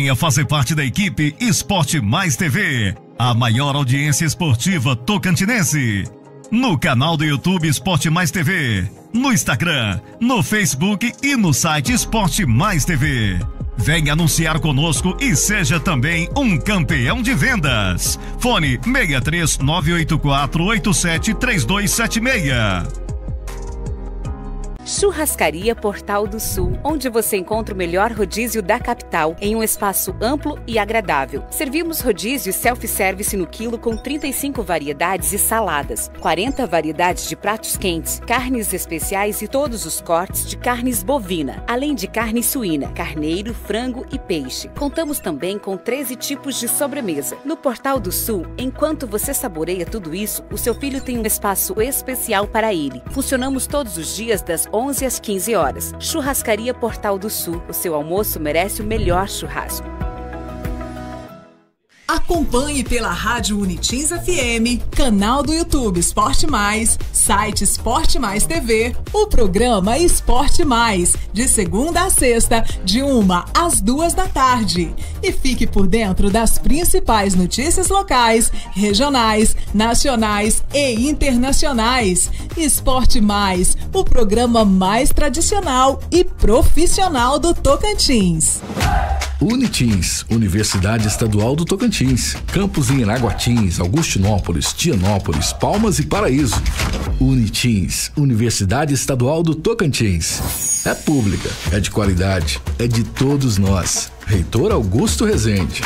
venha fazer parte da equipe Esporte Mais TV, a maior audiência esportiva tocantinense. No canal do YouTube Esporte Mais TV, no Instagram, no Facebook e no site Esporte Mais TV. Venha anunciar conosco e seja também um campeão de vendas. Fone 63984873276 873276. Churrascaria Portal do Sul, onde você encontra o melhor rodízio da capital em um espaço amplo e agradável. Servimos rodízio self-service no quilo com 35 variedades e saladas, 40 variedades de pratos quentes, carnes especiais e todos os cortes de carnes bovina, além de carne suína, carneiro, frango e peixe. Contamos também com 13 tipos de sobremesa. No Portal do Sul, enquanto você saboreia tudo isso, o seu filho tem um espaço especial para ele. Funcionamos todos os dias das 11 11 às 15 horas. Churrascaria Portal do Sul. O seu almoço merece o melhor churrasco. Acompanhe pela Rádio Unitins FM, canal do YouTube Esporte Mais, site Esporte Mais TV, o programa Esporte Mais, de segunda a sexta, de uma às duas da tarde. E fique por dentro das principais notícias locais, regionais, nacionais e internacionais. Esporte Mais, o programa mais tradicional e profissional do Tocantins. Unitins, Universidade Estadual do Tocantins Tocantins, campos em Iraguatins, Augustinópolis, Tianópolis, Palmas e Paraíso. Unitins, Universidade Estadual do Tocantins. É pública, é de qualidade, é de todos nós. Reitor Augusto Rezende.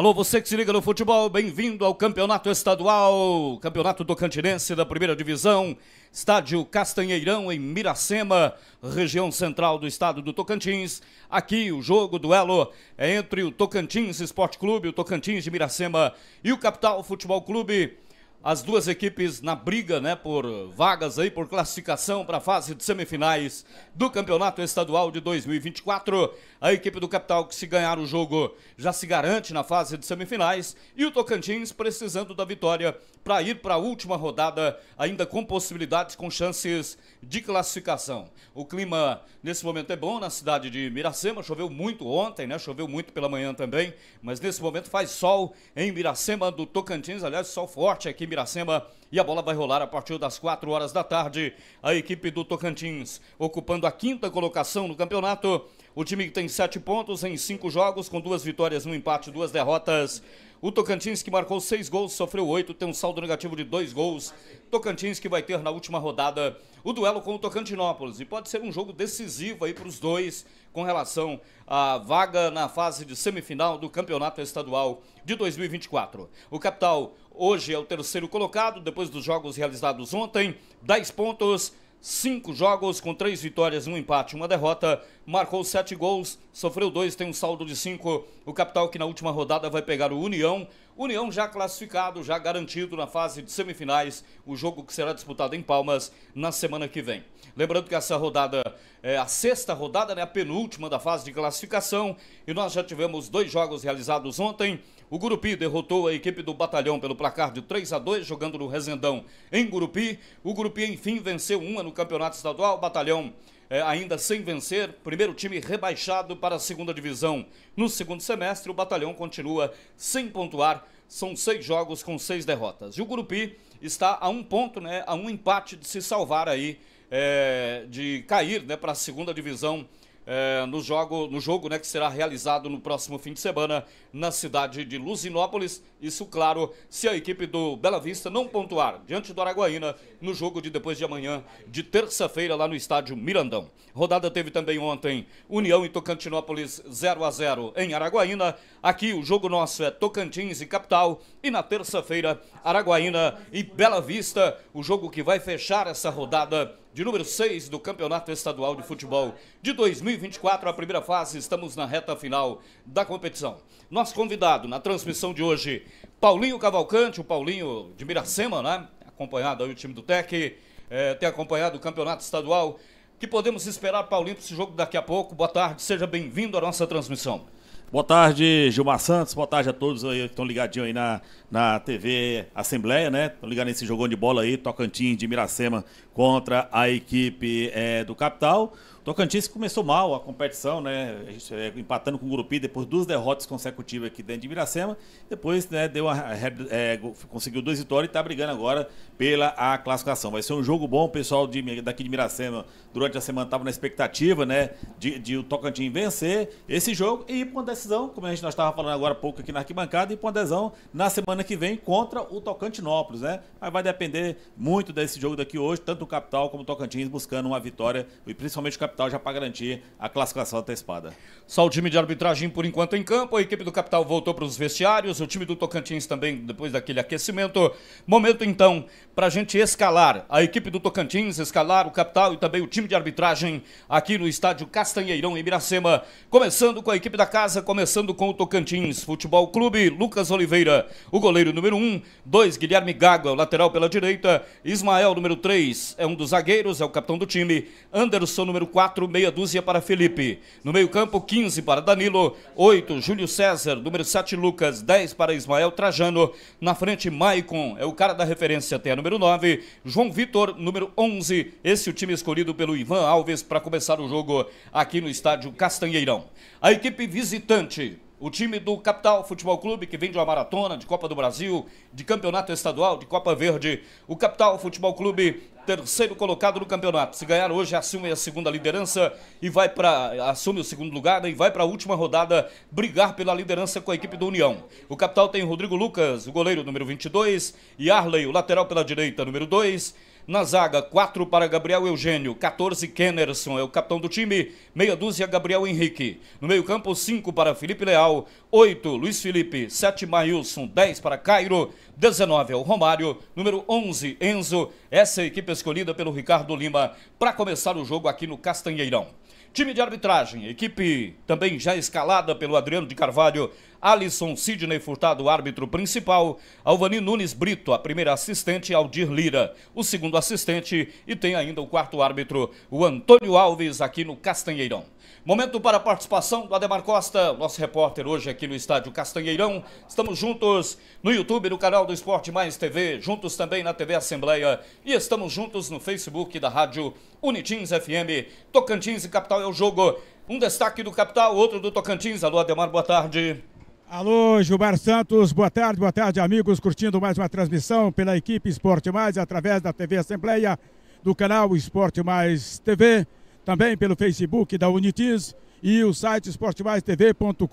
Alô, você que se liga no futebol, bem-vindo ao Campeonato Estadual, Campeonato Tocantinense da Primeira Divisão, Estádio Castanheirão em Miracema, região central do estado do Tocantins. Aqui o jogo, o duelo é entre o Tocantins Esporte Clube, o Tocantins de Miracema e o Capital Futebol Clube as duas equipes na briga, né, por vagas aí, por classificação para a fase de semifinais do Campeonato Estadual de 2024. A equipe do Capital, que se ganhar o jogo, já se garante na fase de semifinais. E o Tocantins precisando da vitória para ir para a última rodada, ainda com possibilidades, com chances de classificação. O clima nesse momento é bom na cidade de Miracema. Choveu muito ontem, né? Choveu muito pela manhã também, mas nesse momento faz sol em Miracema do Tocantins. Aliás, sol forte aqui Miracema e a bola vai rolar a partir das 4 horas da tarde. A equipe do Tocantins ocupando a quinta colocação no campeonato. O time que tem sete pontos em cinco jogos, com duas vitórias, um empate, duas derrotas. O Tocantins que marcou seis gols, sofreu oito, tem um saldo negativo de dois gols. Tocantins que vai ter na última rodada o duelo com o Tocantinópolis. E pode ser um jogo decisivo aí para os dois com relação à vaga na fase de semifinal do Campeonato Estadual de 2024. O Capital Hoje é o terceiro colocado, depois dos jogos realizados ontem, 10 pontos, 5 jogos com 3 vitórias, 1 um empate, 1 derrota, marcou 7 gols, sofreu 2, tem um saldo de 5. O capital que na última rodada vai pegar o União. União já classificado, já garantido na fase de semifinais, o jogo que será disputado em Palmas na semana que vem. Lembrando que essa rodada é a sexta rodada, né, a penúltima da fase de classificação, e nós já tivemos dois jogos realizados ontem. O Gurupi derrotou a equipe do Batalhão pelo placar de 3 a 2, jogando no Resendão em Gurupi. O Gurupi, enfim, venceu uma no Campeonato Estadual. Batalhão é, ainda sem vencer, primeiro time rebaixado para a segunda divisão. No segundo semestre, o batalhão continua sem pontuar, são seis jogos com seis derrotas. E o Gurupi está a um ponto, né, a um empate de se salvar aí, é, de cair né, para a segunda divisão é, no jogo, no jogo né, que será realizado no próximo fim de semana na cidade de Luzinópolis. Isso, claro, se a equipe do Bela Vista não pontuar diante do Araguaína no jogo de depois de amanhã, de terça-feira, lá no estádio Mirandão. Rodada teve também ontem União e Tocantinópolis 0 a 0 em Araguaína. Aqui o jogo nosso é Tocantins e Capital. E na terça-feira, Araguaína e Bela Vista, o jogo que vai fechar essa rodada de número 6 do Campeonato Estadual de Futebol de 2024, a primeira fase, estamos na reta final da competição. Nosso convidado na transmissão de hoje, Paulinho Cavalcante, o Paulinho de Miracema, né? Acompanhado aí o time do TEC, é, tem acompanhado o Campeonato Estadual. Que podemos esperar, Paulinho, para esse jogo daqui a pouco? Boa tarde, seja bem-vindo à nossa transmissão. Boa tarde, Gilmar Santos. Boa tarde a todos aí que estão ligadinhos aí na, na TV Assembleia, né? Estão ligados nesse jogão de bola aí, Tocantins de Miracema contra a equipe é, do Capital. Tocantins começou mal a competição, né? É, empatando com o Gurupi, depois duas derrotas consecutivas aqui dentro de Miracema. Depois, né, deu é, conseguiu duas vitórias e está brigando agora pela a classificação. Vai ser um jogo bom, o pessoal de, daqui de Miracema durante a semana estava na expectativa, né? De, de, o Tocantins vencer esse jogo e ir para uma decisão, como a gente nós estava falando agora há pouco aqui na arquibancada, e para uma decisão na semana que vem contra o Tocantinópolis, né? Mas vai depender muito desse jogo daqui hoje, tanto o Capital como o Tocantins buscando uma vitória, e principalmente o Capital Capital já para garantir a classificação antecipada. Só o time de arbitragem por enquanto em campo. A equipe do Capital voltou para os vestiários. O time do Tocantins também depois daquele aquecimento. Momento então para a gente escalar a equipe do Tocantins, escalar o Capital e também o time de arbitragem aqui no estádio Castanheirão em Miracema. Começando com a equipe da casa, começando com o Tocantins Futebol Clube. Lucas Oliveira, o goleiro número 1. Um. 2, Guilherme Gágua, o lateral pela direita. Ismael, número 3, é um dos zagueiros, é o capitão do time. Anderson, número 4 4, meia dúzia para Felipe. No meio-campo, 15 para Danilo, 8, Júlio César, número 7, Lucas, 10 para Ismael Trajano. Na frente, Maicon, é o cara da referência até a número 9, João Vitor, número 11. Esse é o time escolhido pelo Ivan Alves para começar o jogo aqui no estádio Castanheirão. A equipe visitante o time do Capital Futebol Clube, que vem de uma maratona, de Copa do Brasil, de campeonato estadual, de Copa Verde. O Capital Futebol Clube, terceiro colocado no campeonato. Se ganhar hoje, assume a segunda liderança e vai para. assume o segundo lugar e vai para a última rodada brigar pela liderança com a equipe do União. O Capital tem Rodrigo Lucas, o goleiro número 22, e Arley, o lateral pela direita, número 2. Na zaga, 4 para Gabriel Eugênio, 14 Kennerson é o capitão do time, meia dúzia Gabriel Henrique. No meio-campo, 5 para Felipe Leal, 8 Luiz Felipe, 7 Mailson, 10 para Cairo, 19 é o Romário, número 11 Enzo. Essa é a equipe escolhida pelo Ricardo Lima para começar o jogo aqui no Castanheirão. Time de arbitragem, equipe também já escalada pelo Adriano de Carvalho, Alisson Sidney Furtado, árbitro principal, Alvani Nunes Brito, a primeira assistente, Aldir Lira, o segundo assistente e tem ainda o quarto árbitro, o Antônio Alves, aqui no Castanheirão. Momento para a participação do Ademar Costa, nosso repórter hoje aqui no estádio Castanheirão. Estamos juntos no YouTube, no canal do Esporte Mais TV, juntos também na TV Assembleia e estamos juntos no Facebook da Rádio Unitins FM. Tocantins e Capital é o jogo. Um destaque do Capital, outro do Tocantins. Alô, Ademar, boa tarde. Alô, Gilmar Santos, boa tarde, boa tarde, amigos, curtindo mais uma transmissão pela equipe Esporte Mais, através da TV Assembleia, do canal Esporte Mais TV também pelo Facebook da Unitis e o site esportivaistv.com.br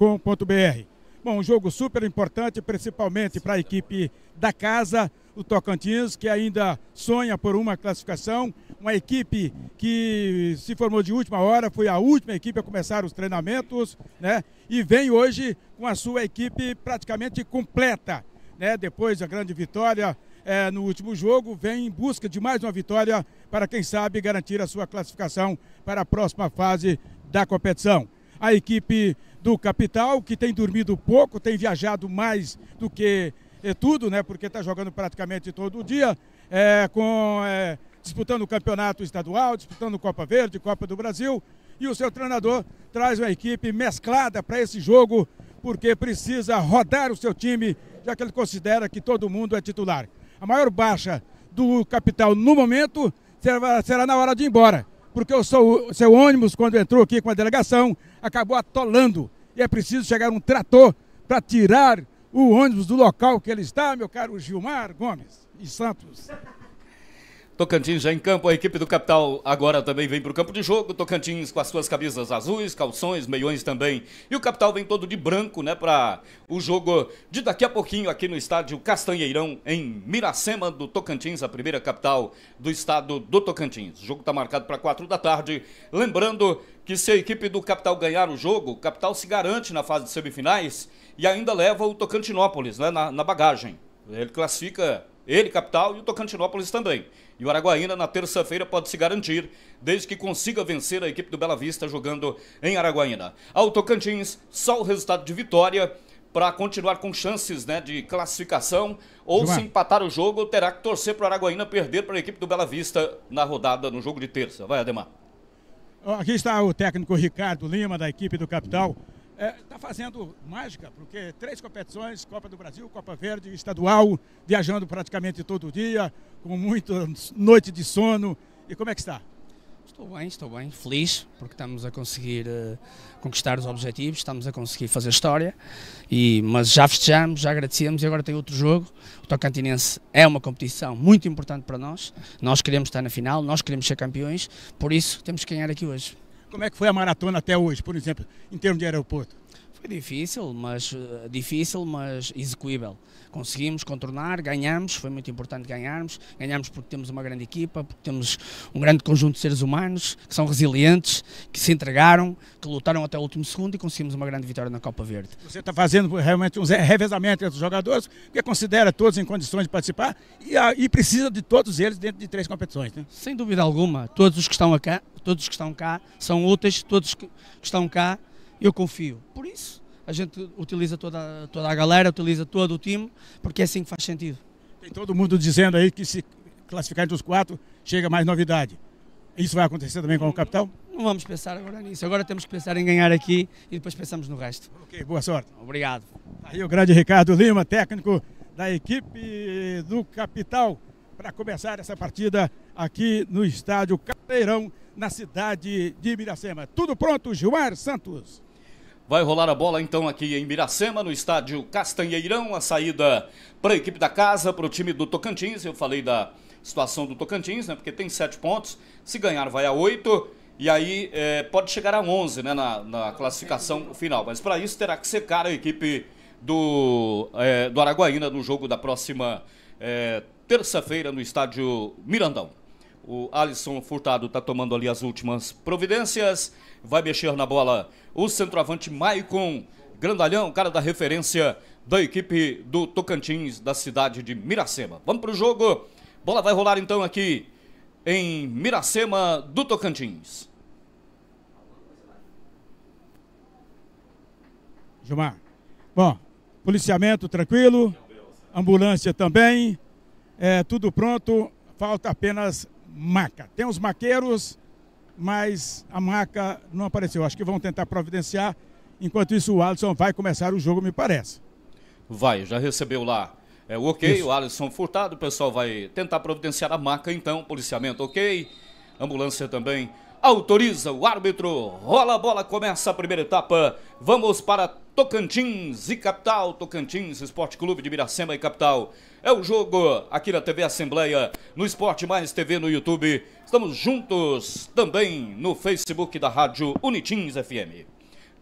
Bom, um jogo super importante, principalmente para a equipe da casa, o Tocantins, que ainda sonha por uma classificação. Uma equipe que se formou de última hora, foi a última equipe a começar os treinamentos, né? E vem hoje com a sua equipe praticamente completa, né? Depois da grande vitória é, no último jogo, vem em busca de mais uma vitória para, quem sabe, garantir a sua classificação para a próxima fase da competição. A equipe do Capital, que tem dormido pouco, tem viajado mais do que é, tudo, né? Porque está jogando praticamente todo dia, é, com, é, disputando o campeonato estadual, disputando Copa Verde, Copa do Brasil. E o seu treinador traz uma equipe mesclada para esse jogo, porque precisa rodar o seu time, já que ele considera que todo mundo é titular a maior baixa do capital no momento será, será na hora de ir embora, porque o seu, seu ônibus, quando entrou aqui com a delegação, acabou atolando e é preciso chegar um trator para tirar o ônibus do local que ele está, meu caro Gilmar Gomes e Santos. Tocantins já em campo, a equipe do Capital agora também vem para o campo de jogo. Tocantins com as suas camisas azuis, calções, meiões também. E o Capital vem todo de branco, né, para o jogo de daqui a pouquinho aqui no estádio Castanheirão, em Miracema do Tocantins, a primeira capital do estado do Tocantins. O jogo está marcado para quatro da tarde. Lembrando que se a equipe do Capital ganhar o jogo, o Capital se garante na fase de semifinais e ainda leva o Tocantinópolis né, na, na bagagem. Ele classifica ele, Capital, e o Tocantinópolis também. E o Araguaína na terça-feira pode se garantir, desde que consiga vencer a equipe do Bela Vista jogando em Araguaína. Ao Tocantins, só o resultado de vitória para continuar com chances né, de classificação, ou Gilmar. se empatar o jogo, terá que torcer para o Araguaína perder para a equipe do Bela Vista na rodada, no jogo de terça. Vai, Ademar. Aqui está o técnico Ricardo Lima, da equipe do Capital está é, tá fazendo mágica, porque três competições, Copa do Brasil, Copa Verde, estadual, viajando praticamente todo dia, com muita noite de sono. E como é que está? Estou bem, estou bem, feliz, porque estamos a conseguir uh, conquistar os objetivos, estamos a conseguir fazer história, e, mas já festejamos, já agradecemos e agora tem outro jogo. O Tocantinense é uma competição muito importante para nós, nós queremos estar na final, nós queremos ser campeões, por isso temos que ganhar aqui hoje. Como é que foi a maratona até hoje, por exemplo, em termos de aeroporto? Difícil, mas eh, difícil, mas execuível. Conseguimos contornar, ganhamos, foi muito importante ganharmos. Ganhamos porque temos uma grande equipa, porque temos um grande conjunto de seres humanos que são resilientes, que se entregaram, que lutaram até o último segundo e conseguimos uma grande vitória na Copa Verde. Você está fazendo realmente um revezamento entre os jogadores, porque considera todos em condições de participar e, a, e precisa de todos eles dentro de três competições, né? Sem dúvida alguma, todos os que estão cá, todos que estão cá são úteis, todos que, que estão cá eu confio. Por isso, a gente utiliza toda, toda a galera, utiliza todo o time, porque é assim que faz sentido. Tem todo mundo dizendo aí que se classificar entre os quatro, chega mais novidade. Isso vai acontecer também com o capital? Não vamos pensar agora nisso. Agora temos que pensar em ganhar aqui e depois pensamos no resto. Ok, boa sorte. Obrigado. Tá aí o grande Ricardo Lima, técnico da equipe do Capital, para começar essa partida aqui no estádio Cadeirão, na cidade de Miracema. Tudo pronto, Gilmar Santos. Vai rolar a bola então aqui em Miracema, no estádio Castanheirão, a saída para a equipe da casa, para o time do Tocantins. Eu falei da situação do Tocantins, né? Porque tem sete pontos. Se ganhar, vai a oito. E aí é, pode chegar a onze, né, na, na classificação final. Mas para isso terá que secar a equipe do, é, do Araguaína no jogo da próxima é, terça-feira no estádio Mirandão. O Alisson Furtado está tomando ali as últimas providências vai mexer na bola o centroavante Maicon Grandalhão, cara da referência da equipe do Tocantins, da cidade de Miracema. Vamos para o jogo. Bola vai rolar então aqui em Miracema do Tocantins. Gilmar. Bom, policiamento tranquilo, ambulância também, é, tudo pronto, falta apenas maca. Tem os maqueiros mas a marca não apareceu. Acho que vão tentar providenciar. Enquanto isso, o Alisson vai começar o jogo, me parece. Vai, já recebeu lá. É o ok, isso. o Alisson furtado. O pessoal vai tentar providenciar a marca então. Policiamento ok. Ambulância também autoriza o árbitro, rola a bola, começa a primeira etapa. Vamos para Tocantins e Capital, Tocantins Esporte Clube de Miracema e Capital. É o jogo aqui na TV Assembleia, no Esporte Mais TV no YouTube. Estamos juntos também no Facebook da Rádio Unitins FM.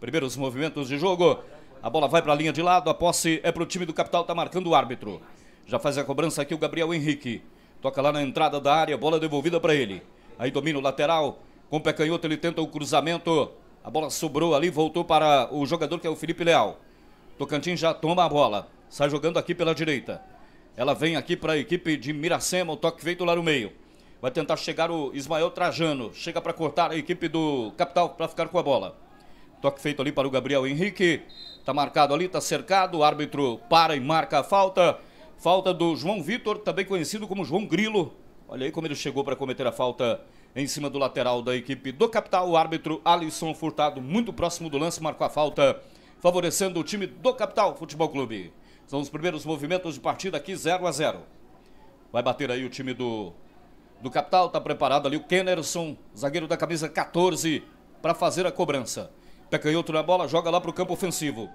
Primeiros movimentos de jogo. A bola vai para a linha de lado, a posse é para o time do Capital, está marcando o árbitro. Já faz a cobrança aqui o Gabriel Henrique. Toca lá na entrada da área, bola devolvida para ele. Aí domina o lateral, com o pé canhoto ele tenta o cruzamento. A bola sobrou ali, voltou para o jogador que é o Felipe Leal. Tocantins já toma a bola, sai jogando aqui pela direita. Ela vem aqui para a equipe de Miracema, o toque feito lá no meio. Vai tentar chegar o Ismael Trajano. Chega para cortar a equipe do Capital para ficar com a bola. Toque feito ali para o Gabriel Henrique. Tá marcado ali, tá cercado. O árbitro para e marca a falta. Falta do João Vitor, também conhecido como João Grilo. Olha aí como ele chegou para cometer a falta em cima do lateral da equipe do Capital. O árbitro Alisson Furtado, muito próximo do lance, marcou a falta, favorecendo o time do Capital Futebol Clube. São os primeiros movimentos de partida aqui, 0 a 0. Vai bater aí o time do do Capital, está preparado ali o Kennerson, zagueiro da camisa 14, para fazer a cobrança. Pé outro na bola, joga lá para o campo ofensivo.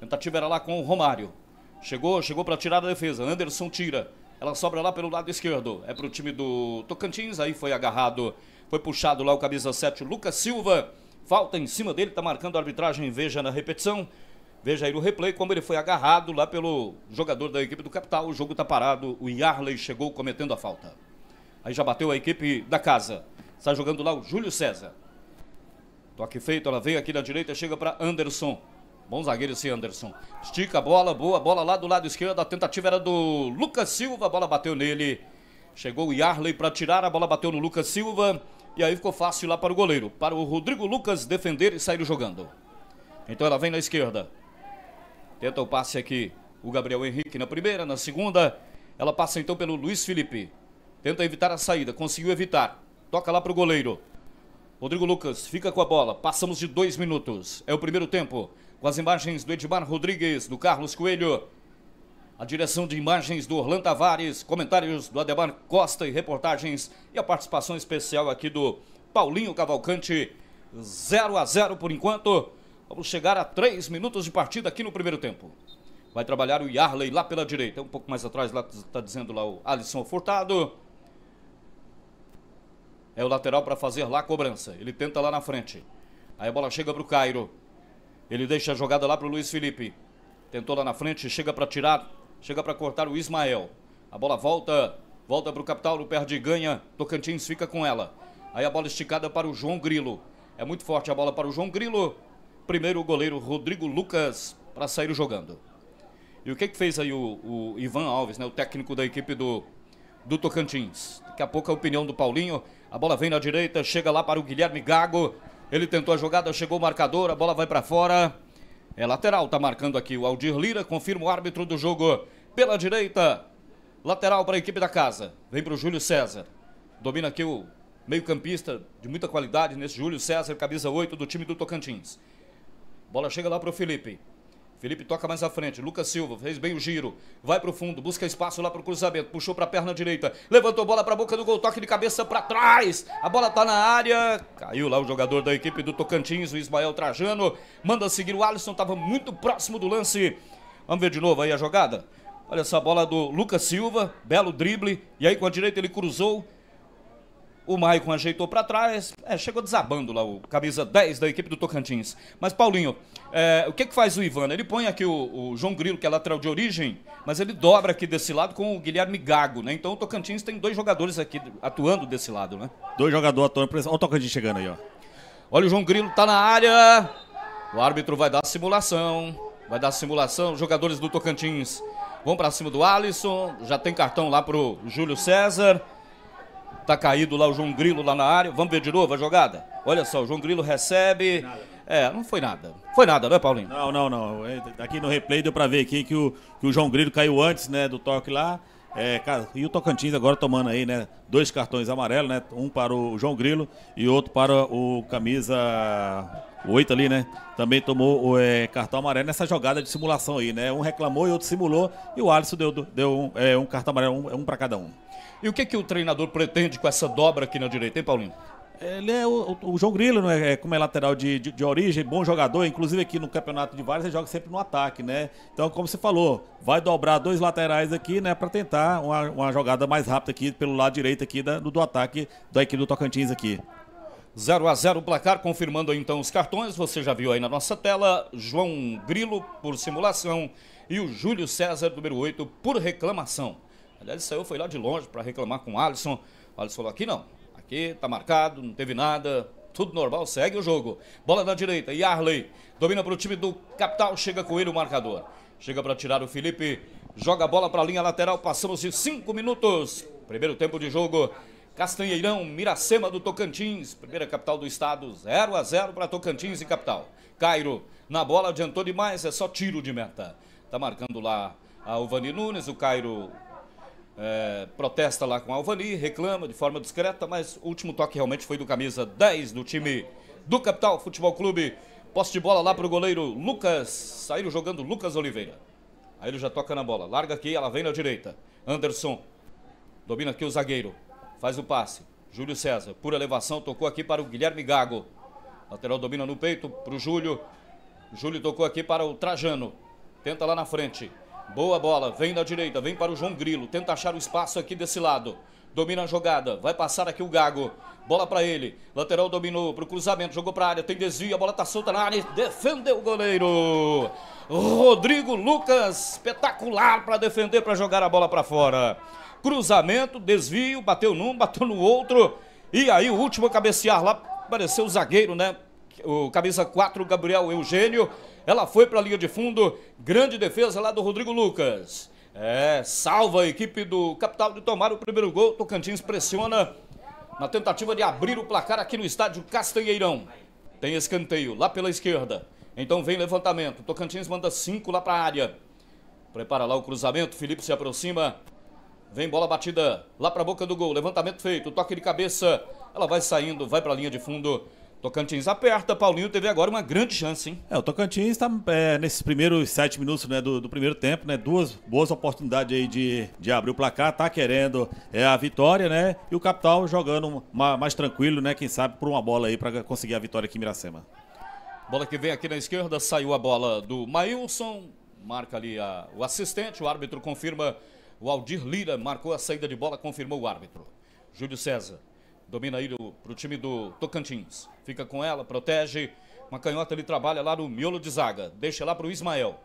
Tentativa era lá com o Romário. Chegou, chegou para tirar a defesa. Anderson tira. Ela sobra lá pelo lado esquerdo. É para o time do Tocantins. Aí foi agarrado, foi puxado lá o camisa 7, Lucas Silva. Falta em cima dele, está marcando a arbitragem. Veja na repetição. Veja aí no replay como ele foi agarrado lá pelo jogador da equipe do Capital. O jogo está parado. O Yarley chegou cometendo a falta. Aí já bateu a equipe da casa. Está jogando lá o Júlio César. Toque feito, ela vem aqui na direita, chega para Anderson. Bom zagueiro esse Anderson. Estica a bola, boa bola lá do lado esquerdo. A tentativa era do Lucas Silva, a bola bateu nele. Chegou o Yarley para tirar, a bola bateu no Lucas Silva. E aí ficou fácil lá para o goleiro, para o Rodrigo Lucas defender e sair jogando. Então ela vem na esquerda. Tenta o passe aqui. O Gabriel Henrique na primeira, na segunda. Ela passa então pelo Luiz Felipe. Tenta evitar a saída, conseguiu evitar. Toca lá para o goleiro. Rodrigo Lucas fica com a bola. Passamos de dois minutos. É o primeiro tempo. Com as imagens do Edmar Rodrigues, do Carlos Coelho. A direção de imagens do Orlando Tavares, comentários do Ademar Costa e reportagens e a participação especial aqui do Paulinho Cavalcante. 0 a 0 por enquanto. Vamos chegar a três minutos de partida aqui no primeiro tempo. Vai trabalhar o Yarley lá pela direita. Um pouco mais atrás, lá está dizendo lá o Alisson Furtado. É o lateral para fazer lá a cobrança. Ele tenta lá na frente. Aí a bola chega para o Cairo. Ele deixa a jogada lá para o Luiz Felipe. Tentou lá na frente, chega para tirar, chega para cortar o Ismael. A bola volta, volta para o Capital, perde ganha. Tocantins fica com ela. Aí a bola esticada para o João Grilo. É muito forte a bola para o João Grilo. Primeiro o goleiro Rodrigo Lucas para sair jogando. E o que, que fez aí o, o Ivan Alves, né, o técnico da equipe do, do Tocantins? Daqui a pouco a opinião do Paulinho. A bola vem na direita, chega lá para o Guilherme Gago. Ele tentou a jogada, chegou o marcador, a bola vai para fora. É lateral, tá marcando aqui o Aldir Lira, confirma o árbitro do jogo. Pela direita, lateral para a equipe da casa. Vem para o Júlio César. Domina aqui o meio-campista de muita qualidade nesse Júlio César, camisa 8 do time do Tocantins. Bola chega lá para o Felipe. Felipe toca mais à frente. Lucas Silva fez bem o giro. Vai para o fundo, busca espaço lá para o cruzamento. Puxou para a perna direita. Levantou a bola para a boca do gol. Toque de cabeça para trás. A bola tá na área. Caiu lá o jogador da equipe do Tocantins, o Ismael Trajano. Manda seguir o Alisson. estava muito próximo do lance. Vamos ver de novo aí a jogada. Olha essa bola do Lucas Silva. Belo drible. E aí com a direita ele cruzou. O Maicon ajeitou para trás, é, chegou desabando lá o camisa 10 da equipe do Tocantins. Mas, Paulinho, é, o que, que faz o Ivan? Ele põe aqui o, o, João Grilo, que é lateral de origem, mas ele dobra aqui desse lado com o Guilherme Gago, né? Então o Tocantins tem dois jogadores aqui atuando desse lado, né? Dois jogadores atuando. Olha o Tocantins chegando aí, ó. Olha o João Grilo, tá na área. O árbitro vai dar simulação. Vai dar simulação. Os jogadores do Tocantins vão para cima do Alisson. Já tem cartão lá pro Júlio César. Tá caído lá o João Grilo lá na área. Vamos ver de novo a jogada? Olha só, o João Grilo recebe. É, não foi nada. Foi nada, não é, Paulinho? Não, não, não. É, aqui no replay deu pra ver aqui que o, que o João Grilo caiu antes, né, do toque lá. É, e o Tocantins agora tomando aí, né? Dois cartões amarelos, né? Um para o João Grilo e outro para o camisa 8 ali, né? Também tomou é, cartão amarelo nessa jogada de simulação aí, né? Um reclamou e outro simulou. E o Alisson deu, deu um, é, um cartão amarelo, um, é um para cada um. E o que, é que o treinador pretende com essa dobra aqui na direita, hein, Paulinho? Ele é o, o, João Grilo, né? É, como é lateral de, de, de, origem, bom jogador. Inclusive aqui no campeonato de vários, ele joga sempre no ataque, né? Então, como você falou, vai dobrar dois laterais aqui, né? Para tentar uma, uma, jogada mais rápida aqui pelo lado direito aqui da, do, do ataque da equipe do Tocantins aqui. 0 a 0 o placar, confirmando então os cartões. Você já viu aí na nossa tela. João Grilo por simulação e o Júlio César, número 8, por reclamação. Aliás, saiu, foi lá de longe para reclamar com o Alisson. O Alisson falou: aqui não, aqui tá marcado, não teve nada, tudo normal, segue o jogo. Bola da direita, Yarley domina para o time do Capital, chega com ele o marcador. Chega para tirar o Felipe, joga a bola para a linha lateral, passamos de cinco minutos. Primeiro tempo de jogo, Castanheirão, Miracema do Tocantins, primeira capital do estado, 0 a 0 para Tocantins e capital. Cairo, na bola adiantou demais, é só tiro de meta. Tá marcando lá ah, o Vani Nunes, o Cairo é, protesta lá com Alvani, reclama de forma discreta, mas o último toque realmente foi do camisa 10 do time do Capital Futebol Clube. poste de bola lá para o goleiro Lucas. Saíram jogando Lucas Oliveira. Aí ele já toca na bola. Larga aqui, ela vem na direita. Anderson. Domina aqui o zagueiro. Faz o passe. Júlio César, por elevação, tocou aqui para o Guilherme Gago. Lateral domina no peito para o Júlio. Júlio tocou aqui para o Trajano. Tenta lá na frente. Boa bola, vem da direita, vem para o João Grilo, tenta achar o espaço aqui desse lado. Domina a jogada, vai passar aqui o Gago. Bola para ele, lateral dominou para o cruzamento, jogou para a área, tem desvio, a bola tá solta na área, defendeu o goleiro. Rodrigo Lucas, espetacular para defender, para jogar a bola para fora. Cruzamento, desvio, bateu num, bateu no outro. E aí o último cabecear lá, apareceu o zagueiro, né? O camisa 4, Gabriel Eugênio. Ela foi para a linha de fundo. Grande defesa lá do Rodrigo Lucas. É, salva a equipe do Capital de tomar o primeiro gol. Tocantins pressiona na tentativa de abrir o placar aqui no estádio Castanheirão. Tem escanteio lá pela esquerda. Então vem levantamento. Tocantins manda cinco lá para a área. Prepara lá o cruzamento. Felipe se aproxima. Vem bola batida lá para a boca do gol. Levantamento feito. Toque de cabeça. Ela vai saindo, vai para a linha de fundo. Tocantins aperta, Paulinho teve agora uma grande chance, hein? É, o Tocantins está é, nesses primeiros sete minutos né, do, do, primeiro tempo, né? Duas boas oportunidades aí de, de abrir o placar, tá querendo é, a vitória, né? E o Capital jogando uma, mais tranquilo, né? Quem sabe por uma bola aí para conseguir a vitória aqui em Miracema. Bola que vem aqui na esquerda, saiu a bola do Mailson, marca ali a, o assistente, o árbitro confirma, o Aldir Lira marcou a saída de bola, confirmou o árbitro. Júlio César Domina aí para o time do Tocantins. Fica com ela, protege. Uma canhota ele trabalha lá no miolo de zaga. Deixa lá para o Ismael.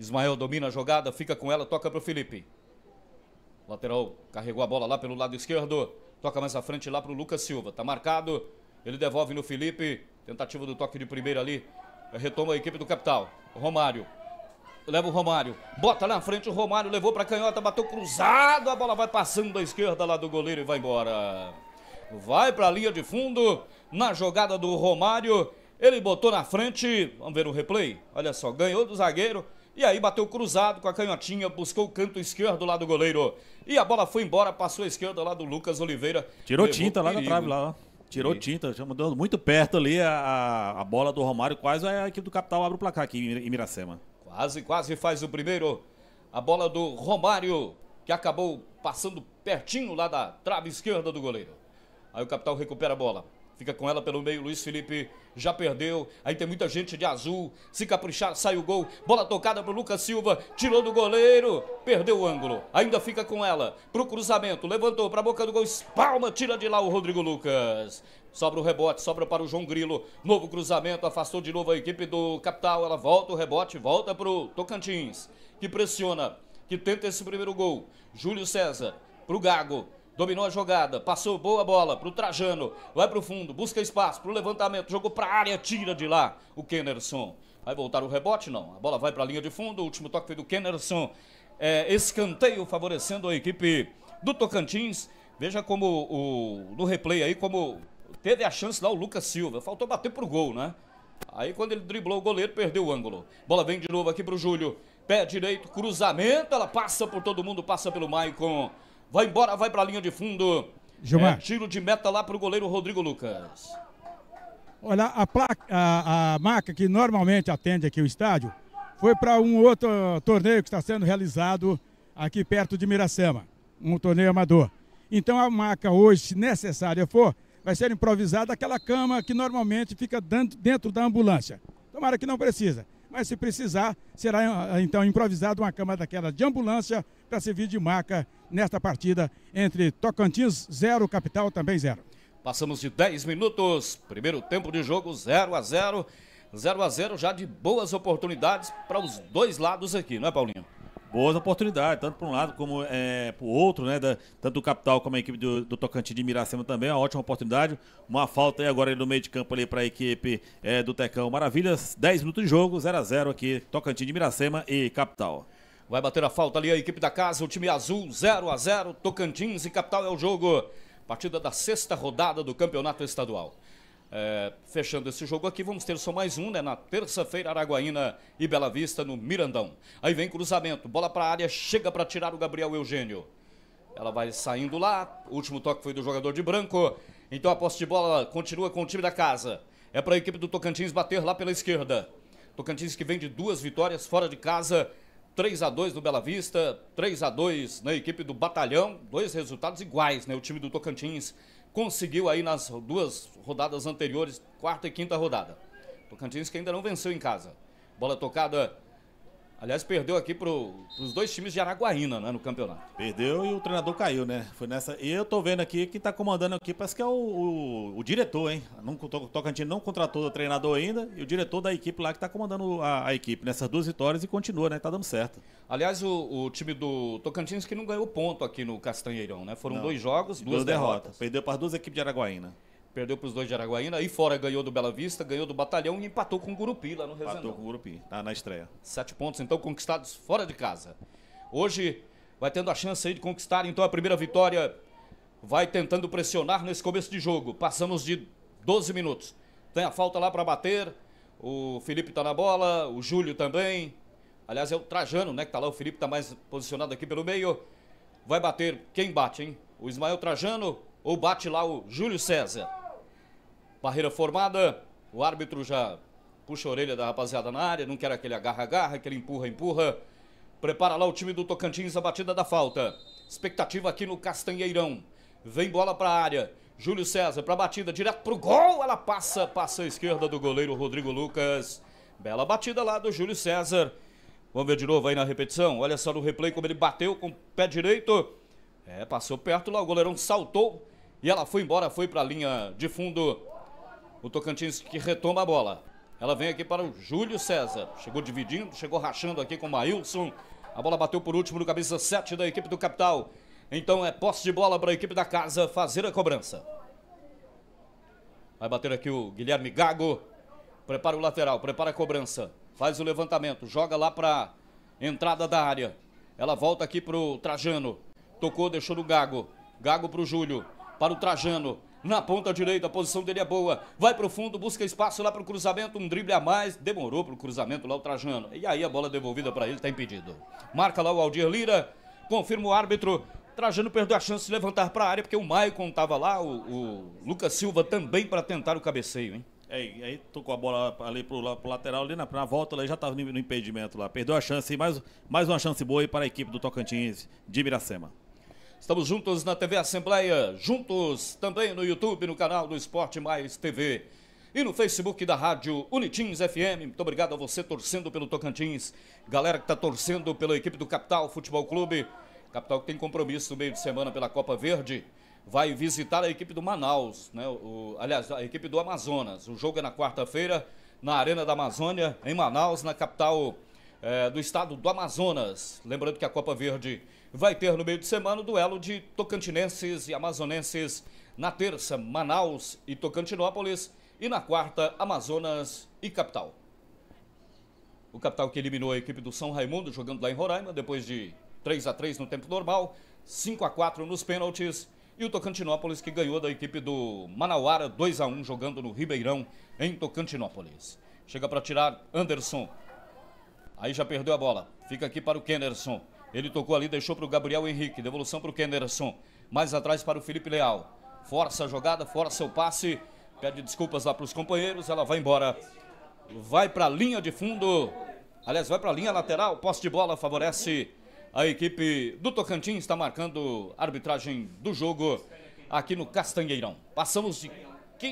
Ismael domina a jogada, fica com ela, toca para o Felipe. Lateral carregou a bola lá pelo lado esquerdo. Toca mais à frente lá para o Lucas Silva. Tá marcado. Ele devolve no Felipe. Tentativa do toque de primeira ali. Retoma a equipe do capital. Romário. Leva o Romário. Bota lá na frente o Romário. Levou para canhota, bateu cruzado. A bola vai passando da esquerda lá do goleiro e vai embora vai para a linha de fundo, na jogada do Romário, ele botou na frente, vamos ver o replay, olha só, ganhou do zagueiro, e aí bateu cruzado com a canhotinha, buscou o canto esquerdo lá do goleiro, e a bola foi embora, passou a esquerda lá do Lucas Oliveira. Tirou tinta lá na trave, lá, ó. Tirou tinta, já mandou muito perto ali a, a bola do Romário, quase a equipe do Capital abre o placar aqui em Miracema. Quase, quase faz o primeiro. A bola do Romário, que acabou passando pertinho lá da trave esquerda do goleiro. Aí o Capital recupera a bola. Fica com ela pelo meio, Luiz Felipe já perdeu. Aí tem muita gente de azul. Se caprichar, sai o gol. Bola tocada pro Lucas Silva. Tirou do goleiro. Perdeu o ângulo. Ainda fica com ela. Pro cruzamento. Levantou pra boca do gol. Espalma. Tira de lá o Rodrigo Lucas. Sobra o rebote, sobra para o João Grilo. Novo cruzamento, afastou de novo a equipe do Capital. Ela volta o rebote, volta pro Tocantins, que pressiona, que tenta esse primeiro gol. Júlio César pro Gago. Dominou a jogada, passou boa bola pro Trajano, vai pro fundo, busca espaço pro levantamento, jogou pra área, tira de lá o Kennerson. Vai voltar o rebote? Não. A bola vai pra linha de fundo, o último toque foi do Kennerson. É, escanteio favorecendo a equipe do Tocantins. Veja como o, no replay aí, como teve a chance lá o Lucas Silva. Faltou bater pro gol, né? Aí quando ele driblou o goleiro, perdeu o ângulo. Bola vem de novo aqui pro Júlio. Pé direito, cruzamento, ela passa por todo mundo, passa pelo Maicon. Vai embora, vai pra linha de fundo. Gilmar. É, tiro de meta lá pro goleiro Rodrigo Lucas. Olha, a, placa, a, a marca que normalmente atende aqui o estádio foi para um outro torneio que está sendo realizado aqui perto de Miracema, um torneio amador. Então a marca hoje, se necessária for, vai ser improvisada aquela cama que normalmente fica dentro da ambulância. Tomara que não precisa, mas se precisar, será então improvisada uma cama daquela de ambulância para servir de marca nesta partida entre Tocantins 0, Capital também 0. Passamos de 10 minutos, primeiro tempo de jogo 0 a 0. 0 a 0 já de boas oportunidades para os dois lados aqui, não é, Paulinho? Boas oportunidades, tanto para um lado como é, para o outro, né? Da, tanto do Capital como a equipe do, do Tocantins de Miracema também, uma ótima oportunidade. Uma falta aí agora no meio de campo ali para a equipe é, do Tecão. Maravilhas, 10 minutos de jogo, 0 a 0 aqui, Tocantins de Miracema e Capital. Vai bater a falta ali a equipe da casa, o time azul, 0 a 0 Tocantins e Capital é o jogo. Partida da sexta rodada do Campeonato Estadual. É, fechando esse jogo aqui, vamos ter só mais um, né? Na terça-feira, Araguaína e Bela Vista no Mirandão. Aí vem cruzamento, bola para a área, chega para tirar o Gabriel Eugênio. Ela vai saindo lá, o último toque foi do jogador de branco. Então a posse de bola continua com o time da casa. É para a equipe do Tocantins bater lá pela esquerda. Tocantins que vem de duas vitórias fora de casa 3 a 2 no Bela Vista, 3 a 2 na equipe do Batalhão, dois resultados iguais, né? O time do Tocantins conseguiu aí nas duas rodadas anteriores, quarta e quinta rodada. Tocantins que ainda não venceu em casa. Bola tocada Aliás, perdeu aqui para os dois times de Araguaína, né, no campeonato. Perdeu e o treinador caiu, né? Foi nessa. E eu tô vendo aqui que tá comandando aqui, parece que é o, o, o diretor, hein? Não, o Tocantins não contratou o treinador ainda e o diretor da equipe lá que tá comandando a, a equipe nessas duas vitórias e continua, né? Tá dando certo. Aliás, o, o, time do Tocantins que não ganhou ponto aqui no Castanheirão, né? Foram não, dois jogos, duas, duas derrotas. derrotas. Perdeu para as duas equipes de Araguaína. Perdeu para os dois de Araguaína, aí fora ganhou do Bela Vista, ganhou do Batalhão e empatou com o Gurupi lá no Resendão. Empatou com o Gurupi, na, tá na estreia. Sete pontos, então, conquistados fora de casa. Hoje vai tendo a chance aí de conquistar, então, a primeira vitória. Vai tentando pressionar nesse começo de jogo. Passamos de 12 minutos. Tem a falta lá para bater. O Felipe está na bola, o Júlio também. Aliás, é o Trajano, né, que está lá. O Felipe está mais posicionado aqui pelo meio. Vai bater. Quem bate, hein? O Ismael Trajano ou bate lá o Júlio César? Barreira formada, o árbitro já puxa a orelha da rapaziada na área, não quer aquele agarra-agarra, aquele empurra-empurra. Prepara lá o time do Tocantins, a batida da falta. Expectativa aqui no Castanheirão. Vem bola para a área. Júlio César para batida, direto pro gol. Ela passa, passa à esquerda do goleiro Rodrigo Lucas. Bela batida lá do Júlio César. Vamos ver de novo aí na repetição. Olha só no replay como ele bateu com o pé direito. É, passou perto lá, o goleirão saltou e ela foi embora, foi para a linha de fundo. O Tocantins que retoma a bola. Ela vem aqui para o Júlio César. Chegou dividindo, chegou rachando aqui com o Maílson. A bola bateu por último no cabeça 7 da equipe do Capital. Então é posse de bola para a equipe da casa fazer a cobrança. Vai bater aqui o Guilherme Gago. Prepara o lateral, prepara a cobrança. Faz o levantamento, joga lá para entrada da área. Ela volta aqui para o Trajano. Tocou, deixou no Gago. Gago para o Júlio. Para o Trajano na ponta direita, a posição dele é boa. Vai pro fundo, busca espaço lá pro cruzamento, um drible a mais. Demorou pro cruzamento lá o Trajano. E aí a bola devolvida para ele, tá impedido. Marca lá o Aldir Lira, confirma o árbitro. Trajano perdeu a chance de levantar para a área, porque o Maicon tava lá, o, o Lucas Silva também para tentar o cabeceio, hein? É, aí tocou a bola ali pro, pro lateral, ali na, na volta, ele já estava no, no impedimento lá. Perdeu a chance, mais, mais uma chance boa para a equipe do Tocantins de Miracema. Estamos juntos na TV Assembleia, juntos também no YouTube, no canal do Esporte Mais TV. E no Facebook da Rádio Unitins FM. Muito obrigado a você torcendo pelo Tocantins. Galera que está torcendo pela equipe do Capital Futebol Clube. Capital que tem compromisso no meio de semana pela Copa Verde. Vai visitar a equipe do Manaus, né? O, aliás, a equipe do Amazonas. O jogo é na quarta-feira, na Arena da Amazônia, em Manaus, na capital eh, do estado do Amazonas. Lembrando que a Copa Verde vai ter no meio de semana o duelo de tocantinenses e amazonenses. Na terça, Manaus e Tocantinópolis. E na quarta, Amazonas e Capital. O Capital que eliminou a equipe do São Raimundo, jogando lá em Roraima, depois de 3 a 3 no tempo normal, 5 a 4 nos pênaltis. E o Tocantinópolis que ganhou da equipe do Manauara 2 a 1 jogando no Ribeirão, em Tocantinópolis. Chega para tirar Anderson. Aí já perdeu a bola. Fica aqui para o Kenderson. Ele tocou ali, deixou para o Gabriel Henrique. Devolução para o Kenderson. Mais atrás para o Felipe Leal. Força a jogada, força o passe. Pede desculpas lá para os companheiros. Ela vai embora. Vai para a linha de fundo. Aliás, vai para a linha lateral. Poste de bola favorece a equipe do Tocantins. Está marcando a arbitragem do jogo aqui no Castanheirão. Passamos de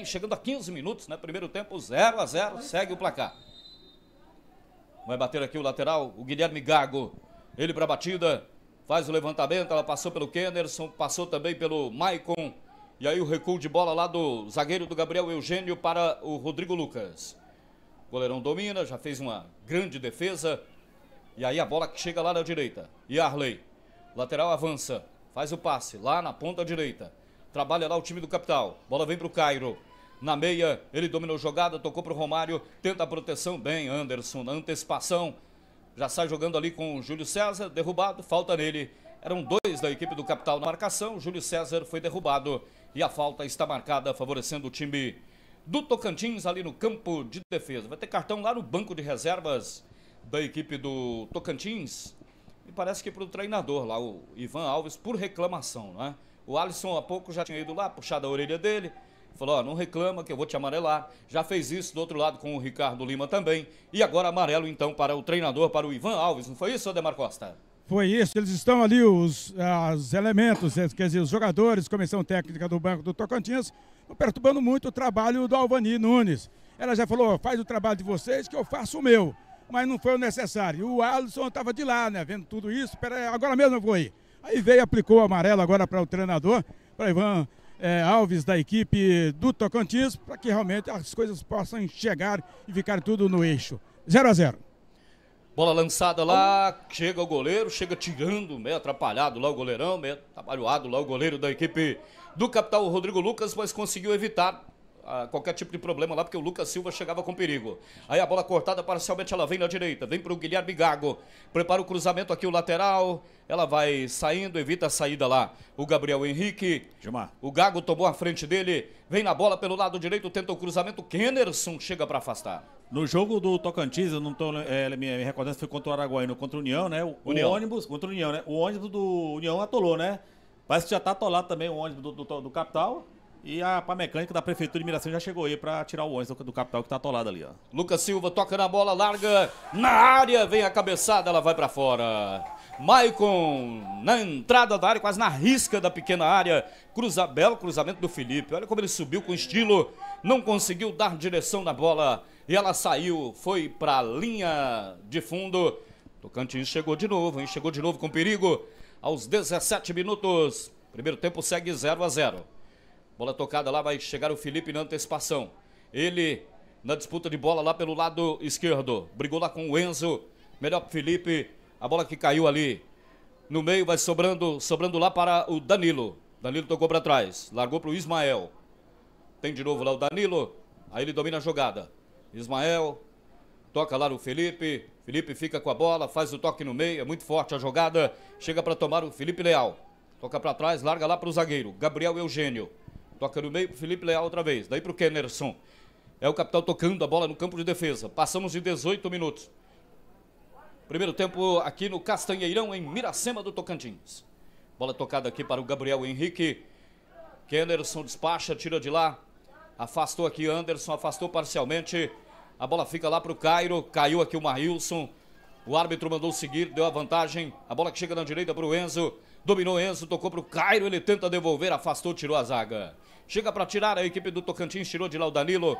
chegando a 15 minutos, né? Primeiro tempo 0 a 0, segue o placar. Vai bater aqui o lateral, o Guilherme Gago. Ele para a batida, faz o levantamento, ela passou pelo Kenderson, passou também pelo Maicon. E aí o recuo de bola lá do zagueiro do Gabriel Eugênio para o Rodrigo Lucas. O goleirão domina, já fez uma grande defesa. E aí a bola que chega lá na direita. E Arley. Lateral avança. Faz o passe lá na ponta direita. Trabalha lá o time do capital. Bola vem para o Cairo. Na meia, ele dominou jogada, tocou para o Romário. Tenta a proteção. Bem, Anderson, na antecipação já sai jogando ali com o Júlio César, derrubado, falta nele. Eram dois da equipe do Capital na marcação, Júlio César foi derrubado e a falta está marcada, favorecendo o time do Tocantins ali no campo de defesa. Vai ter cartão lá no banco de reservas da equipe do Tocantins. E parece que para o treinador lá, o Ivan Alves, por reclamação, né? O Alisson há pouco já tinha ido lá, puxado a orelha dele. Falou, ó, não reclama que eu vou te amarelar. Já fez isso do outro lado com o Ricardo Lima também. E agora amarelo então para o treinador, para o Ivan Alves. Não foi isso, Ademar Costa? Foi isso, eles estão ali, os, os elementos, eh, quer dizer, os jogadores, comissão técnica do Banco do Tocantins, perturbando muito o trabalho do Alvani Nunes. Ela já falou, faz o trabalho de vocês que eu faço o meu, mas não foi o necessário. O Alisson estava de lá, né, vendo tudo isso, pera, agora mesmo eu vou aí Aí veio, aplicou o amarelo agora para o treinador, para Ivan é, Alves da equipe do Tocantins para que realmente as coisas possam chegar e ficar tudo no eixo. 0 a 0 Bola lançada lá, chega o goleiro, chega tirando, meio atrapalhado lá o goleirão, meio atrapalhado lá o goleiro da equipe do capital Rodrigo Lucas, mas conseguiu evitar a qualquer tipo de problema lá, porque o Lucas Silva chegava com perigo. Aí a bola cortada parcialmente, ela vem na direita, vem para o Guilherme Gago. Prepara o cruzamento aqui, o lateral. Ela vai saindo, evita a saída lá. O Gabriel Henrique. Gilmar. O Gago tomou a frente dele. Vem na bola pelo lado direito, tenta o cruzamento. Kennerson chega para afastar. No jogo do Tocantins, eu não estou é, me, recordando se foi contra o Araguaíno, contra o União, né? O, União. o ônibus, contra o União, né? O ônibus do União atolou, né? Parece que já tá atolado também o ônibus do, do, do Capital. E a pá mecânica da Prefeitura de Mirassol já chegou aí pra tirar o ônibus do, capital que tá atolado ali, ó. Lucas Silva toca na bola, larga na área, vem a cabeçada, ela vai para fora. Maicon na entrada da área, quase na risca da pequena área. Cruza, belo cruzamento do Felipe. Olha como ele subiu com estilo, não conseguiu dar direção na bola. E ela saiu, foi pra linha de fundo. Tocantins chegou de novo, hein? Chegou de novo com perigo. Aos 17 minutos. Primeiro tempo segue 0 a 0. Bola tocada lá, vai chegar o Felipe na antecipação. Ele na disputa de bola lá pelo lado esquerdo. Brigou lá com o Enzo. Melhor pro Felipe. A bola que caiu ali. No meio vai sobrando, sobrando lá para o Danilo. Danilo tocou para trás. Largou para o Ismael. Tem de novo lá o Danilo. Aí ele domina a jogada. Ismael toca lá no Felipe. Felipe fica com a bola, faz o toque no meio. É muito forte a jogada. Chega para tomar o Felipe Leal. Toca para trás, larga lá para o zagueiro. Gabriel Eugênio. Toca no meio pro Felipe Leal outra vez. Daí pro Kennerson. É o capitão tocando a bola no campo de defesa. Passamos de 18 minutos. Primeiro tempo aqui no Castanheirão, em Miracema do Tocantins. Bola tocada aqui para o Gabriel Henrique. Kennerson despacha, tira de lá. Afastou aqui Anderson, afastou parcialmente. A bola fica lá para o Cairo. Caiu aqui o Marilson. O árbitro mandou seguir, deu a vantagem. A bola que chega na direita para o Enzo. Dominou Enzo, tocou para o Cairo. Ele tenta devolver, afastou, tirou a zaga. Chega para tirar a equipe do Tocantins, tirou de lá o Danilo.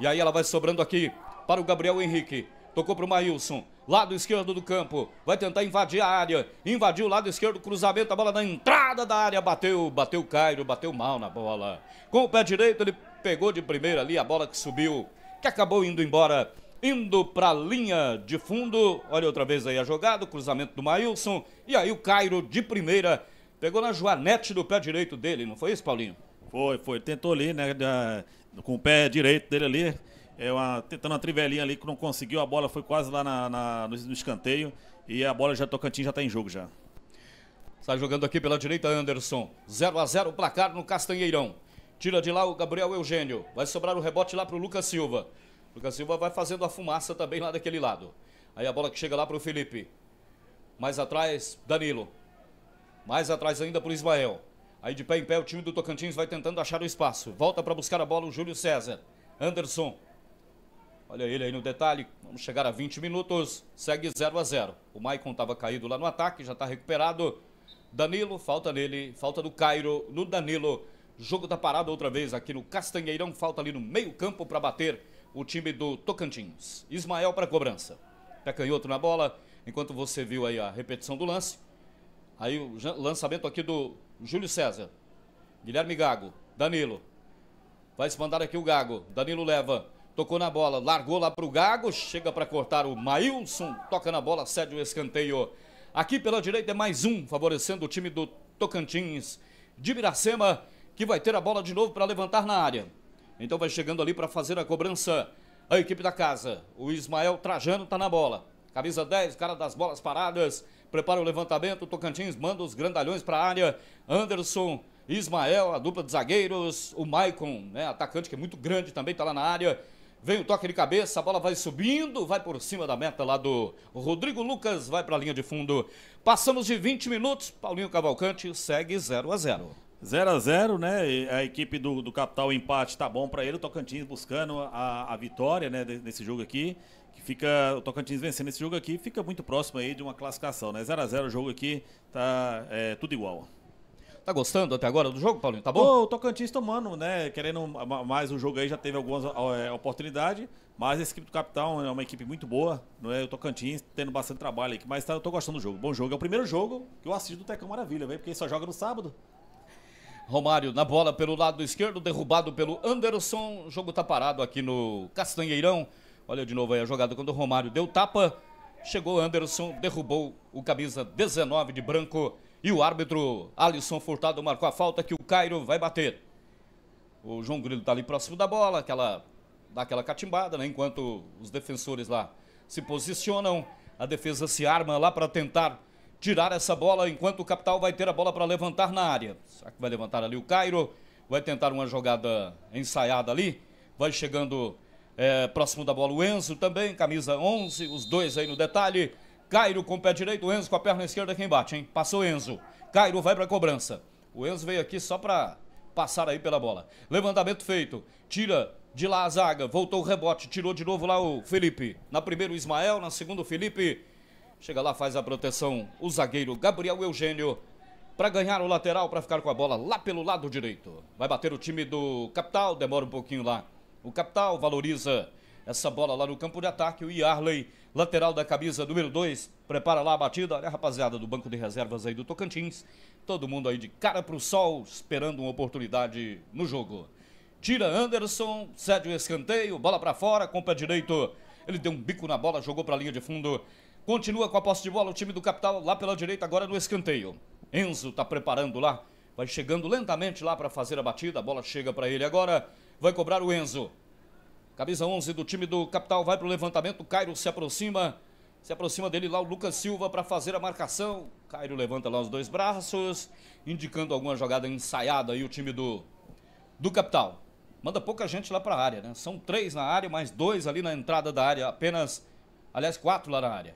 E aí ela vai sobrando aqui para o Gabriel Henrique. Tocou para o Maílson. Lado esquerdo do campo. Vai tentar invadir a área. Invadiu o lado esquerdo, cruzamento, a bola na entrada da área. Bateu, bateu Cairo, bateu mal na bola. Com o pé direito, ele pegou de primeira ali a bola que subiu, que acabou indo embora. Indo para a linha de fundo. Olha outra vez aí a jogada, o cruzamento do Maílson. E aí o Cairo de primeira. Pegou na joanete do pé direito dele, não foi isso, Paulinho? Foi, foi. Tentou ali, né? com o pé direito dele ali. É uma, tentando uma trivelinha ali que não conseguiu. A bola foi quase lá na, na no, escanteio. E a bola já Tocantins já está em jogo já. Está jogando aqui pela direita Anderson. 0 a 0 placar no Castanheirão. Tira de lá o Gabriel Eugênio. Vai sobrar o rebote lá para o Lucas Silva. Lucas Silva vai fazendo a fumaça também lá daquele lado. Aí a bola que chega lá para o Felipe. Mais atrás, Danilo. Mais atrás ainda para o Ismael. Aí de pé em pé o time do Tocantins vai tentando achar o espaço. Volta para buscar a bola o Júlio César. Anderson. Olha ele aí no detalhe. Vamos chegar a 20 minutos. Segue 0 a 0. O Maicon estava caído lá no ataque, já está recuperado. Danilo, falta nele, falta do Cairo no Danilo. Jogo da tá parada outra vez aqui no Castanheirão, falta ali no meio-campo para bater o time do Tocantins. Ismael para cobrança. Pé canhoto na bola, enquanto você viu aí a repetição do lance. Aí o lançamento aqui do Júlio César. Guilherme Gago. Danilo. Vai se mandar aqui o Gago. Danilo leva. Tocou na bola. Largou lá pro Gago. Chega para cortar o Mailson. Toca na bola. Cede o escanteio. Aqui pela direita é mais um, favorecendo o time do Tocantins. De Miracema, que vai ter a bola de novo para levantar na área. Então vai chegando ali para fazer a cobrança a equipe da casa. O Ismael Trajano está na bola. Camisa 10, cara das bolas paradas prepara o levantamento, Tocantins manda os grandalhões para a área, Anderson, Ismael, a dupla de zagueiros, o Maicon, né, atacante que é muito grande também, está lá na área, vem o toque de cabeça, a bola vai subindo, vai por cima da meta lá do Rodrigo Lucas, vai para a linha de fundo, passamos de 20 minutos, Paulinho Cavalcante segue 0 a 0 0 a 0 né? a equipe do, do Capital empate tá bom para ele. O Tocantins buscando a, a vitória, né? Nesse jogo aqui que fica o Tocantins vencendo esse jogo aqui, fica muito próximo aí de uma classificação, né? 0 a 0 o jogo aqui tá é, tudo igual. Tá gostando até agora do jogo, Paulinho? Tá bom? Pô, o Tocantins tomando, né? Querendo mais o jogo aí, já teve algumas é, oportunidades, mas esse equipe do Capitão é uma equipe muito boa, não é? O Tocantins tendo bastante trabalho aqui, mas tá, eu tô gostando do jogo. Bom jogo. É o primeiro jogo que eu assisto do Tecão Maravilha, velho, porque ele só joga no sábado. Romário na bola pelo lado esquerdo, derrubado pelo Anderson. O jogo tá parado aqui no Castanheirão. Olha de novo aí a jogada quando o Romário deu tapa. Chegou Anderson, derrubou o camisa 19 de branco. E o árbitro Alisson Furtado marcou a falta que o Cairo vai bater. O João Grilo está ali próximo da bola, aquela, dá aquela catimbada, né? Enquanto os defensores lá se posicionam, a defesa se arma lá para tentar tirar essa bola, enquanto o Capital vai ter a bola para levantar na área. Será que vai levantar ali o Cairo? Vai tentar uma jogada ensaiada ali. Vai chegando é, próximo da bola o Enzo também, camisa 11, os dois aí no detalhe. Cairo com o pé direito, Enzo com a perna esquerda quem bate, hein? Passou Enzo. Cairo vai para a cobrança. O Enzo veio aqui só para passar aí pela bola. Levantamento feito. Tira de lá a zaga, voltou o rebote, tirou de novo lá o Felipe. Na primeira o Ismael, na segunda o Felipe. Chega lá, faz a proteção o zagueiro Gabriel Eugênio para ganhar o lateral para ficar com a bola lá pelo lado direito. Vai bater o time do Capital, demora um pouquinho lá o Capital valoriza essa bola lá no campo de ataque. O Yarley, lateral da camisa número 2, prepara lá a batida. Olha a rapaziada do banco de reservas aí do Tocantins. Todo mundo aí de cara pro sol, esperando uma oportunidade no jogo. Tira Anderson, cede o escanteio, bola para fora, com o pé direito. Ele deu um bico na bola, jogou para a linha de fundo. Continua com a posse de bola o time do Capital lá pela direita, agora no escanteio. Enzo tá preparando lá, vai chegando lentamente lá para fazer a batida. A bola chega para ele agora vai cobrar o Enzo. Camisa 11 do time do Capital vai para o levantamento. Cairo se aproxima. Se aproxima dele lá o Lucas Silva para fazer a marcação. Cairo levanta lá os dois braços, indicando alguma jogada ensaiada aí o time do, do Capital. Manda pouca gente lá para a área, né? São três na área, mais dois ali na entrada da área. Apenas, aliás, quatro lá na área.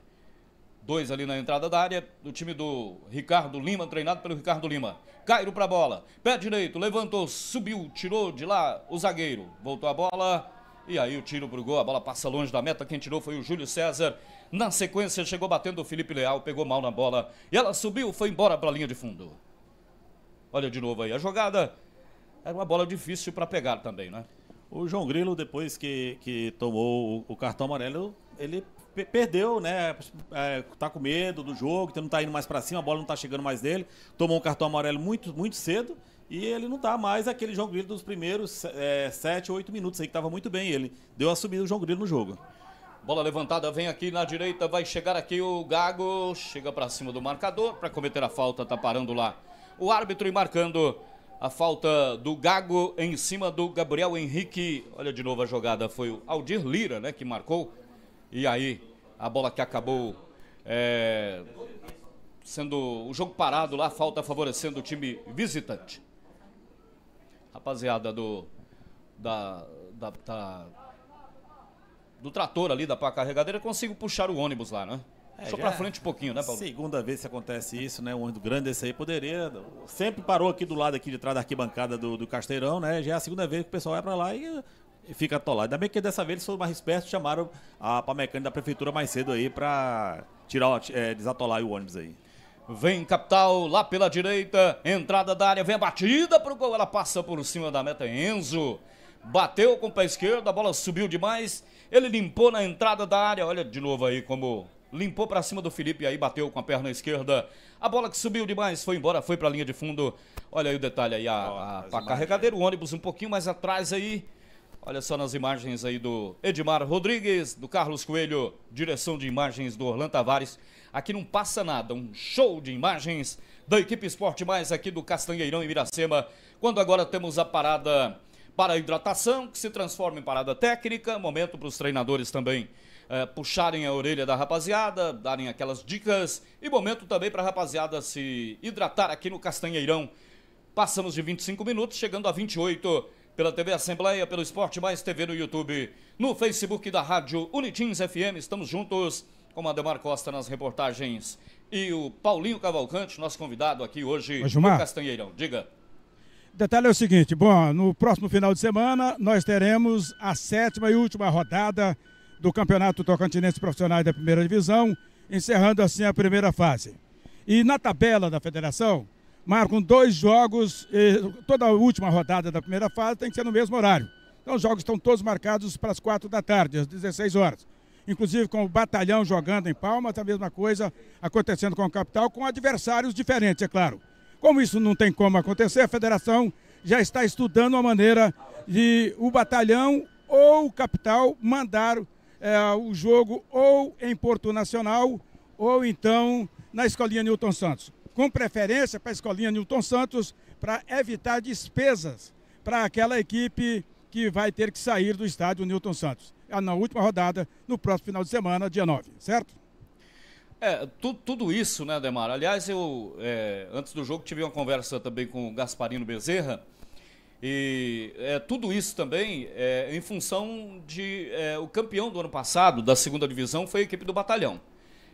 Dois ali na entrada da área do time do Ricardo Lima, treinado pelo Ricardo Lima. Cairo para a bola. Pé direito, levantou, subiu, tirou de lá o zagueiro. Voltou a bola. E aí o tiro pro gol, a bola passa longe da meta. Quem tirou foi o Júlio César. Na sequência, chegou batendo o Felipe Leal, pegou mal na bola. E ela subiu, foi embora para a linha de fundo. Olha de novo aí a jogada. Era uma bola difícil para pegar também, né? O João Grilo, depois que, que tomou o, o cartão amarelo, ele perdeu, né? É, tá com medo do jogo, então não tá indo mais para cima, a bola não tá chegando mais dele. Tomou um cartão amarelo muito, muito cedo e ele não tá mais aquele João Grilo dos primeiros é, 7, 8 minutos aí que tava muito bem. Ele deu a subida o João Grilo no jogo. Bola levantada vem aqui na direita, vai chegar aqui o Gago, chega para cima do marcador para cometer a falta, tá parando lá. O árbitro e marcando a falta do Gago em cima do Gabriel Henrique. Olha de novo a jogada, foi o Aldir Lira, né, que marcou e aí, a bola que acabou é, sendo o jogo parado lá, falta favorecendo o time visitante. Rapaziada do. Da, da, da do trator ali da pá carregadeira, consigo puxar o ônibus lá, né? É, Só pra frente um pouquinho, né, Paulo? Segunda vez que acontece isso, né? Um ônibus grande desse aí poderia. Sempre parou aqui do lado aqui de trás da arquibancada do, do Casteirão, né? Já é a segunda vez que o pessoal vai pra lá e fica atolado. Ainda bem que dessa vez eles foram mais espertos, chamaram a mecânica da prefeitura mais cedo aí para tirar, é, desatolar o ônibus aí. Vem Capital lá pela direita, entrada da área, vem a batida pro gol, ela passa por cima da meta Enzo. Bateu com o pé esquerdo, a bola subiu demais. Ele limpou na entrada da área. Olha de novo aí como limpou para cima do Felipe aí, bateu com a perna esquerda. A bola que subiu demais, foi embora, foi para a linha de fundo. Olha aí o detalhe aí, a, a, a carregadeira, o ônibus um pouquinho mais atrás aí. Olha só nas imagens aí do Edmar Rodrigues, do Carlos Coelho, direção de imagens do Orlando Tavares. Aqui não passa nada, um show de imagens da equipe Esporte Mais aqui do Castanheirão e Miracema. Quando agora temos a parada para hidratação, que se transforma em parada técnica, momento para os treinadores também eh, puxarem a orelha da rapaziada, darem aquelas dicas e momento também para a rapaziada se hidratar aqui no Castanheirão. Passamos de 25 minutos, chegando a 28 pela TV Assembleia, pelo Esporte Mais TV no YouTube, no Facebook da Rádio Unitins FM. Estamos juntos com Ademar Costa nas reportagens e o Paulinho Cavalcante, nosso convidado aqui hoje, Ô, Gilmar, Castanheirão. Diga. Detalhe é o seguinte, bom, no próximo final de semana nós teremos a sétima e última rodada do Campeonato Tocantinense Profissionais da Primeira Divisão, encerrando assim a primeira fase. E na tabela da federação, marcam dois jogos, toda a última rodada da primeira fase tem que ser no mesmo horário. Então os jogos estão todos marcados para as quatro da tarde, às 16 horas. Inclusive com o batalhão jogando em Palmas, a mesma coisa acontecendo com a capital, com adversários diferentes, é claro. Como isso não tem como acontecer, a federação já está estudando a maneira de o batalhão ou o capital mandar é, o jogo ou em Porto Nacional ou então na Escolinha Newton Santos com preferência para a escolinha Newton Santos, para evitar despesas para aquela equipe que vai ter que sair do estádio Newton Santos. É na última rodada, no próximo final de semana, dia 9, certo? É, tu, tudo isso, né, Demar? Aliás, eu, é, antes do jogo, tive uma conversa também com o Gasparino Bezerra. E é, tudo isso também é, em função de. É, o campeão do ano passado, da segunda divisão, foi a equipe do Batalhão.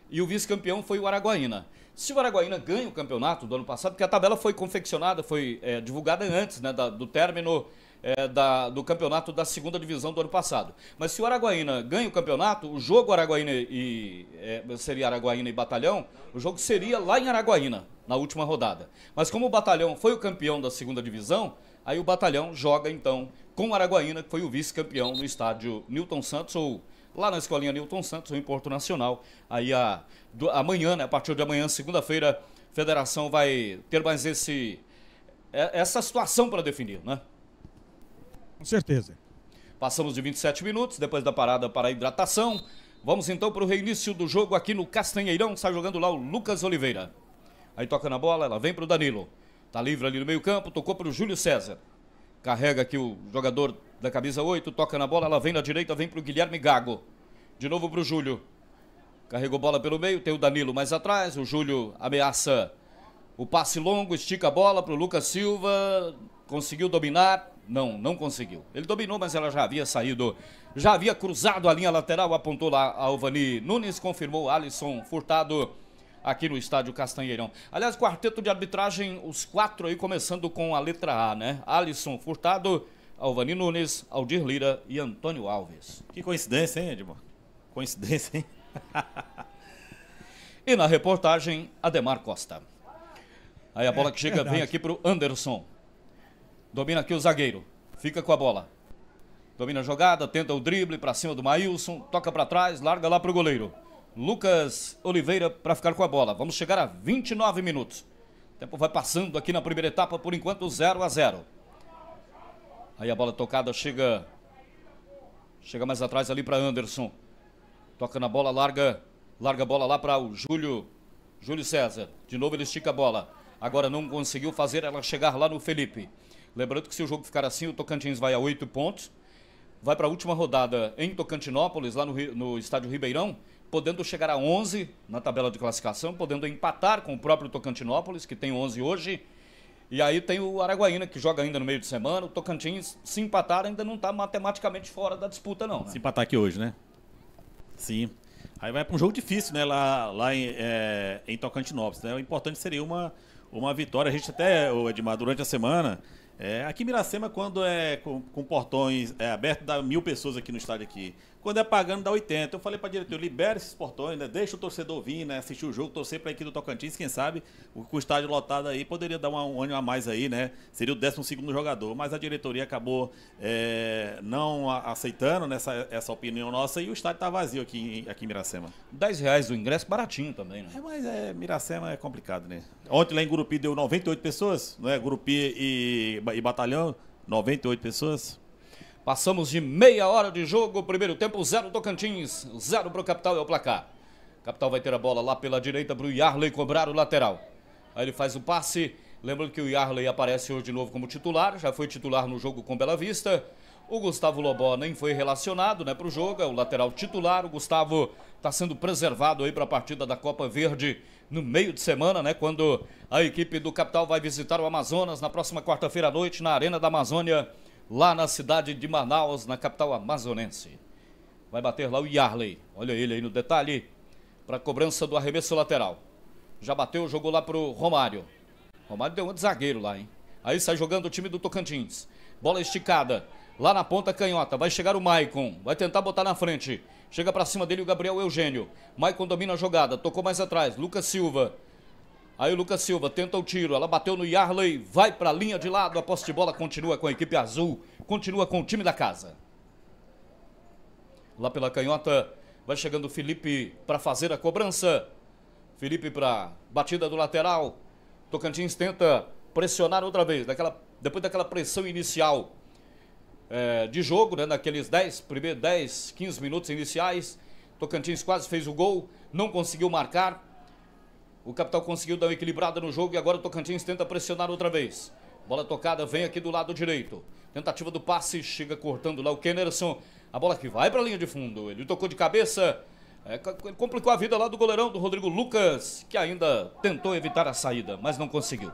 E o vice-campeão foi o Araguaína. Se o Araguaína ganha o campeonato do ano passado, porque a tabela foi confeccionada, foi é, divulgada antes né, da, do término é, da, do campeonato da segunda divisão do ano passado. Mas se o Araguaína ganha o campeonato, o jogo Araguaína e é, seria Araguaína e Batalhão, o jogo seria lá em Araguaína na última rodada. Mas como o Batalhão foi o campeão da segunda divisão, aí o Batalhão joga então com o Araguaína, que foi o vice-campeão no estádio Newton Santos ou lá na escolinha Newton Santos ou em Porto Nacional. Aí a do, amanhã, né, a partir de amanhã, segunda-feira, a federação vai ter mais esse, é, essa situação para definir, né? Com certeza. Passamos de 27 minutos, depois da parada para a hidratação. Vamos então para o reinício do jogo aqui no Castanheirão. Sai tá jogando lá o Lucas Oliveira. Aí toca na bola, ela vem para o Danilo. Tá livre ali no meio-campo, tocou para o Júlio César. Carrega aqui o jogador da camisa 8, toca na bola, ela vem na direita, vem para o Guilherme Gago. De novo para o Júlio. Carregou bola pelo meio, tem o Danilo mais atrás, o Júlio ameaça o passe longo, estica a bola para o Lucas Silva, conseguiu dominar. Não, não conseguiu. Ele dominou, mas ela já havia saído, já havia cruzado a linha lateral, apontou lá a Alvani Nunes, confirmou Alisson Furtado aqui no estádio Castanheirão. Aliás, quarteto de arbitragem, os quatro aí começando com a letra A, né? Alisson Furtado, Alvani Nunes, Aldir Lira e Antônio Alves. Que coincidência, hein, Edmar? Coincidência, hein? e na reportagem, Ademar Costa. Aí a bola é, que chega é verdade. vem aqui pro Anderson. Domina aqui o zagueiro. Fica com a bola. Domina a jogada, tenta o drible para cima do Maílson, toca para trás, larga lá pro goleiro. Lucas Oliveira para ficar com a bola. Vamos chegar a 29 minutos. O tempo vai passando aqui na primeira etapa, por enquanto 0 a 0. Aí a bola tocada chega chega mais atrás ali para Anderson. Toca na bola, larga. Larga a bola lá para o Júlio. Júlio César. De novo ele estica a bola. Agora não conseguiu fazer ela chegar lá no Felipe. Lembrando que se o jogo ficar assim, o Tocantins vai a oito pontos. Vai para a última rodada em Tocantinópolis, lá no, no estádio Ribeirão, podendo chegar a 11 na tabela de classificação, podendo empatar com o próprio Tocantinópolis, que tem 11 hoje. E aí tem o Araguaína, que joga ainda no meio de semana. O Tocantins, se empatar, ainda não está matematicamente fora da disputa, não. Né? Se empatar aqui hoje, né? Sim. Aí vai para um jogo difícil, né? Lá, lá em, é, em Tocantinópolis. Né? O importante seria uma, uma vitória. A gente até, Edmar, durante a semana. É, aqui em Miracema, quando é com, com portões é, aberto, dá mil pessoas aqui no estádio aqui. Quando é pagando, dá 80. Eu falei para diretor, libera esses portões, né? deixa o torcedor vir, né? assistir o jogo, torcer para a equipe do Tocantins. Quem sabe o, o estádio lotado aí poderia dar um, um ânimo a mais aí, né? Seria o 12 jogador. Mas a diretoria acabou é, não aceitando nessa, né, essa opinião nossa e o estádio está vazio aqui, aqui em Miracema. 10 reais o ingresso, baratinho também, né? É, mas é, Miracema é complicado, né? Ontem lá em Gurupi deu 98 pessoas, né? Gurupi e, e Batalhão, 98 pessoas. Passamos de meia hora de jogo, primeiro tempo, zero Tocantins, zero para o Capital é o placar. Capital vai ter a bola lá pela direita para o Yarley cobrar o lateral. Aí ele faz o passe, lembrando que o Yarley aparece hoje de novo como titular, já foi titular no jogo com Bela Vista. O Gustavo Lobó nem foi relacionado né, para o jogo, é o lateral titular. O Gustavo está sendo preservado aí para a partida da Copa Verde no meio de semana, né? Quando a equipe do Capital vai visitar o Amazonas na próxima quarta-feira à noite na Arena da Amazônia lá na cidade de Manaus, na capital amazonense. Vai bater lá o Yarley. Olha ele aí no detalhe para cobrança do arremesso lateral. Já bateu, jogou lá pro Romário. Romário deu um de zagueiro lá, hein? Aí sai jogando o time do Tocantins. Bola esticada. Lá na ponta canhota. Vai chegar o Maicon. Vai tentar botar na frente. Chega para cima dele o Gabriel Eugênio. Maicon domina a jogada. Tocou mais atrás. Lucas Silva. Aí o Lucas Silva tenta o tiro, ela bateu no Yarley, vai para a linha de lado, a posse de bola continua com a equipe azul, continua com o time da casa. Lá pela canhota vai chegando o Felipe para fazer a cobrança. Felipe para batida do lateral. Tocantins tenta pressionar outra vez, daquela, depois daquela pressão inicial é, de jogo, né, naqueles 10, primeiros 10, 15 minutos iniciais. Tocantins quase fez o gol, não conseguiu marcar o Capital conseguiu dar uma equilibrada no jogo e agora o Tocantins tenta pressionar outra vez. Bola tocada vem aqui do lado direito. Tentativa do passe, chega cortando lá o Kennerson. A bola que vai para a linha de fundo. Ele tocou de cabeça. É, complicou a vida lá do goleirão, do Rodrigo Lucas, que ainda tentou evitar a saída, mas não conseguiu.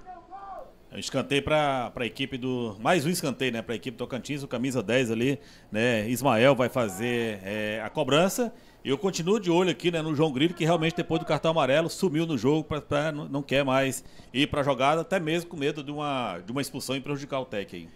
É um escanteio para a equipe do. Mais um escanteio, né? Para a equipe do Tocantins, o camisa 10 ali, né? Ismael vai fazer é, a cobrança e eu continuo de olho aqui né, no João Grilo, que realmente depois do cartão amarelo sumiu no jogo, pra, pra não, não quer mais ir para a jogada, até mesmo com medo de uma, de uma expulsão e prejudicar o Tec aí.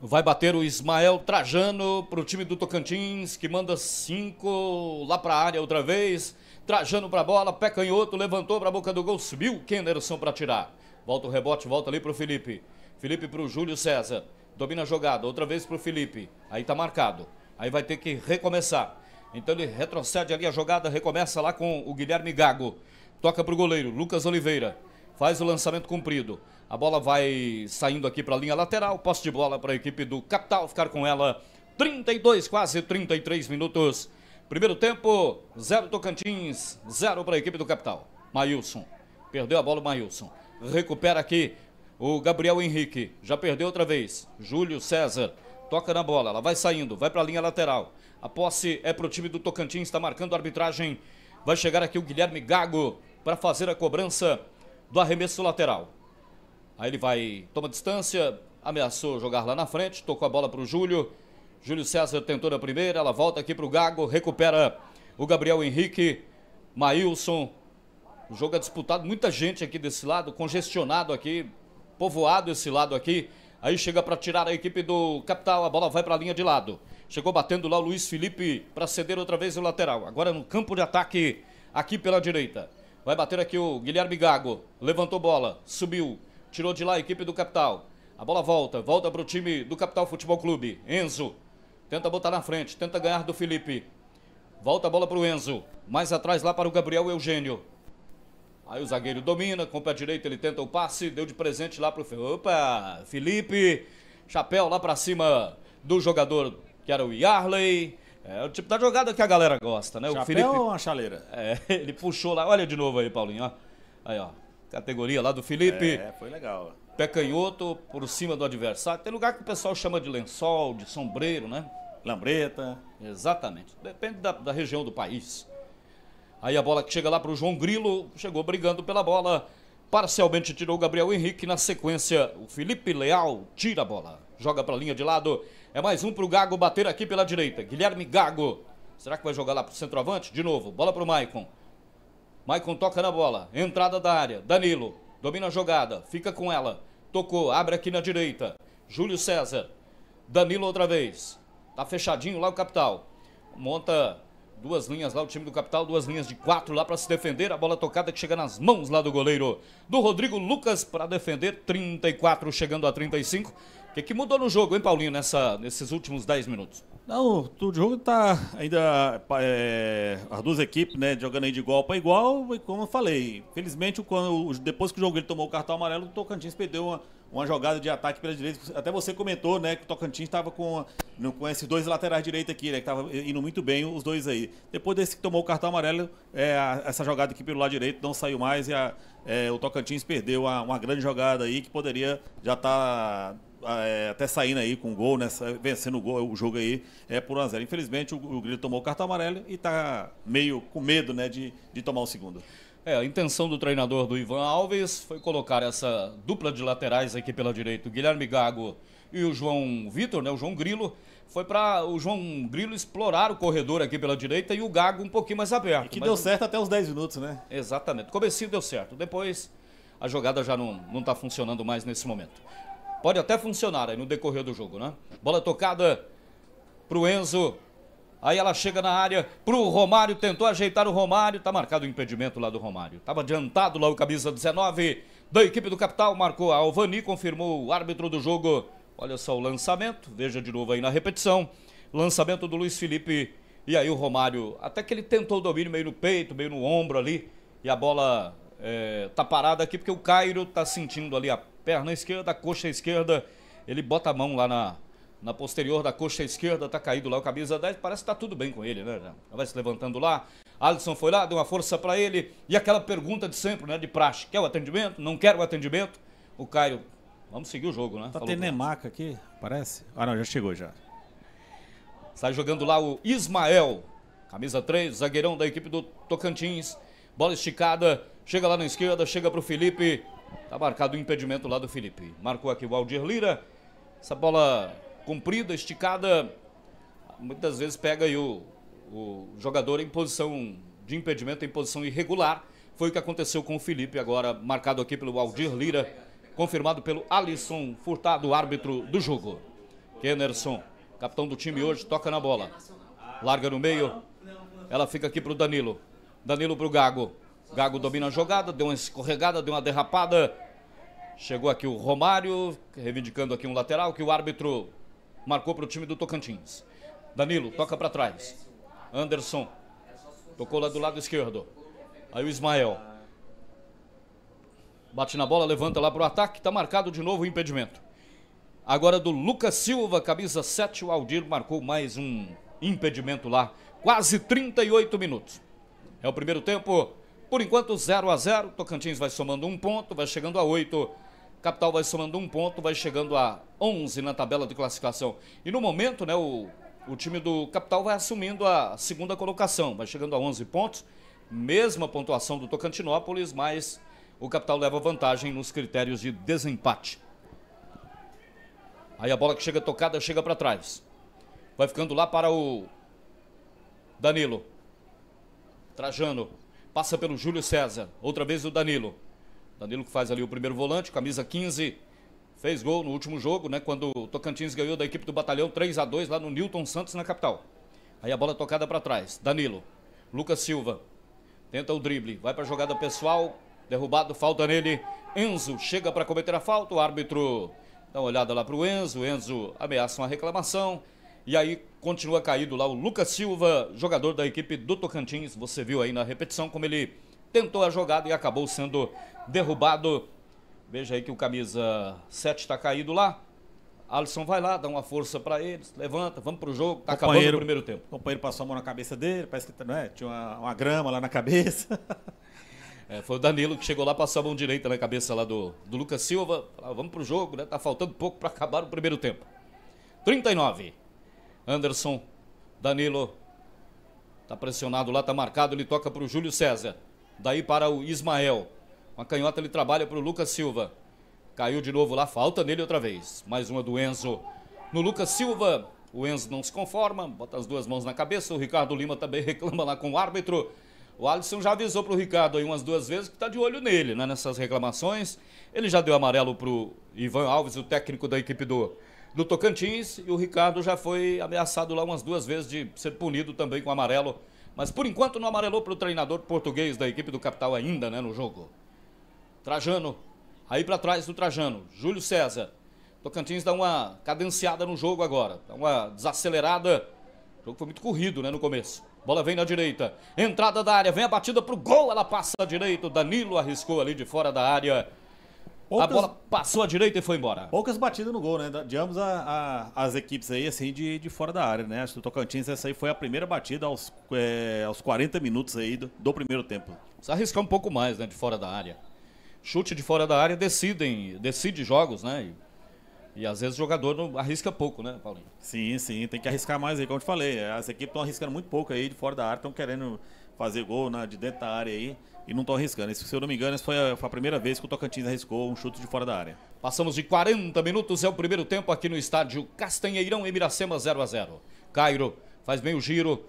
Vai bater o Ismael Trajano para o time do Tocantins, que manda cinco lá para a área outra vez. Trajano para a bola, pé canhoto, levantou para a boca do gol, subiu Kenderson para tirar. Volta o rebote, volta ali para o Felipe. Felipe para o Júlio César. Domina a jogada, outra vez para o Felipe. Aí tá marcado. Aí vai ter que recomeçar. Então ele retrocede ali a jogada, recomeça lá com o Guilherme Gago. Toca para o goleiro, Lucas Oliveira. Faz o lançamento cumprido. A bola vai saindo aqui para a linha lateral. Posse de bola para a equipe do Capital. Ficar com ela 32, quase 33 minutos. Primeiro tempo, zero Tocantins, zero para a equipe do Capital. Mailson. Perdeu a bola o Mailson. Recupera aqui o Gabriel Henrique. Já perdeu outra vez. Júlio César. Toca na bola. Ela vai saindo. Vai para a linha lateral. A posse é para o time do Tocantins, está marcando a arbitragem. Vai chegar aqui o Guilherme Gago para fazer a cobrança do arremesso lateral. Aí ele vai, toma distância, ameaçou jogar lá na frente, tocou a bola para o Júlio. Júlio César tentou na primeira, ela volta aqui para o Gago, recupera o Gabriel Henrique, Maílson. O jogo é disputado, muita gente aqui desse lado, congestionado aqui, povoado esse lado aqui. Aí chega para tirar a equipe do Capital, a bola vai para a linha de lado. Chegou batendo lá o Luiz Felipe para ceder outra vez o lateral. Agora no campo de ataque, aqui pela direita. Vai bater aqui o Guilherme Gago. Levantou bola, subiu, tirou de lá a equipe do Capital. A bola volta, volta para o time do Capital Futebol Clube. Enzo tenta botar na frente, tenta ganhar do Felipe. Volta a bola para o Enzo. Mais atrás lá para o Gabriel Eugênio. Aí o zagueiro domina, com o pé direito ele tenta o passe, deu de presente lá para o Opa, Felipe. Chapéu lá para cima do jogador que era o Yarley. É o tipo da jogada que a galera gosta, né? Chapéu o Felipe... ou uma chaleira? É, ele puxou lá. Olha de novo aí, Paulinho. Ó. Aí, ó. Categoria lá do Felipe. É, foi legal. Pé canhoto por cima do adversário. Tem lugar que o pessoal chama de lençol, de sombreiro, né? Lambreta. Exatamente. Depende da, da região do país. Aí a bola que chega lá para o João Grilo, chegou brigando pela bola. Parcialmente tirou o Gabriel Henrique. Na sequência, o Felipe Leal tira a bola. Joga para a linha de lado. É mais um pro Gago bater aqui pela direita. Guilherme Gago. Será que vai jogar lá pro centroavante? De novo, bola pro Maicon. Maicon toca na bola. Entrada da área. Danilo domina a jogada. Fica com ela. Tocou, abre aqui na direita. Júlio César. Danilo outra vez. Tá fechadinho lá o Capital. Monta duas linhas lá o time do Capital, duas linhas de quatro lá para se defender. A bola tocada que chega nas mãos lá do goleiro do Rodrigo Lucas para defender. 34 chegando a 35. O que, que mudou no jogo, hein, Paulinho, nessa, nesses últimos 10 minutos? Não, o jogo está ainda. É, as duas equipes, né, jogando aí de igual para igual, e como eu falei, felizmente, quando, depois que o jogo ele tomou o cartão amarelo, o Tocantins perdeu uma, uma jogada de ataque pela direita. Até você comentou, né, que o Tocantins estava com, com esses dois laterais direitos aqui, né, que estavam indo muito bem os dois aí. Depois desse que tomou o cartão amarelo, é, a, essa jogada aqui pelo lado direito não saiu mais e a, é, o Tocantins perdeu a, uma grande jogada aí que poderia já estar. Tá, ah, é, até saindo aí com gol, nessa né, vencendo o, gol, o jogo aí é por 1x0. Infelizmente, o, o Grilo tomou o cartão amarelo e está meio com medo né, de, de tomar o segundo. É, a intenção do treinador do Ivan Alves foi colocar essa dupla de laterais aqui pela direita, o Guilherme Gago e o João Vitor, né, o João Grilo, foi para o João Grilo explorar o corredor aqui pela direita e o Gago um pouquinho mais aberto. E que mas... deu certo até os 10 minutos, né? Exatamente. Comecinho deu certo. Depois a jogada já não, não tá funcionando mais nesse momento pode até funcionar aí no decorrer do jogo, né? Bola tocada pro Enzo. Aí ela chega na área pro Romário, tentou ajeitar o Romário, tá marcado o impedimento lá do Romário. Tava adiantado lá o camisa 19 da equipe do Capital, marcou a Alvani, confirmou o árbitro do jogo. Olha só o lançamento, veja de novo aí na repetição. Lançamento do Luiz Felipe e aí o Romário, até que ele tentou o domínio meio no peito, meio no ombro ali, e a bola é, tá parada aqui porque o Cairo tá sentindo ali a perna esquerda, coxa esquerda. Ele bota a mão lá na, na posterior da coxa esquerda, tá caído lá o camisa 10. Parece que tá tudo bem com ele, né? vai se levantando lá. Alisson foi lá, deu uma força para ele. E aquela pergunta de sempre, né? De praxe: quer o atendimento? Não quer o atendimento? O Caio, vamos seguir o jogo, né? Tá tendo Nemaca aqui, parece? Ah, não, já chegou já. Sai jogando lá o Ismael, camisa 3, zagueirão da equipe do Tocantins. Bola esticada, chega lá na esquerda, chega para o Felipe. Tá marcado o um impedimento lá do Felipe. Marcou aqui o Aldir Lira. Essa bola comprida, esticada, muitas vezes pega aí o, o jogador em posição de impedimento, em posição irregular. Foi o que aconteceu com o Felipe, agora marcado aqui pelo Aldir Lira, confirmado pelo Alisson Furtado, árbitro do jogo. Kennerson, capitão do time hoje, toca na bola. Larga no meio. Ela fica aqui pro Danilo. Danilo pro Gago. Gago domina a jogada, deu uma escorregada, deu uma derrapada. Chegou aqui o Romário, reivindicando aqui um lateral que o árbitro marcou para o time do Tocantins. Danilo, toca para trás. Anderson, tocou lá do lado esquerdo. Aí o Ismael. Bate na bola, levanta lá para o ataque, está marcado de novo o impedimento. Agora do Lucas Silva, camisa 7, o Aldir marcou mais um impedimento lá. Quase 38 minutos. É o primeiro tempo por enquanto, 0 a 0 Tocantins vai somando um ponto, vai chegando a 8. Capital vai somando um ponto, vai chegando a 11 na tabela de classificação. E no momento, né, o, o time do Capital vai assumindo a segunda colocação, vai chegando a 11 pontos. Mesma pontuação do Tocantinópolis, mas o Capital leva vantagem nos critérios de desempate. Aí a bola que chega tocada chega para trás. Vai ficando lá para o Danilo. Trajano passa pelo Júlio César. Outra vez o Danilo. Danilo que faz ali o primeiro volante, camisa 15. Fez gol no último jogo, né? Quando o Tocantins ganhou da equipe do Batalhão 3 a 2 lá no Newton Santos, na capital. Aí a bola é tocada para trás. Danilo. Lucas Silva. Tenta o drible. Vai para a jogada pessoal. Derrubado, falta nele. Enzo chega para cometer a falta. O árbitro dá uma olhada lá para o Enzo. Enzo ameaça uma reclamação. E aí Continua caído lá o Lucas Silva, jogador da equipe do Tocantins. Você viu aí na repetição como ele tentou a jogada e acabou sendo derrubado. Veja aí que o camisa 7 está caído lá. Alisson vai lá, dá uma força para eles, levanta, vamos para o jogo, está acabando o primeiro tempo. O companheiro passou a mão na cabeça dele, parece que é tinha uma, uma grama lá na cabeça. É, foi o Danilo que chegou lá, passou a mão direita na cabeça lá do, do Lucas Silva. Falava, ah, vamos o jogo, né? Tá faltando pouco para acabar o primeiro tempo. 39. Anderson, Danilo, tá pressionado lá, tá marcado, ele toca para o Júlio César. Daí para o Ismael. uma canhota ele trabalha para o Lucas Silva. Caiu de novo lá, falta nele outra vez. Mais uma do Enzo. No Lucas Silva, o Enzo não se conforma, bota as duas mãos na cabeça. O Ricardo Lima também reclama lá com o árbitro. O Alisson já avisou pro Ricardo aí umas duas vezes que tá de olho nele, né? Nessas reclamações. Ele já deu amarelo pro Ivan Alves, o técnico da equipe do no Tocantins e o Ricardo já foi ameaçado lá umas duas vezes de ser punido também com amarelo. Mas por enquanto não amarelou para o treinador português da equipe do Capital ainda, né, no jogo. Trajano, aí para trás do Trajano, Júlio César. Tocantins dá uma cadenciada no jogo agora, dá uma desacelerada. O jogo foi muito corrido, né, no começo. Bola vem na direita, entrada da área, vem a batida o gol, ela passa à direita, Danilo arriscou ali de fora da área. Poucas, a bola passou à direita e foi embora. Poucas batidas no gol, né? De ambas as equipes aí, assim, de, de fora da área, né? Acho que o Tocantins, essa aí foi a primeira batida aos, é, aos 40 minutos aí do, do primeiro tempo. Precisa arriscar um pouco mais, né? De fora da área. Chute de fora da área decidem, decide jogos, né? E, e às vezes o jogador não, arrisca pouco, né, Paulinho? Sim, sim, tem que arriscar mais aí, como eu te falei. As equipes estão arriscando muito pouco aí de fora da área, estão querendo fazer gol na, né, de dentro da área aí e não estão arriscando. Esse, se eu não me engano, essa foi a, foi a, primeira vez que o Tocantins arriscou um chute de fora da área. Passamos de 40 minutos, é o primeiro tempo aqui no estádio Castanheirão, Emiracema Miracema, 0 a 0 Cairo faz bem o giro,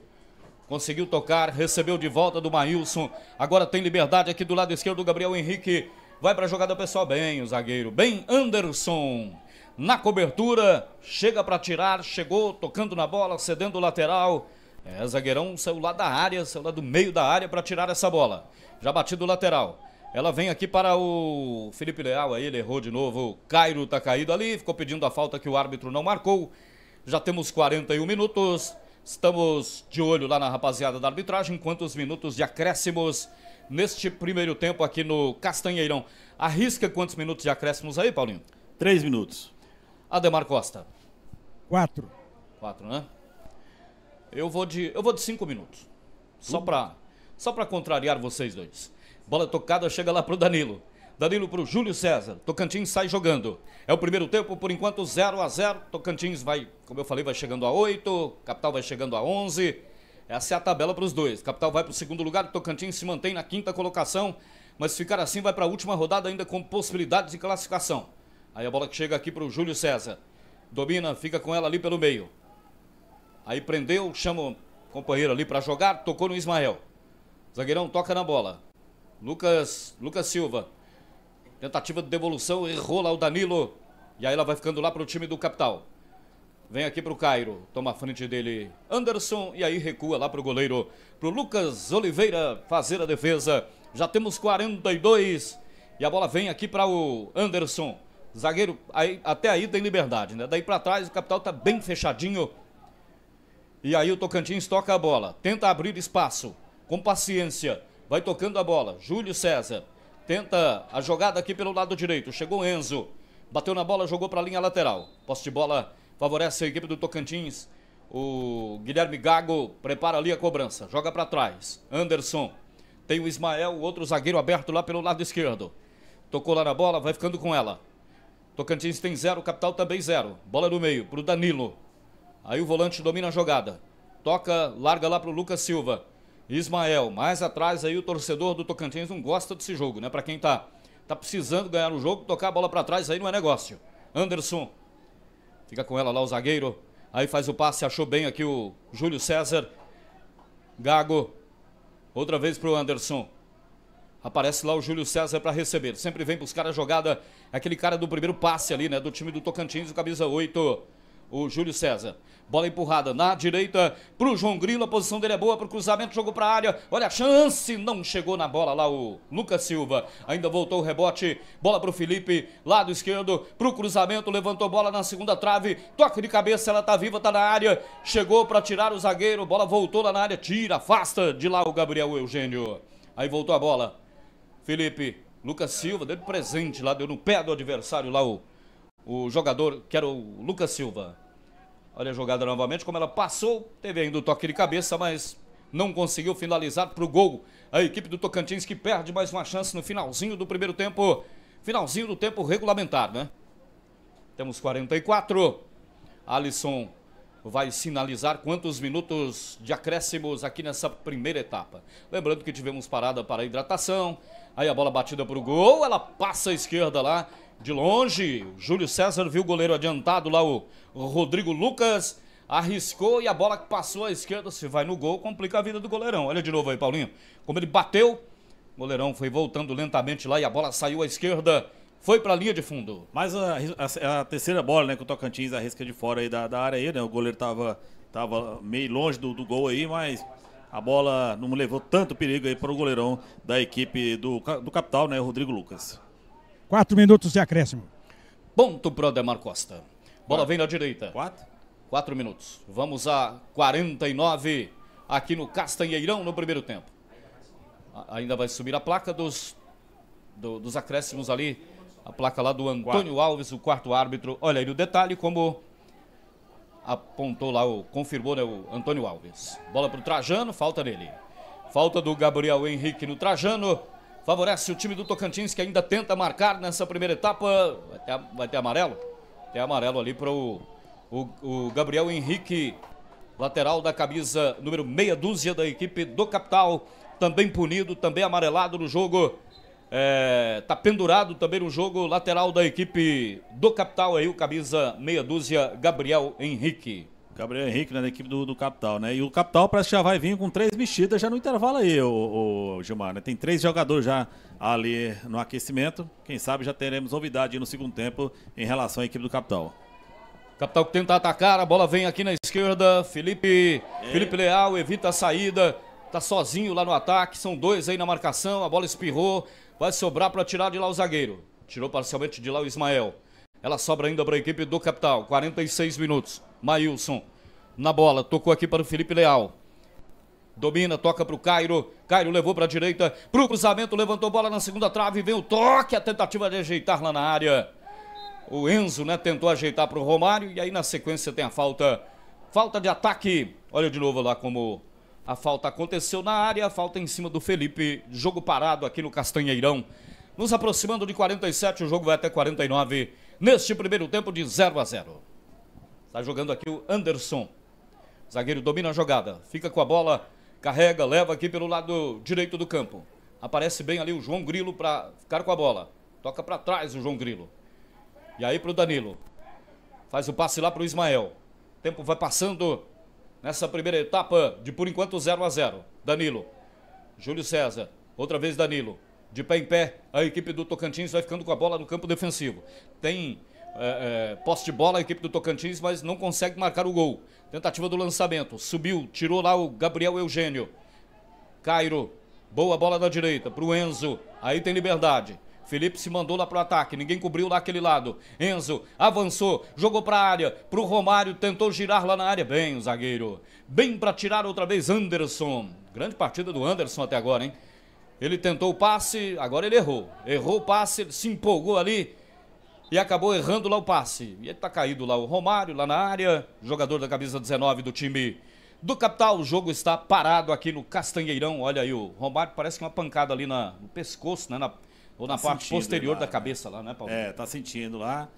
conseguiu tocar, recebeu de volta do Maílson. Agora tem liberdade aqui do lado esquerdo, do Gabriel Henrique. Vai para a jogada pessoal bem, o zagueiro. Bem, Anderson. Na cobertura, chega para tirar, chegou tocando na bola, cedendo o lateral. É, zagueirão saiu lá da área, saiu lá do meio da área para tirar essa bola. Já batido o lateral. Ela vem aqui para o Felipe Leal, aí ele errou de novo. O Cairo tá caído ali, ficou pedindo a falta que o árbitro não marcou. Já temos 41 minutos. Estamos de olho lá na rapaziada da arbitragem, quantos minutos de acréscimos neste primeiro tempo aqui no Castanheirão. Arrisca quantos minutos de acréscimos aí, Paulinho? Três minutos. Ademar Costa. Quatro. Quatro, né? Eu vou de, eu vou de cinco minutos. Só hum. para só para contrariar vocês dois. Bola tocada chega lá pro Danilo. Danilo pro Júlio César. Tocantins sai jogando. É o primeiro tempo, por enquanto 0 a 0. Tocantins vai, como eu falei, vai chegando a 8, Capital vai chegando a 11. Essa é a tabela para os dois. Capital vai para o segundo lugar, Tocantins se mantém na quinta colocação, mas ficar assim vai para a última rodada ainda com possibilidades de classificação. Aí a bola que chega aqui para o Júlio César. Domina, fica com ela ali pelo meio. Aí prendeu, chama o companheiro ali para jogar, tocou no Ismael. Zagueirão toca na bola. Lucas, Lucas Silva. Tentativa de devolução, errou lá o Danilo. E aí ela vai ficando lá para o time do Capital. Vem aqui para o Cairo, toma a frente dele Anderson e aí recua lá para o goleiro, para o Lucas Oliveira fazer a defesa. Já temos 42 e a bola vem aqui para o Anderson. Zagueiro aí, até aí tem liberdade, né? Daí para trás o Capital tá bem fechadinho. E aí o Tocantins toca a bola, tenta abrir espaço com paciência, vai tocando a bola. Júlio César tenta a jogada aqui pelo lado direito. Chegou Enzo, bateu na bola, jogou para a linha lateral. Poste de bola favorece a equipe do Tocantins. O Guilherme Gago prepara ali a cobrança, joga para trás. Anderson tem o Ismael, outro zagueiro aberto lá pelo lado esquerdo. Tocou lá na bola, vai ficando com ela. Tocantins tem zero, Capital também zero. Bola no meio para o Danilo. Aí o volante domina a jogada. Toca, larga lá para o Lucas Silva. Ismael, mais atrás aí o torcedor do Tocantins não gosta desse jogo, né? Para quem tá, tá precisando ganhar o jogo, tocar a bola para trás aí não é negócio. Anderson, fica com ela lá o zagueiro, aí faz o passe, achou bem aqui o Júlio César. Gago, outra vez pro Anderson. Aparece lá o Júlio César para receber. Sempre vem buscar a jogada, aquele cara do primeiro passe ali, né? Do time do Tocantins, o camisa 8, o Júlio César. Bola empurrada na direita para o João Grilo. A posição dele é boa para o cruzamento, jogo para a área. Olha a chance, não chegou na bola lá o Lucas Silva. Ainda voltou o rebote. Bola para o Felipe, lado esquerdo, para o cruzamento. Levantou bola na segunda trave. Toque de cabeça, ela tá viva, tá na área. Chegou para tirar o zagueiro. Bola voltou lá na área. Tira, afasta de lá o Gabriel Eugênio. Aí voltou a bola. Felipe, Lucas Silva, deu de presente lá, deu no pé do adversário lá o, o jogador, que era o Lucas Silva. Olha a jogada novamente, como ela passou, teve ainda o toque de cabeça, mas não conseguiu finalizar para o gol. A equipe do Tocantins que perde mais uma chance no finalzinho do primeiro tempo. Finalzinho do tempo regulamentar, né? Temos 44. Alisson vai sinalizar quantos minutos de acréscimos aqui nessa primeira etapa. Lembrando que tivemos parada para hidratação. Aí a bola batida para o gol, ela passa à esquerda lá de longe. O Júlio César viu o goleiro adiantado lá, o Rodrigo Lucas. Arriscou e a bola que passou à esquerda, se vai no gol, complica a vida do goleirão. Olha de novo aí, Paulinho. Como ele bateu, o goleirão foi voltando lentamente lá e a bola saiu à esquerda. Foi para a linha de fundo. Mas a, a, a, terceira bola, né, que o Tocantins arrisca de fora aí da, da área aí, né? O goleiro tava, tava meio longe do, do gol aí, mas a bola não levou tanto perigo aí para o goleirão da equipe do, do capital, né, Rodrigo Lucas. Quatro minutos de acréscimo. Ponto pro Ademar Costa. Bola Quatro. vem da direita. Quatro? Quatro minutos. Vamos a 49 aqui no Castanheirão no primeiro tempo. Ainda vai subir a placa dos, do, dos acréscimos ali. A placa lá do Antônio Quatro. Alves, o quarto árbitro. Olha aí o detalhe como apontou lá, o, confirmou né, o Antônio Alves. Bola pro Trajano, falta dele. Falta do Gabriel Henrique no Trajano. Favorece o time do Tocantins que ainda tenta marcar nessa primeira etapa. Vai ter, vai ter amarelo? Tem amarelo ali para o, o Gabriel Henrique, lateral da camisa número meia dúzia da equipe do Capital. Também punido, também amarelado no jogo. É, tá pendurado também no jogo lateral da equipe do Capital aí, o camisa meia dúzia Gabriel Henrique. Gabriel Henrique, né, da equipe do, do Capital, né? E o Capital parece que já vai vir com três mexidas já no intervalo aí, o, o Gilmar, né? Tem três jogadores já ali no aquecimento. Quem sabe já teremos novidade no segundo tempo em relação à equipe do Capital. Capital que tenta atacar, a bola vem aqui na esquerda. Felipe, é. Felipe Leal evita a saída, tá sozinho lá no ataque, são dois aí na marcação, a bola espirrou, vai sobrar para tirar de lá o zagueiro. Tirou parcialmente de lá o Ismael. Ela sobra ainda para a equipe do Capital. 46 minutos. Mailson na bola. Tocou aqui para o Felipe Leal. Domina, toca para o Cairo. Cairo levou para a direita. Para o cruzamento, levantou bola na segunda trave. Vem o toque. A tentativa de ajeitar lá na área. O Enzo né, tentou ajeitar para o Romário. E aí na sequência tem a falta. Falta de ataque. Olha de novo lá como a falta aconteceu na área. falta em cima do Felipe. Jogo parado aqui no Castanheirão. Nos aproximando de 47. O jogo vai até 49 neste primeiro tempo de 0 a 0. Está jogando aqui o Anderson. zagueiro domina a jogada, fica com a bola, carrega, leva aqui pelo lado direito do campo. Aparece bem ali o João Grilo para ficar com a bola. Toca para trás o João Grilo. E aí para o Danilo. Faz o passe lá para o Ismael. Tempo vai passando nessa primeira etapa de por enquanto 0 a 0. Danilo. Júlio César. Outra vez Danilo de pé em pé, a equipe do Tocantins vai ficando com a bola no campo defensivo. Tem é, é, posse de bola a equipe do Tocantins, mas não consegue marcar o gol. Tentativa do lançamento, subiu, tirou lá o Gabriel Eugênio. Cairo, boa bola da direita para o Enzo, aí tem liberdade. Felipe se mandou lá pro ataque, ninguém cobriu lá aquele lado. Enzo avançou, jogou pra área, pro Romário, tentou girar lá na área. Bem, o zagueiro. Bem para tirar outra vez Anderson. Grande partida do Anderson até agora, hein? Ele tentou o passe, agora ele errou. Errou o passe, ele se empolgou ali e acabou errando lá o passe. E ele tá caído lá o Romário, lá na área, jogador da camisa 19 do time do Capital. O jogo está parado aqui no Castanheirão. Olha aí, o Romário parece que uma pancada ali na, no pescoço, né? Na, ou na tá parte posterior lá, da né? cabeça lá, né, Paulo? É, tá sentindo lá.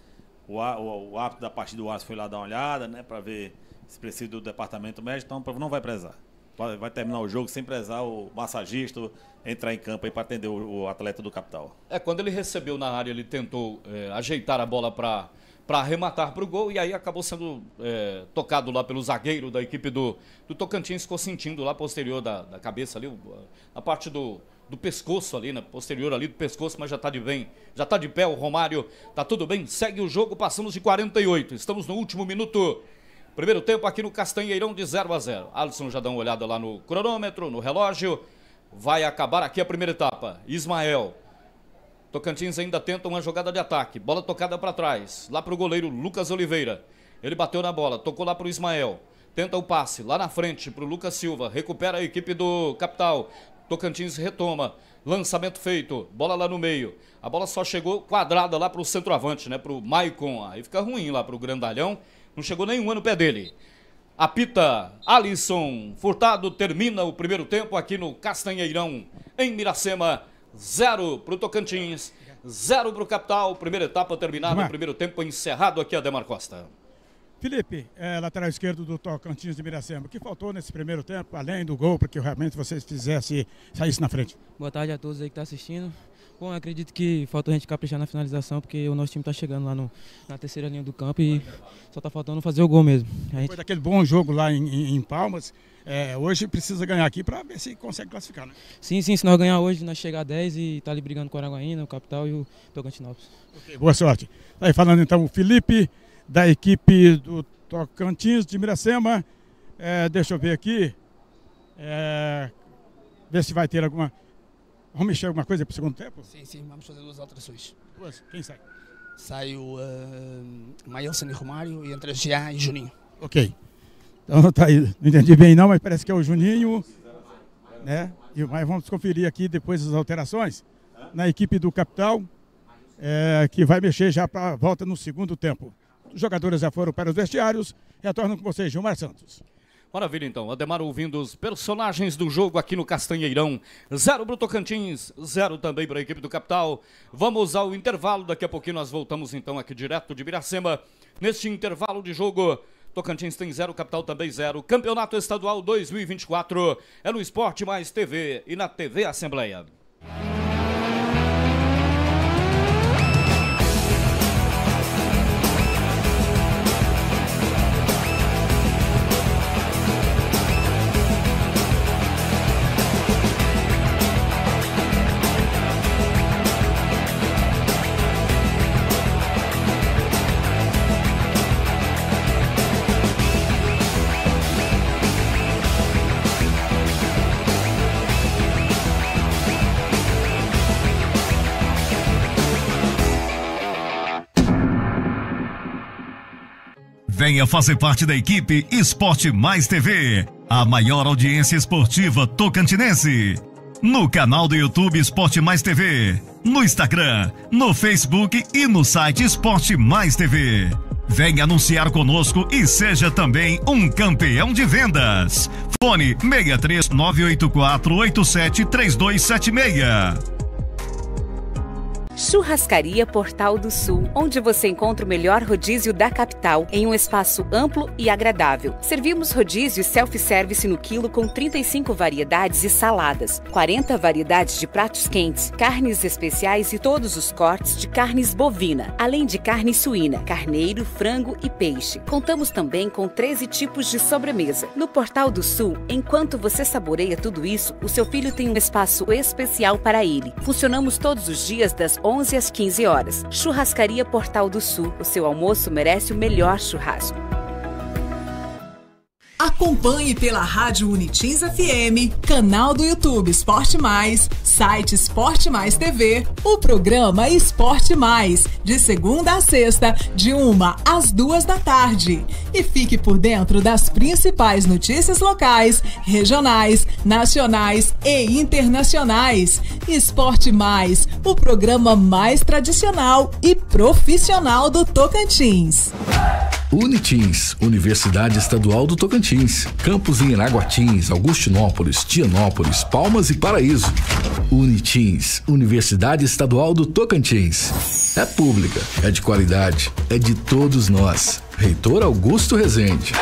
O, o, o árbitro da partida do Aço foi lá dar uma olhada, né, para ver se precisa do departamento médico, então não vai prezar vai terminar o jogo sem prezar o massagista entrar em campo para atender o, o, atleta do capital. É, quando ele recebeu na área, ele tentou é, ajeitar a bola para para arrematar para o gol e aí acabou sendo é, tocado lá pelo zagueiro da equipe do, do Tocantins, ficou sentindo lá posterior da, da cabeça ali, a parte do, do pescoço ali, né? Posterior ali do pescoço, mas já tá de bem. Já tá de pé o Romário. Tá tudo bem? Segue o jogo, passamos de 48. Estamos no último minuto Primeiro tempo aqui no Castanheirão de 0 a 0. Alisson já dá uma olhada lá no cronômetro, no relógio. Vai acabar aqui a primeira etapa. Ismael. Tocantins ainda tenta uma jogada de ataque. Bola tocada para trás. Lá para o goleiro Lucas Oliveira. Ele bateu na bola, tocou lá para o Ismael. Tenta o passe lá na frente para o Lucas Silva. Recupera a equipe do Capital. Tocantins retoma. Lançamento feito. Bola lá no meio. A bola só chegou quadrada lá para o centroavante, né? Para o Maicon. Aí fica ruim lá para o grandalhão. Não chegou um ano pé dele. Apita Alisson Furtado termina o primeiro tempo aqui no Castanheirão, em Miracema. Zero para o Tocantins, zero para o Capital. Primeira etapa terminada, Demar. primeiro tempo encerrado aqui, a Demar Costa. Felipe, é, lateral esquerdo do Tocantins de Miracema, o que faltou nesse primeiro tempo, além do gol, para que realmente vocês fizessem, saísse na frente? Boa tarde a todos aí que estão tá assistindo. Bom, acredito que falta a gente caprichar na finalização, porque o nosso time está chegando lá no, na terceira linha do campo e só está faltando fazer o gol mesmo. A gente... Depois daquele bom jogo lá em, em Palmas, é, hoje precisa ganhar aqui para ver se consegue classificar, né? Sim, sim, se nós ganhar hoje, nós chegar a 10 e tá ali brigando com o Araguaína, o Capital e o Tocantinópolis. Okay, boa sorte. Está aí falando então o Felipe, da equipe do Tocantins de Miracema. É, deixa eu ver aqui, é, ver se vai ter alguma Vamos mexer alguma coisa para o segundo tempo? Sim, sim, vamos fazer duas alterações. Duas? Quem sai? Sai o uh, Maílson e Romário e entra Jean e Juninho. Ok. Então tá aí. Não entendi bem não, mas parece que é o Juninho. Né? E, mas vamos conferir aqui depois as alterações na equipe do Capital, é, que vai mexer já para a volta no segundo tempo. Os jogadores já foram para os vestiários. Retorno com vocês, Gilmar Santos. Maravilha, então. Ademar ouvindo os personagens do jogo aqui no Castanheirão. Zero para o Tocantins, zero também para a equipe do Capital. Vamos ao intervalo. Daqui a pouquinho nós voltamos, então, aqui direto de Biracema. Neste intervalo de jogo, Tocantins tem zero, Capital também zero. Campeonato Estadual 2024 é no Esporte Mais TV e na TV Assembleia. Venha fazer parte da equipe Esporte Mais TV, a maior audiência esportiva tocantinense. No canal do YouTube Esporte Mais TV, no Instagram, no Facebook e no site Esporte Mais TV. Venha anunciar conosco e seja também um campeão de vendas. Fone 63984873276. Churrascaria Portal do Sul, onde você encontra o melhor rodízio da capital em um espaço amplo e agradável. Servimos rodízio self-service no quilo com 35 variedades de saladas, 40 variedades de pratos quentes, carnes especiais e todos os cortes de carnes bovina, além de carne suína, carneiro, frango e peixe. Contamos também com 13 tipos de sobremesa. No Portal do Sul, enquanto você saboreia tudo isso, o seu filho tem um espaço especial para ele. Funcionamos todos os dias das 11 11 às 15 horas. Churrascaria Portal do Sul. O seu almoço merece o melhor churrasco. Acompanhe pela Rádio Unitins FM, canal do YouTube Esporte Mais, site Esporte Mais TV, o programa Esporte Mais, de segunda a sexta, de uma às duas da tarde. E fique por dentro das principais notícias locais, regionais, nacionais e internacionais. Esporte Mais, o programa mais tradicional e profissional do Tocantins. Unitins, Universidade Estadual do Tocantins, campus em Iraguatins, Augustinópolis, Tianópolis, Palmas e Paraíso. Unitins, Universidade Estadual do Tocantins. É pública, é de qualidade, é de todos nós. Reitor Augusto Rezende.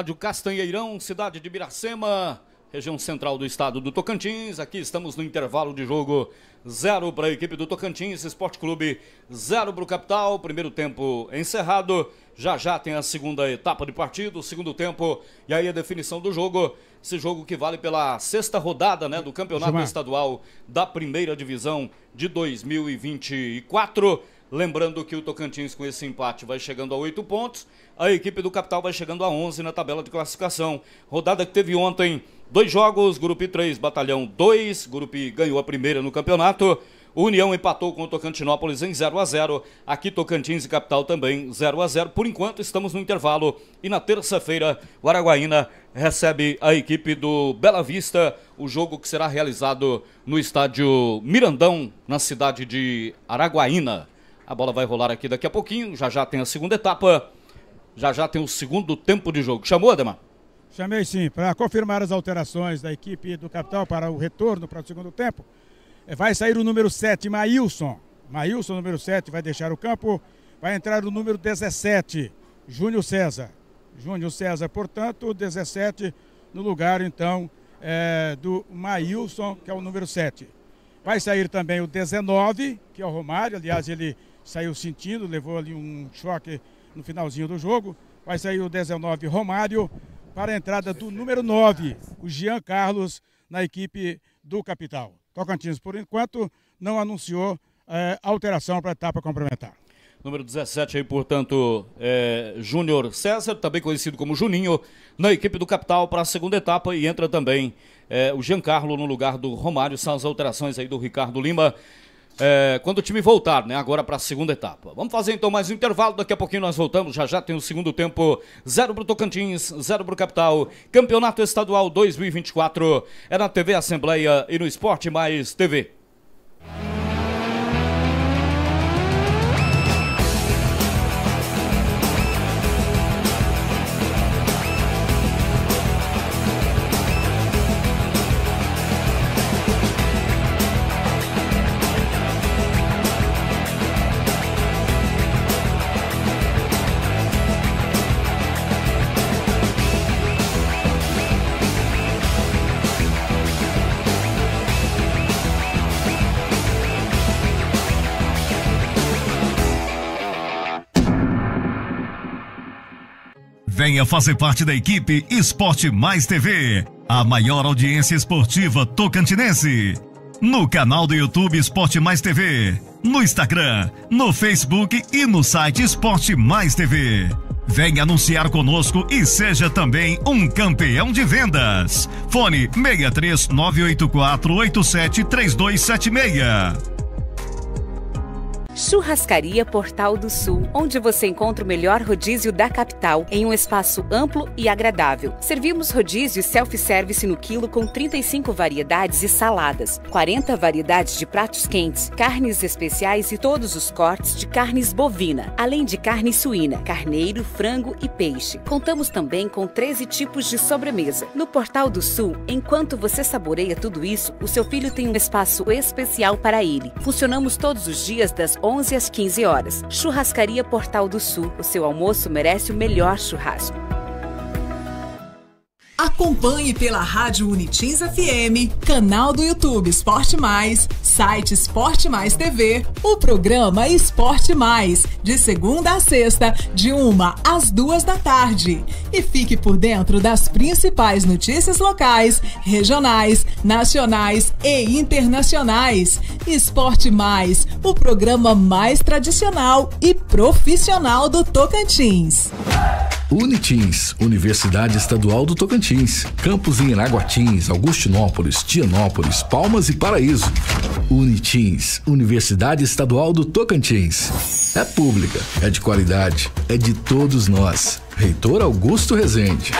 Estádio Castanheirão, cidade de Miracema, região central do estado do Tocantins. Aqui estamos no intervalo de jogo. Zero para a equipe do Tocantins, Esporte Clube, zero para o Capital. Primeiro tempo encerrado. Já já tem a segunda etapa de partido, segundo tempo e aí a definição do jogo. Esse jogo que vale pela sexta rodada né, do Campeonato Gilmar. Estadual da Primeira Divisão de 2024. Lembrando que o Tocantins, com esse empate, vai chegando a oito pontos a equipe do Capital vai chegando a 11 na tabela de classificação. Rodada que teve ontem dois jogos, Grupo 3, Batalhão 2, Grupo ganhou a primeira no campeonato. União empatou com o Tocantinópolis em 0 a 0 Aqui Tocantins e Capital também 0 a 0 Por enquanto estamos no intervalo e na terça-feira o Araguaína recebe a equipe do Bela Vista, o jogo que será realizado no estádio Mirandão, na cidade de Araguaína. A bola vai rolar aqui daqui a pouquinho, já já tem a segunda etapa. Já já tem o segundo tempo de jogo. Chamou, Ademar? Chamei sim, para confirmar as alterações da equipe do Capital para o retorno para o segundo tempo. Eh, vai sair o número 7, Maílson. Maílson, número 7, vai deixar o campo. Vai entrar o número 17, Júnior César. Júnior César, portanto, 17 no lugar, então, é, do Maílson, que é o número 7. Vai sair também o 19, que é o Romário. Aliás, ele saiu sentindo, levou ali um choque no finalzinho do jogo. Vai sair o 19 Romário para a entrada do número 9, o Jean Carlos, na equipe do Capital. Tocantins, por enquanto, não anunciou é, alteração para a etapa complementar. Número 17 aí, portanto, é Júnior César, também conhecido como Juninho, na equipe do Capital para a segunda etapa e entra também é, o Giancarlo no lugar do Romário. São as alterações aí do Ricardo Lima é, quando o time voltar, né? Agora para a segunda etapa. Vamos fazer então mais um intervalo. Daqui a pouquinho nós voltamos. Já já tem o segundo tempo: zero para o Tocantins, zero para o Capital. Campeonato Estadual 2024 é na TV Assembleia e no Esporte Mais TV. venha fazer parte da equipe Esporte Mais TV, a maior audiência esportiva tocantinense. No canal do YouTube Esporte Mais TV, no Instagram, no Facebook e no site Esporte Mais TV. Venha anunciar conosco e seja também um campeão de vendas. Fone 63984873276 873276. Churrascaria Portal do Sul, onde você encontra o melhor rodízio da capital em um espaço amplo e agradável. Servimos rodízio self-service no quilo com 35 variedades e saladas, 40 variedades de pratos quentes, carnes especiais e todos os cortes de carnes bovina, além de carne suína, carneiro, frango e peixe. Contamos também com 13 tipos de sobremesa. No Portal do Sul, enquanto você saboreia tudo isso, o seu filho tem um espaço especial para ele. Funcionamos todos os dias das 11 11 às 15 horas. Churrascaria Portal do Sul. O seu almoço merece o melhor churrasco. Acompanhe pela Rádio Unitins FM, canal do YouTube Esporte Mais, site Esporte Mais TV, o programa Esporte Mais, de segunda a sexta, de uma às duas da tarde. E fique por dentro das principais notícias locais, regionais, nacionais e internacionais. Esporte Mais, o programa mais tradicional e profissional do Tocantins. Unitins, Universidade Estadual do Tocantins, campus em Iraguatins, Augustinópolis, Tianópolis, Palmas e Paraíso. Unitins, Universidade Estadual do Tocantins. É pública, é de qualidade, é de todos nós. Reitor Augusto Rezende.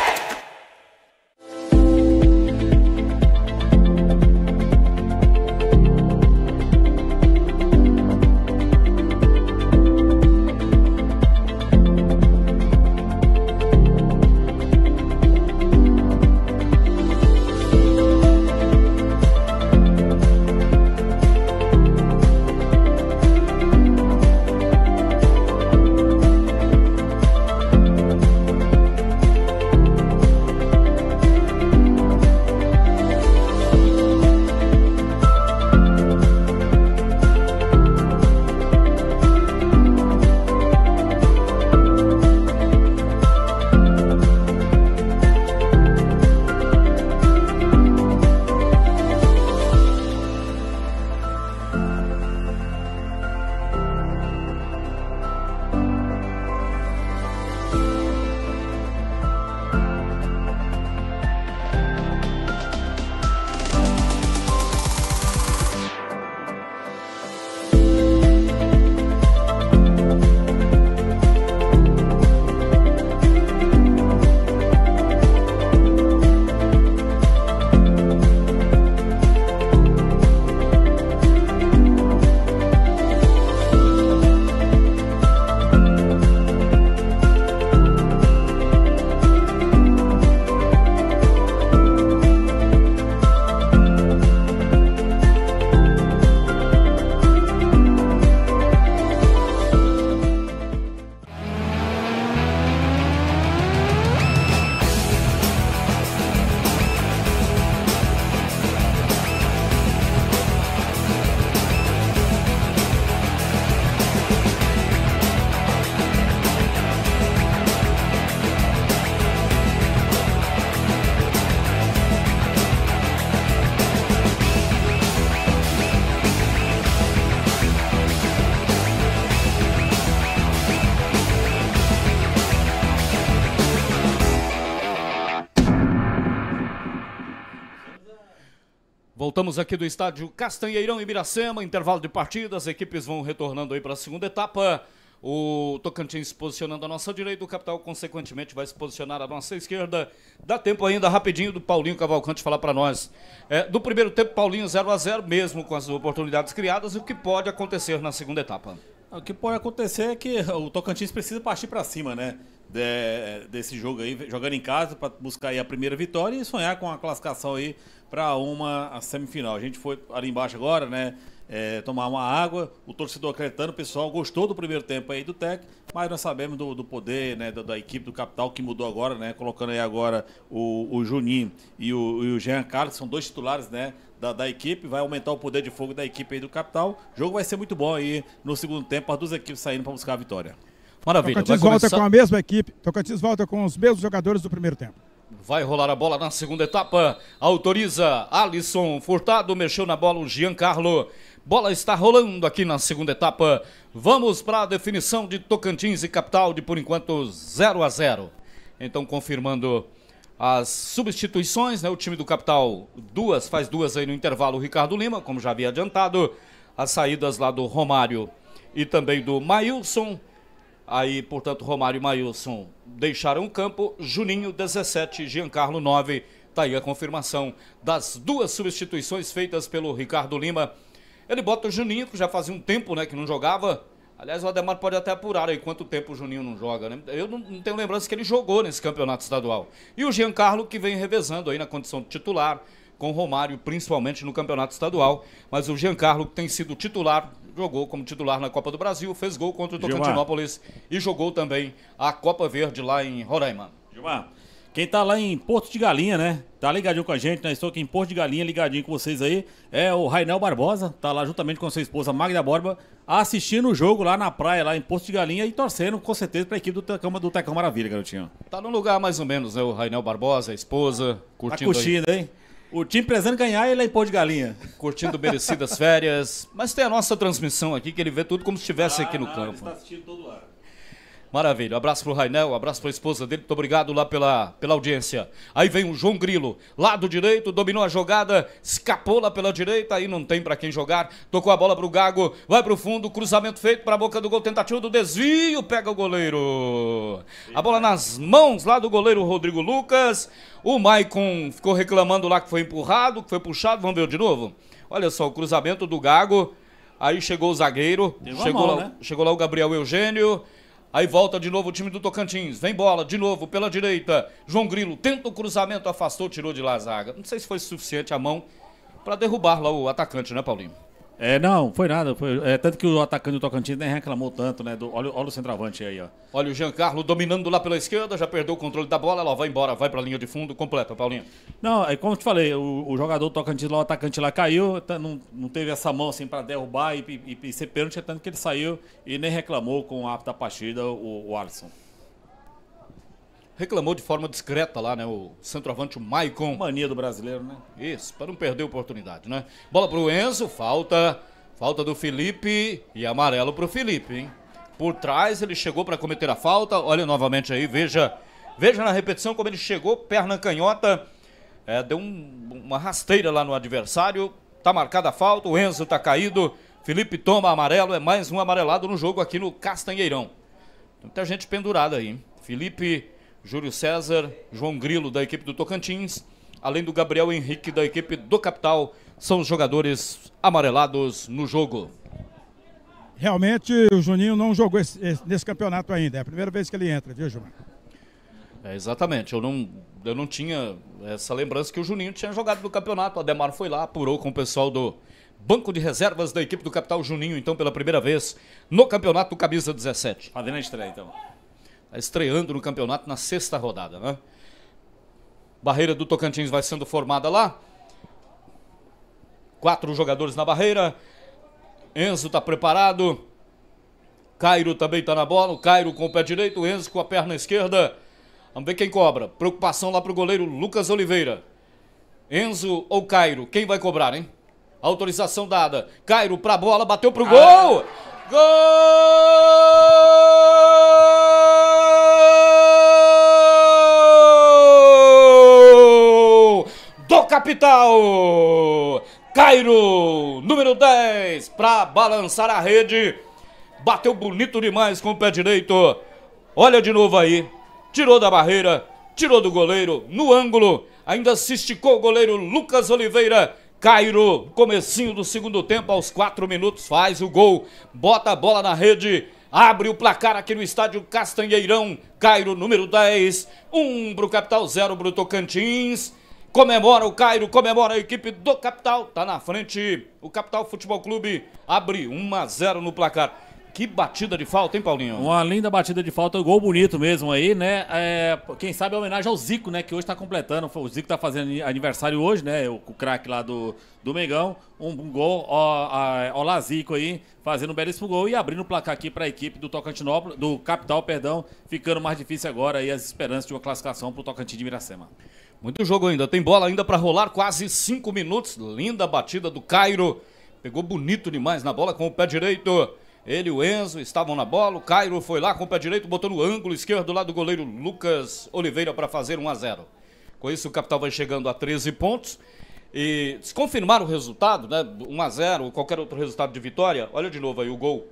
Voltamos aqui do estádio Castanheirão em Miracema, intervalo de partidas, equipes vão retornando aí para a segunda etapa. O Tocantins se posicionando à nossa direita, o Capital, consequentemente, vai se posicionar à nossa esquerda. Dá tempo ainda, rapidinho, do Paulinho Cavalcante falar para nós. É, do primeiro tempo, Paulinho 0 a 0 mesmo com as oportunidades criadas, o que pode acontecer na segunda etapa? O que pode acontecer é que o Tocantins precisa partir para cima, né? de, desse jogo aí, jogando em casa para buscar aí a primeira vitória e sonhar com a classificação aí para uma a semifinal. A gente foi ali embaixo agora, né? É, tomar uma água, o torcedor acreditando, o pessoal gostou do primeiro tempo aí do Tec, mas nós sabemos do, do poder né, da, da, equipe do Capital que mudou agora, né? Colocando aí agora o, o Juninho e o, e o Jean Carlos, são dois titulares né, da, da, equipe, vai aumentar o poder de fogo da equipe aí do Capital. O jogo vai ser muito bom aí no segundo tempo, as duas equipes saindo para buscar a vitória. Maravilha. Tocantins volta começar... com a mesma equipe. Tocantins volta com os mesmos jogadores do primeiro tempo. Vai rolar a bola na segunda etapa. Autoriza Alisson Furtado. Mexeu na bola o Giancarlo. Bola está rolando aqui na segunda etapa. Vamos para a definição de Tocantins e Capital de por enquanto 0 a 0. Então confirmando as substituições, né? O time do Capital duas faz duas aí no intervalo. O Ricardo Lima, como já havia adiantado, as saídas lá do Romário e também do Maílson. Aí, portanto, Romário e Mailson deixaram o campo. Juninho, 17, Giancarlo, 9. Tá aí a confirmação das duas substituições feitas pelo Ricardo Lima. Ele bota o Juninho, que já fazia um tempo né, que não jogava. Aliás, o Ademar pode até apurar aí quanto tempo o Juninho não joga, né? Eu não tenho lembrança que ele jogou nesse campeonato estadual. E o Giancarlo, que vem revezando aí na condição de titular, com o Romário, principalmente no campeonato estadual. Mas o Giancarlo tem sido titular jogou como titular na Copa do Brasil, fez gol contra o Tocantinópolis Gilmar. e jogou também a Copa Verde lá em Roraima. Gilmar, quem tá lá em Porto de Galinha, né? Tá ligadinho com a gente, nós né? estou aqui em Porto de Galinha, ligadinho com vocês aí. É o Rainel Barbosa, tá lá juntamente com a sua esposa Magda Borba, assistindo o jogo lá na praia, lá em Porto de Galinha e torcendo com certeza pra equipe do Tecão, do Tecão Maravilha, garotinho. Tá no lugar mais ou menos, né? O Rainel Barbosa, a esposa, curtindo. Tá curtindo, aí. hein? O time precisando ganhar, ele é em pôr de galinha. Curtindo merecidas férias. Mas tem a nossa transmissão aqui, que ele vê tudo como se estivesse ah, aqui no ah, não, campo. Ele está assistindo todo ar. Maravilha. abraço pro Rainel, abraço pra esposa dele. Muito obrigado lá pela, pela audiência. Aí vem o João Grilo, lado direito, dominou a jogada, escapou lá pela direita, aí não tem para quem jogar. Tocou a bola pro Gago, vai pro fundo, cruzamento feito pra boca do gol, tentativa do desvio, pega o goleiro. A bola nas mãos lá do goleiro Rodrigo Lucas. O Maicon ficou reclamando lá que foi empurrado, que foi puxado. Vamos ver de novo? Olha só, o cruzamento do Gago. Aí chegou o zagueiro, chegou, mão, lá, né? chegou lá o Gabriel Eugênio. Aí volta de novo o time do Tocantins. Vem bola de novo pela direita. João Grilo tenta o cruzamento, afastou, tirou de lá a zaga. Não sei se foi suficiente a mão para derrubar lá o atacante, né, Paulinho? É, não, foi nada. Foi, é, tanto que o atacante do Tocantins nem reclamou tanto, né? Do, olha, olha o centroavante aí, ó. Olha o Jean Carlos dominando lá pela esquerda, já perdeu o controle da bola, ela vai embora, vai pra linha de fundo, completa, Paulinho. Não, é como eu te falei, o, o jogador do Tocantins lá, o atacante lá caiu, tá, não, não teve essa mão assim pra derrubar e, e, e ser pênalti, é tanto que ele saiu e nem reclamou com o apto da partida, o, o Alisson reclamou de forma discreta lá, né? O centroavante, o Maicon. Mania do brasileiro, né? Isso, para não perder a oportunidade, né? Bola pro Enzo, falta. Falta do Felipe e amarelo pro Felipe, hein? Por trás, ele chegou para cometer a falta. Olha novamente aí, veja. Veja na repetição como ele chegou, perna canhota. É, deu um, uma rasteira lá no adversário. Tá marcada a falta, o Enzo tá caído. Felipe toma amarelo, é mais um amarelado no jogo aqui no Castanheirão. Tem Muita gente pendurada aí. Hein? Felipe Júlio César, João Grilo da equipe do Tocantins, além do Gabriel Henrique da equipe do Capital, são os jogadores amarelados no jogo. Realmente o Juninho não jogou esse, esse, nesse campeonato ainda, é a primeira vez que ele entra, viu, Gilmar? É, exatamente, eu não, eu não tinha essa lembrança que o Juninho tinha jogado no campeonato. O Ademar foi lá, apurou com o pessoal do banco de reservas da equipe do Capital Juninho, então pela primeira vez no campeonato Camisa 17. Fazendo a estreia, então. Tá estreando no campeonato na sexta rodada, né? Barreira do Tocantins vai sendo formada lá. Quatro jogadores na barreira. Enzo está preparado. Cairo também está na bola. O Cairo com o pé direito, o Enzo com a perna esquerda. Vamos ver quem cobra. Preocupação lá para o goleiro Lucas Oliveira. Enzo ou Cairo? Quem vai cobrar, hein? Autorização dada. Cairo para a bola, bateu para o ah. gol! Gol! capital. Cairo, número 10, para balançar a rede. Bateu bonito demais com o pé direito. Olha de novo aí. Tirou da barreira, tirou do goleiro, no ângulo. Ainda se esticou o goleiro Lucas Oliveira. Cairo, comecinho do segundo tempo, aos 4 minutos, faz o gol. Bota a bola na rede. Abre o placar aqui no estádio Castanheirão. Cairo, número 10. 1 um pro Capital, 0 pro Tocantins. Comemora o Cairo, comemora a equipe do Capital. Tá na frente o Capital Futebol Clube. Abre 1 a 0 no placar. Que batida de falta, hein, Paulinho? Uma linda batida de falta, um gol bonito mesmo aí, né? É, quem sabe é homenagem ao Zico, né? Que hoje tá completando. O Zico tá fazendo aniversário hoje, né? O, o craque lá do, do Mengão. Um, um gol, ó, ó, lá Zico aí, fazendo um belíssimo gol e abrindo o placar aqui pra equipe do Tocantinópolis, do Capital, perdão, ficando mais difícil agora aí as esperanças de uma classificação pro Tocantins de Miracema. Muito jogo ainda, tem bola ainda para rolar, quase cinco minutos. Linda batida do Cairo. Pegou bonito demais na bola com o pé direito. Ele e o Enzo estavam na bola. O Cairo foi lá com o pé direito, botou no ângulo esquerdo lá lado do goleiro Lucas Oliveira para fazer 1 a 0. Com isso, o Capital vai chegando a 13 pontos. E se confirmar o resultado, né? 1 a 0 ou qualquer outro resultado de vitória, olha de novo aí o gol.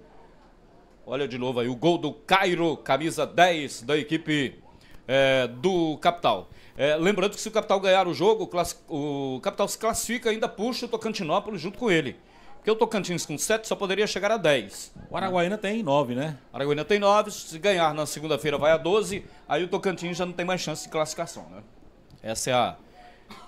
Olha de novo aí o gol do Cairo, camisa 10 da equipe é, do Capital. É, lembrando que se o Capital ganhar o jogo, o, class... o Capital se classifica e ainda puxa o Tocantinópolis junto com ele. Porque o Tocantins com 7 só poderia chegar a 10. O Araguaína tem 9, né? O Araguaína tem 9, se ganhar na segunda-feira vai a 12, aí o Tocantins já não tem mais chance de classificação, né? Essa é a,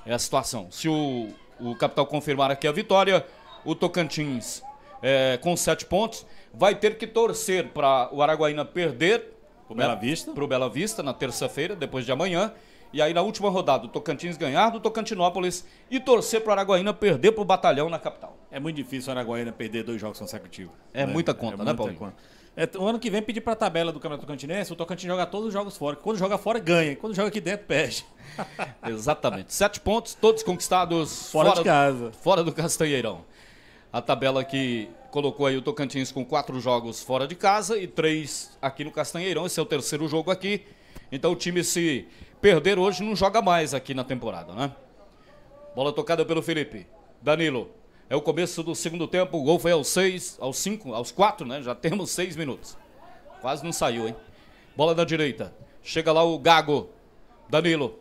é a situação. Se o, o Capital confirmar aqui a vitória, o Tocantins é, com 7 pontos vai ter que torcer para o Araguaína perder. Para o Bela né? Vista. o Bela Vista na terça-feira, depois de amanhã. E aí, na última rodada, o Tocantins ganhar do Tocantinópolis e torcer para o Araguaína perder para o Batalhão na capital. É muito difícil o Araguaína perder dois jogos consecutivos. É né? muita conta, é, é né, paulo Conta. É, o ano que vem pedir para a tabela do Campeonato Tocantinense, o Tocantins joga todos os jogos fora. Quando joga fora, ganha. Quando joga aqui dentro, perde. Exatamente. Sete pontos, todos conquistados fora, fora de casa. Fora do Castanheirão. A tabela que colocou aí o Tocantins com quatro jogos fora de casa e três aqui no Castanheirão. Esse é o terceiro jogo aqui. Então o time se Perder hoje não joga mais aqui na temporada, né? Bola tocada pelo Felipe. Danilo. É o começo do segundo tempo. O gol foi aos seis, aos cinco, aos quatro, né? Já temos seis minutos. Quase não saiu, hein? Bola da direita. Chega lá o Gago. Danilo.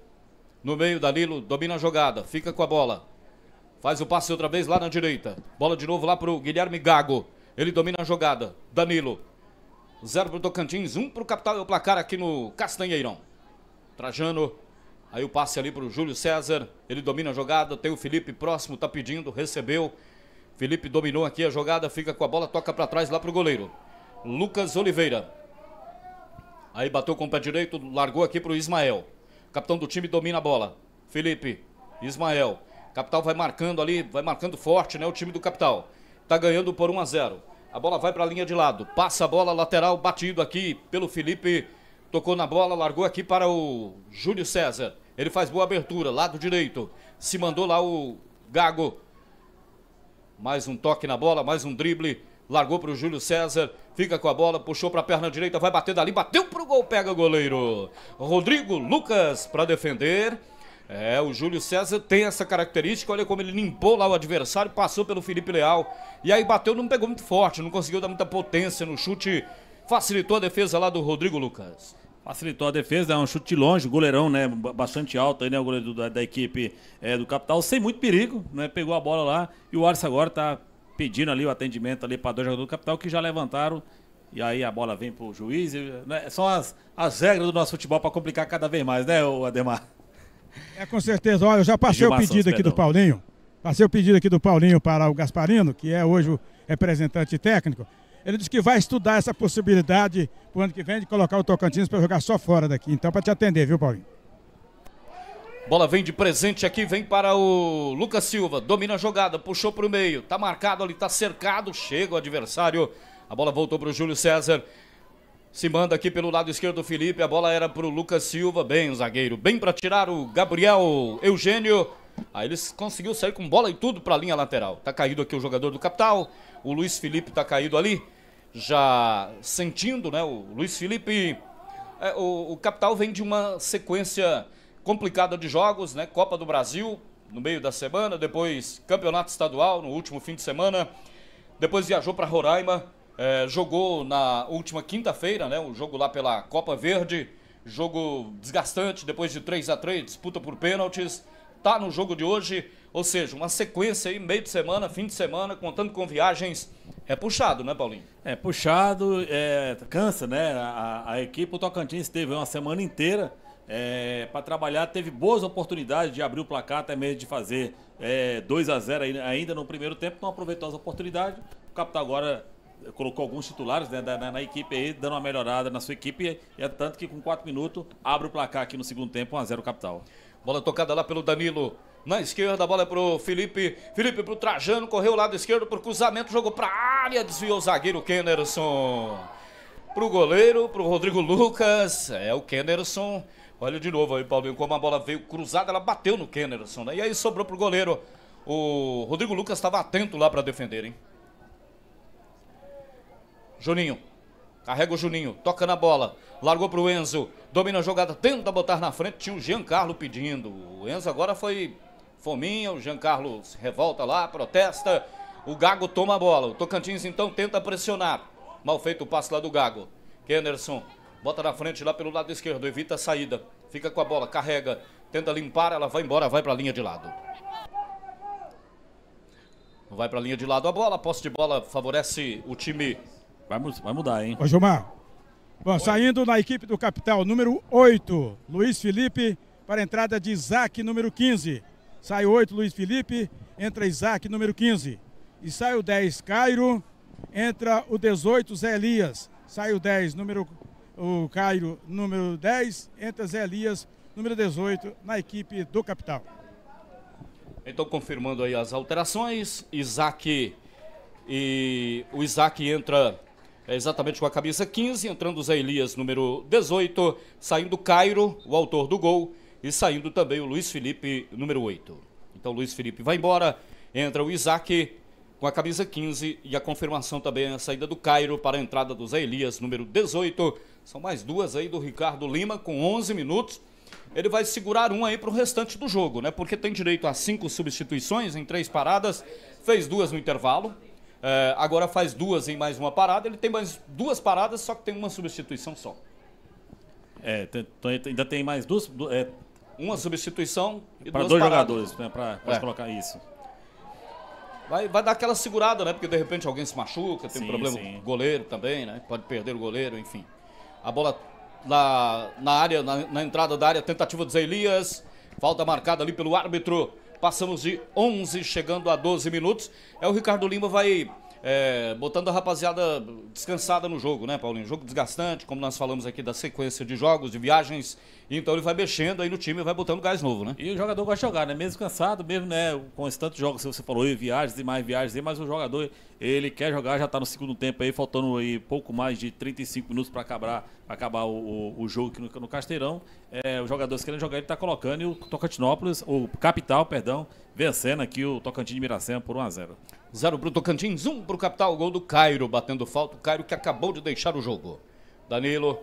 No meio, Danilo domina a jogada. Fica com a bola. Faz o passe outra vez lá na direita. Bola de novo lá pro Guilherme Gago. Ele domina a jogada. Danilo. Zero pro Tocantins, um pro Capital. É o placar aqui no Castanheirão. Trajano. Aí o passe ali para o Júlio César. Ele domina a jogada. Tem o Felipe próximo, tá pedindo, recebeu. Felipe dominou aqui a jogada, fica com a bola, toca para trás lá para o goleiro. Lucas Oliveira. Aí bateu com o pé direito, largou aqui para o Ismael. Capitão do time domina a bola. Felipe, Ismael. Capital vai marcando ali, vai marcando forte, né? O time do Capital. Tá ganhando por 1 a 0. A bola vai para a linha de lado. Passa a bola lateral batido aqui pelo Felipe Tocou na bola, largou aqui para o Júlio César. Ele faz boa abertura, lado direito. Se mandou lá o Gago. Mais um toque na bola, mais um drible. Largou para o Júlio César, fica com a bola, puxou para a perna direita, vai bater dali bateu para o gol, pega o goleiro. Rodrigo Lucas para defender. É, o Júlio César tem essa característica, olha como ele limpou lá o adversário, passou pelo Felipe Leal. E aí bateu, não pegou muito forte, não conseguiu dar muita potência no chute facilitou a defesa lá do Rodrigo Lucas. Facilitou a defesa, é um chute longe, goleirão, né? Bastante alto aí, né? O goleiro da, da equipe é, do Capital, sem muito perigo, né? Pegou a bola lá e o Arce agora tá pedindo ali o atendimento ali para dois jogadores do Capital que já levantaram. E aí a bola vem pro juiz. E, né? São as, as regras do nosso futebol para complicar cada vez mais, né, Ademar? É com certeza. Olha, eu já passei Gilmar o pedido aqui perdão. do Paulinho. Passei o pedido aqui do Paulinho para o Gasparino, que é hoje o representante técnico. Ele disse que vai estudar essa possibilidade para o ano que vem de colocar o Tocantins para jogar só fora daqui. Então, para te atender, viu, Paulinho? Bola vem de presente aqui, vem para o Lucas Silva. Domina a jogada, puxou para o meio. Tá marcado ali, tá cercado. Chega o adversário. A bola voltou para o Júlio César. Se manda aqui pelo lado esquerdo do Felipe. A bola era para o Lucas Silva. Bem, o zagueiro. Bem para tirar o Gabriel Eugênio. Aí ele conseguiu sair com bola e tudo para a linha lateral. Tá caído aqui o jogador do Capital. O Luiz Felipe está caído ali, já sentindo, né? O Luiz Felipe. É, o, o Capital vem de uma sequência complicada de jogos, né? Copa do Brasil no meio da semana, depois Campeonato Estadual no último fim de semana, depois viajou para Roraima, é, jogou na última quinta-feira, né? O jogo lá pela Copa Verde, jogo desgastante, depois de 3 a 3 disputa por pênaltis, tá no jogo de hoje ou seja, uma sequência aí, meio de semana, fim de semana, contando com viagens. É puxado, né, Paulinho? É puxado, é, cansa, né? A, a equipe, o Tocantins teve uma semana inteira é, para trabalhar, teve boas oportunidades de abrir o placar, até mesmo de fazer é, 2 a 0 ainda no primeiro tempo, não aproveitou as oportunidades. O capitão agora eh, colocou alguns titulares né, da, na, na, equipe aí, dando uma melhorada na sua equipe. E é tanto que com 4 minutos abre o placar aqui no segundo tempo, 1x0 Capital. Bola tocada lá pelo Danilo. Na esquerda, a bola é pro Felipe. Felipe pro Trajano, correu lado esquerdo pro cruzamento, jogou pra área, desviou o zagueiro Kenderson. Pro goleiro, pro Rodrigo Lucas. É o Kenderson. Olha de novo aí, Paulinho, como a bola veio cruzada, ela bateu no Kenderson, né? E aí sobrou pro goleiro. O Rodrigo Lucas estava atento lá para defender, hein? Juninho. Carrega o Juninho, toca na bola, largou pro Enzo, domina a jogada, tenta botar na frente, tinha o Giancarlo pedindo. O Enzo agora foi fominha, o Jean Carlos revolta lá, protesta. O Gago toma a bola. O Tocantins então tenta pressionar. Mal feito o passe lá do Gago. Kenderson bota na frente lá pelo lado esquerdo, evita a saída. Fica com a bola, carrega, tenta limpar, ela vai embora, vai para a linha de lado. Vai para a linha de lado a bola, a posse de bola favorece o time. Vai, vai mudar, hein? Ô, Gilmar. Bom, Oi. saindo na equipe do Capital, número 8, Luiz Felipe, para a entrada de Isaac, número 15. Sai 8, Luiz Felipe, entra Isaac, número 15. E sai o 10, Cairo, entra o 18, Zé Elias. Sai o 10, número o Cairo, número 10, entra Zé Elias, número 18, na equipe do Capital. Então, confirmando aí as alterações, Isaac e o Isaac entra é, exatamente com a cabeça 15, entrando Zé Elias, número 18, saindo Cairo, o autor do gol, e saindo também o Luiz Felipe, número 8. Então, Luiz Felipe vai embora, entra o Isaac com a camisa 15 e a confirmação também é a saída do Cairo para a entrada do Zé Elias, número 18. São mais duas aí do Ricardo Lima com 11 minutos. Ele vai segurar um aí para o restante do jogo, né? Porque tem direito a cinco substituições em três paradas. Fez duas no intervalo, é, agora faz duas em mais uma parada. Ele tem mais duas paradas, só que tem uma substituição só. É, então ainda tem mais duas. É, uma substituição e Para dois paradas. jogadores, né? Para é. colocar isso. Vai, vai dar aquela segurada, né? Porque de repente alguém se machuca, tem sim, um problema sim. com o goleiro também, né? Pode perder o goleiro, enfim. A bola na, na área, na, na entrada da área, tentativa do Zé Elias. Falta marcada ali pelo árbitro. Passamos de 11, chegando a 12 minutos. É o Ricardo Lima vai é, botando a rapaziada descansada no jogo, né, Paulinho? Jogo desgastante, como nós falamos aqui da sequência de jogos, de viagens. Então ele vai mexendo aí no time e vai botando gás novo, né? E o jogador gosta de jogar, né? Mesmo cansado, mesmo, né? Com esses tantos jogos que você falou, e viagens e mais viagens, e mais o jogador, ele quer jogar, já tá no segundo tempo aí, faltando aí pouco mais de 35 minutos para acabar, acabar o, o, o, jogo aqui no, no Casteirão. É, os jogadores querendo jogar, ele tá colocando e o Tocantinópolis, o Capital, perdão, vencendo aqui o Tocantins de Miracema por 1 a 0 0 para o Tocantins, 1 um para o Capital. Gol do Cairo, batendo falta. O Cairo que acabou de deixar o jogo. Danilo,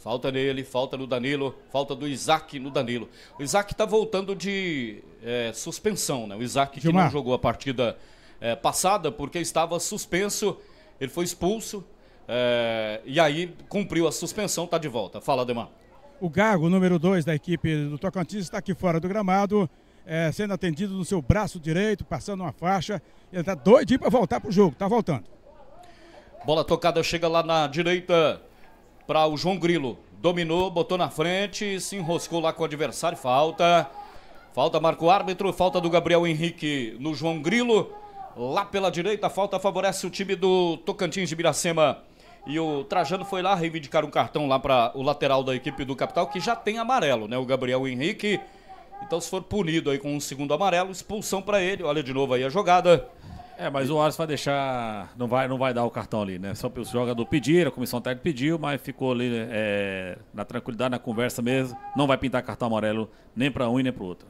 falta nele, falta no Danilo, falta do Isaac no Danilo. O Isaac está voltando de é, suspensão, né? O Isaac que não jogou a partida é, passada porque estava suspenso, ele foi expulso. É, e aí cumpriu a suspensão, está de volta. Fala, Demar. O Gago, número 2 da equipe do Tocantins, está aqui fora do gramado é, sendo atendido no seu braço direito, passando uma faixa. Ele está doidinho para voltar pro jogo, está voltando. Bola tocada chega lá na direita para o João Grilo. Dominou, botou na frente, se enroscou lá com o adversário, falta. Falta marca o árbitro, falta do Gabriel Henrique no João Grilo. Lá pela direita, falta favorece o time do Tocantins de Miracema E o Trajano foi lá reivindicar um cartão lá para o lateral da equipe do Capital, que já tem amarelo, né? O Gabriel Henrique então, se for punido aí com um segundo amarelo, expulsão para ele. Olha de novo aí a jogada. É, mas o Alisson vai deixar. Não vai, não vai dar o cartão ali, né? Só o jogador pedir, a comissão técnica pediu, mas ficou ali é, na tranquilidade, na conversa mesmo. Não vai pintar cartão amarelo nem para um e nem para outro.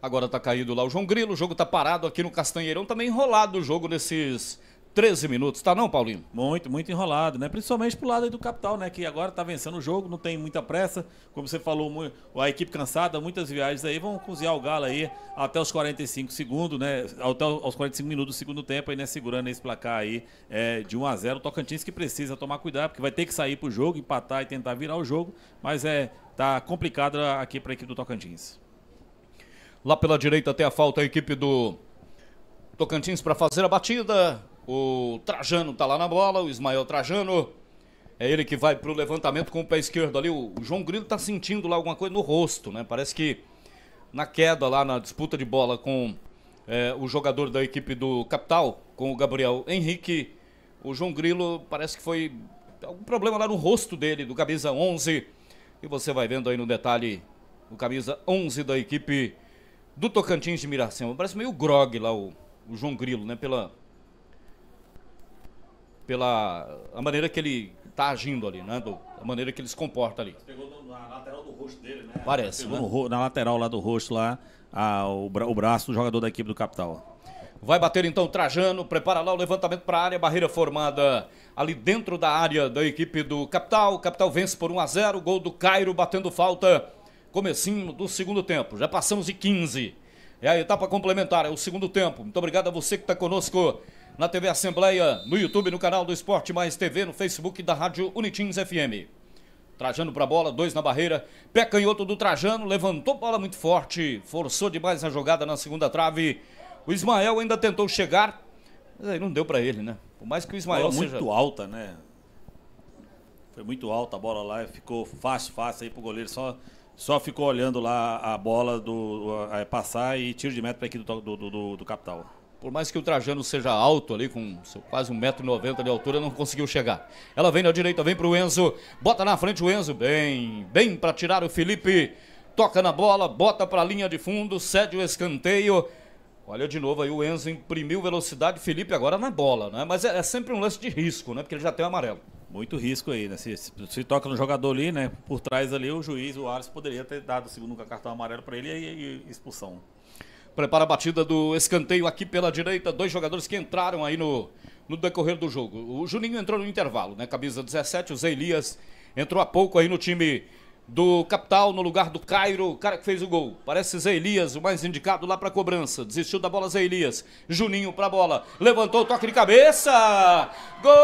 Agora tá caído lá o João Grilo, o jogo tá parado aqui no Castanheirão, também tá enrolado o jogo nesses 13 minutos, tá não, Paulinho? Muito, muito enrolado, né? Principalmente pro lado aí do capital, né? Que agora tá vencendo o jogo, não tem muita pressa. Como você falou, a equipe cansada, muitas viagens aí, vão cozinhar o galo aí até os 45 segundos, né? Até os 45 minutos do segundo tempo aí, né? Segurando esse placar aí é, de 1 a 0 O Tocantins que precisa tomar cuidado, porque vai ter que sair pro jogo, empatar e tentar virar o jogo, mas é tá complicado aqui pra equipe do Tocantins. Lá pela direita tem a falta a equipe do Tocantins para fazer a batida. O Trajano tá lá na bola, o Ismael Trajano. É ele que vai pro levantamento com o pé esquerdo ali. O João Grilo tá sentindo lá alguma coisa no rosto, né? Parece que na queda lá na disputa de bola com é, o jogador da equipe do Capital, com o Gabriel Henrique, o João Grilo parece que foi algum problema lá no rosto dele, do camisa 11. E você vai vendo aí no detalhe o camisa 11 da equipe do Tocantins de Miracema. Parece meio grog lá o, o João Grilo, né? Pela, pela a maneira que ele está agindo ali, né? Do, a maneira que ele se comporta ali. Pegou na lateral do rosto dele, né? Parece. Né? No, na lateral lá do rosto lá, a, o, bra, o braço do jogador da equipe do Capital. Vai bater então Trajano, prepara lá o levantamento para a área, barreira formada ali dentro da área da equipe do Capital. O Capital vence por 1 a 0, gol do Cairo batendo falta. Comecinho do segundo tempo. Já passamos de 15. É a etapa complementar, é o segundo tempo. Muito obrigado a você que está conosco na TV Assembleia, no YouTube, no canal do Esporte Mais TV, no Facebook da Rádio Unitins FM. Trajano para a bola, dois na barreira. Pé canhoto do Trajano, levantou bola muito forte, forçou demais a jogada na segunda trave. O Ismael ainda tentou chegar, mas aí não deu para ele, né? Por mais que o Ismael bola seja... muito alta, né? Foi muito alta a bola lá, ficou fácil, fácil aí pro goleiro, só só ficou olhando lá a bola do a, a passar e tiro de meta para a equipe do, do, do, do Capital. Por mais que o Trajano seja alto ali, com quase 1,90m de altura, não conseguiu chegar. Ela vem na direita, vem pro Enzo. Bota na frente o Enzo. Bem, bem para tirar o Felipe. Toca na bola, bota para a linha de fundo, cede o escanteio. Olha de novo aí o Enzo imprimiu velocidade, Felipe agora na bola, né? Mas é, é sempre um lance de risco, né? Porque ele já tem o amarelo. Muito risco aí, né? Se, se, se, toca no jogador ali, né? Por trás ali, o juiz, o Alisson, poderia ter dado o segundo cartão amarelo para ele e, e, expulsão. Prepara a batida do escanteio aqui pela direita. Dois jogadores que entraram aí no, no decorrer do jogo. O Juninho entrou no intervalo, né? Camisa 17, o Zé Elias entrou há pouco aí no time do Capital, no lugar do Cairo, o cara que fez o gol. Parece Zé Elias, o mais indicado lá para cobrança. Desistiu da bola Zé Elias. Juninho para a bola. Levantou toque de cabeça. Gol!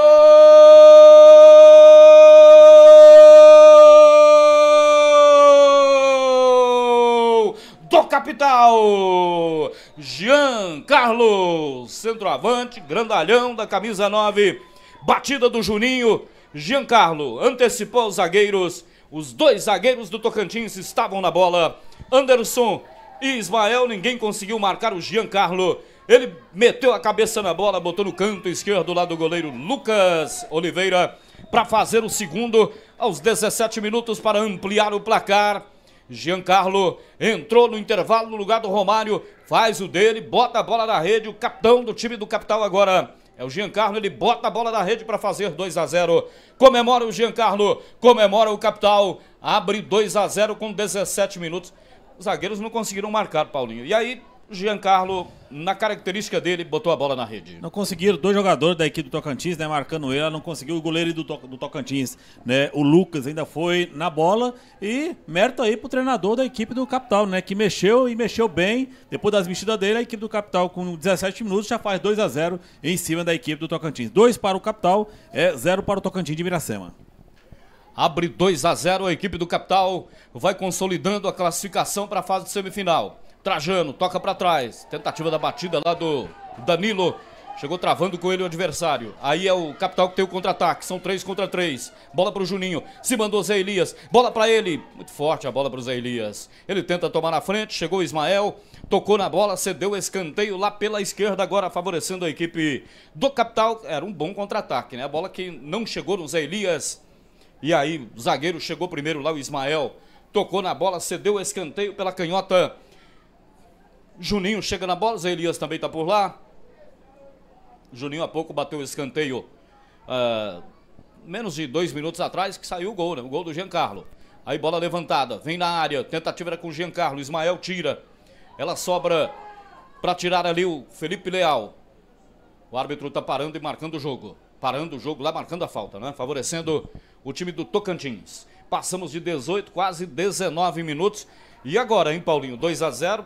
do Capital, Jean Carlos, centroavante, grandalhão da camisa 9, batida do Juninho, Jean Carlo antecipou os zagueiros, os dois zagueiros do Tocantins estavam na bola, Anderson e Ismael, ninguém conseguiu marcar o Jean Carlo. Ele meteu a cabeça na bola, botou no canto esquerdo lá do goleiro Lucas Oliveira para fazer o segundo aos 17 minutos para ampliar o placar. Giancarlo entrou no intervalo no lugar do Romário, faz o dele, bota a bola na rede. O capitão do time do Capital agora é o Giancarlo, ele bota a bola na rede para fazer 2 a 0. Comemora o Giancarlo, comemora o Capital, abre 2 a 0 com 17 minutos. Os zagueiros não conseguiram marcar, Paulinho. E aí Giancarlo, na característica dele, botou a bola na rede. Não conseguiram, dois jogadores da equipe do Tocantins, né, marcando ele, não conseguiu o goleiro do, do Tocantins, né, o Lucas ainda foi na bola e mérito aí pro treinador da equipe do Capital, né, que mexeu e mexeu bem, depois das mexidas dele, a equipe do Capital com 17 minutos já faz 2 a 0 em cima da equipe do Tocantins. Dois para o Capital, é zero para o Tocantins de Miracema abre 2 a 0 a equipe do Capital, vai consolidando a classificação para a fase de semifinal. Trajano toca para trás. Tentativa da batida lá do Danilo. Chegou travando com ele o adversário. Aí é o Capital que tem o contra-ataque. São três contra três. Bola pro Juninho. Se mandou Zé Elias. Bola para ele. Muito forte a bola pro Zé Elias. Ele tenta tomar na frente. Chegou o Ismael. Tocou na bola. Cedeu escanteio lá pela esquerda. Agora favorecendo a equipe do Capital. Era um bom contra-ataque, né? A bola que não chegou no Zé Elias. E aí, o zagueiro chegou primeiro lá, o Ismael. Tocou na bola. Cedeu escanteio pela canhota Juninho chega na bola, Zé Elias também tá por lá. Juninho há pouco bateu o escanteio. Uh, menos de dois minutos atrás que saiu o gol, né? O gol do Giancarlo. Aí bola levantada, vem na área, tentativa era com o Giancarlo, Ismael tira. Ela sobra para tirar ali o Felipe Leal. O árbitro tá parando e marcando o jogo. Parando o jogo lá, marcando a falta, né? Favorecendo o time do Tocantins. Passamos de 18, quase 19 minutos. E agora, hein, Paulinho? 2 a 0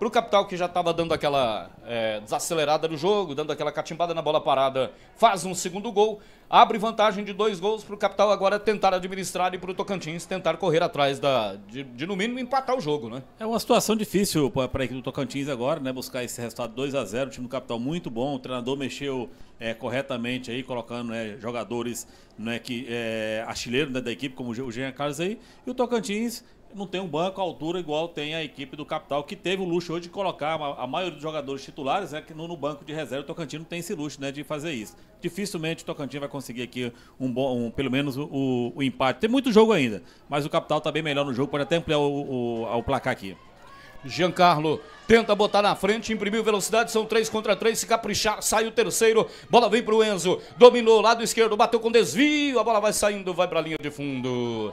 para o Capital, que já estava dando aquela é, desacelerada no jogo, dando aquela catimbada na bola parada, faz um segundo gol, abre vantagem de dois gols para o Capital agora tentar administrar e para o Tocantins tentar correr atrás da, de, de, no mínimo, empatar o jogo. né? É uma situação difícil para a equipe do Tocantins agora, né? buscar esse resultado 2 a 0 o time do Capital muito bom, o treinador mexeu é, corretamente aí, colocando né, jogadores né, que, é, artilheiro né, da equipe, como o Jean Carlos aí, e o Tocantins não tem um banco à altura igual tem a equipe do Capital, que teve o luxo hoje de colocar a, maioria dos jogadores titulares né, que no, banco de reserva. O Tocantins não tem esse luxo né, de fazer isso. Dificilmente o Tocantins vai conseguir aqui um bom, um, pelo menos o, o, empate. Tem muito jogo ainda, mas o Capital está bem melhor no jogo, pode até ampliar o, o, o placar aqui. Giancarlo tenta botar na frente, imprimiu velocidade, são três contra três, se caprichar, sai o terceiro, bola vem para o Enzo, dominou, lado esquerdo, bateu com desvio, a bola vai saindo, vai para a linha de fundo.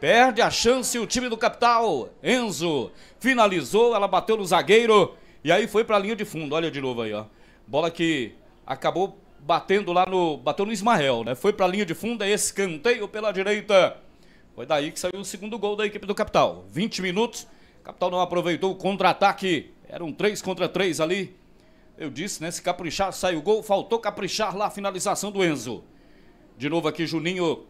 Perde a chance o time do capital. Enzo finalizou, ela bateu no zagueiro e aí foi para a linha de fundo. Olha de novo aí, ó. Bola que acabou batendo lá no, bateu no Ismael, né? Foi para a linha de fundo, é escanteio pela direita. Foi daí que saiu o segundo gol da equipe do capital. 20 minutos. Capital não aproveitou o contra-ataque. Era um 3 contra 3 ali. Eu disse, né? Se caprichar, sai o gol. Faltou caprichar lá a finalização do Enzo. De novo aqui, Juninho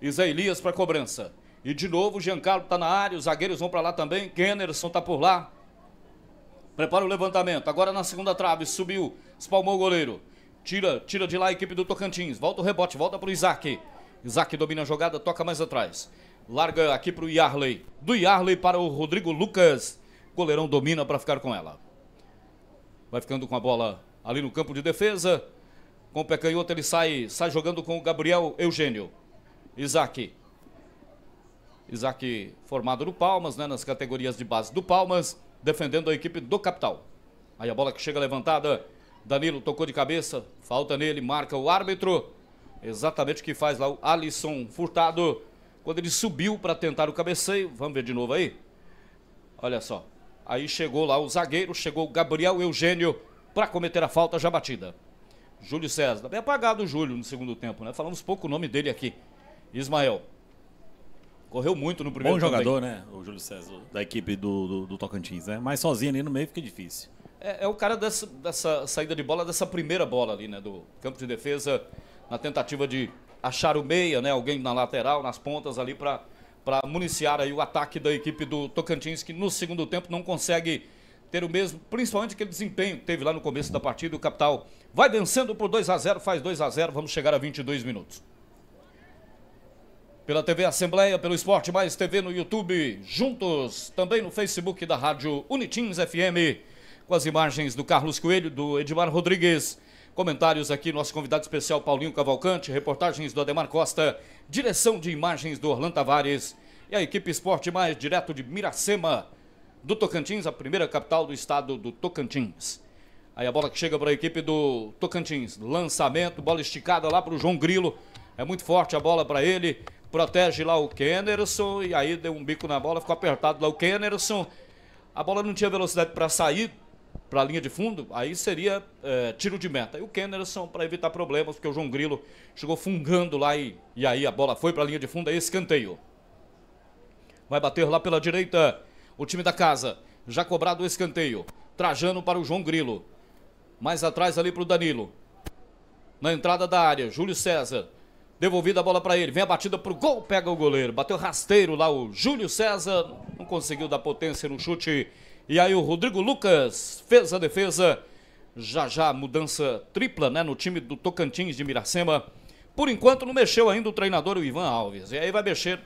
e Zé Elias para cobrança. E de novo o Giancarlo está na área, os zagueiros vão para lá também. Kennerson está por lá. Prepara o levantamento. Agora na segunda trave, subiu, espalmou o goleiro. Tira, tira de lá a equipe do Tocantins. Volta o rebote, volta para o Isaac. Isaac domina a jogada, toca mais atrás. Larga aqui para o Yarley. Do Yarley para o Rodrigo Lucas. Goleirão domina para ficar com ela. Vai ficando com a bola ali no campo de defesa. Com o pé canhoto ele sai, sai jogando com o Gabriel Eugênio. Isaac Isaac formado no Palmas, né, nas categorias de base do Palmas, defendendo a equipe do Capital. Aí a bola que chega levantada, Danilo tocou de cabeça, falta nele, marca o árbitro. Exatamente o que faz lá o Alisson Furtado quando ele subiu para tentar o cabeceio. Vamos ver de novo aí. Olha só. Aí chegou lá o zagueiro, chegou o Gabriel Eugênio para cometer a falta já batida. Júlio César, bem apagado o Júlio no segundo tempo, né? Falamos pouco o nome dele aqui. Ismael, Correu muito no primeiro Bom jogador, também. né? O Júlio César, da equipe do, do, do, Tocantins, né? Mas sozinho ali no meio fica difícil. É, é o cara dessa, dessa saída de bola, dessa primeira bola ali, né? Do campo de defesa, na tentativa de achar o meia, né? Alguém na lateral, nas pontas ali para para municiar aí o ataque da equipe do Tocantins, que no segundo tempo não consegue ter o mesmo, principalmente aquele desempenho que teve lá no começo da partida. O Capital vai vencendo por 2 a 0 faz 2 a 0 vamos chegar a 22 minutos pela TV Assembleia, pelo Esporte Mais TV no YouTube, juntos também no Facebook da Rádio Unitins FM, com as imagens do Carlos Coelho, do Edmar Rodrigues. Comentários aqui, nosso convidado especial Paulinho Cavalcante, reportagens do Ademar Costa, direção de imagens do Orlando Tavares e a equipe Esporte Mais, direto de Miracema, do Tocantins, a primeira capital do estado do Tocantins. Aí a bola que chega para a equipe do Tocantins, lançamento, bola esticada lá para o João Grilo, é muito forte a bola para ele protege lá o Kennerson e aí deu um bico na bola, ficou apertado lá o Kennerson. A bola não tinha velocidade para sair para a linha de fundo, aí seria é, tiro de meta. E o Kennerson, para evitar problemas, porque o João Grilo chegou fungando lá e, e aí a bola foi para a linha de fundo, aí é escanteio. Vai bater lá pela direita o time da casa, já cobrado o escanteio. Trajano para o João Grilo. Mais atrás ali para o Danilo. Na entrada da área, Júlio César. Devolvida a bola para ele. Vem a batida pro gol, pega o goleiro. Bateu rasteiro lá o Júlio César. Não conseguiu dar potência no chute. E aí o Rodrigo Lucas fez a defesa. Já já mudança tripla, né, no time do Tocantins de Miracema. Por enquanto não mexeu ainda o treinador o Ivan Alves. E aí vai mexer.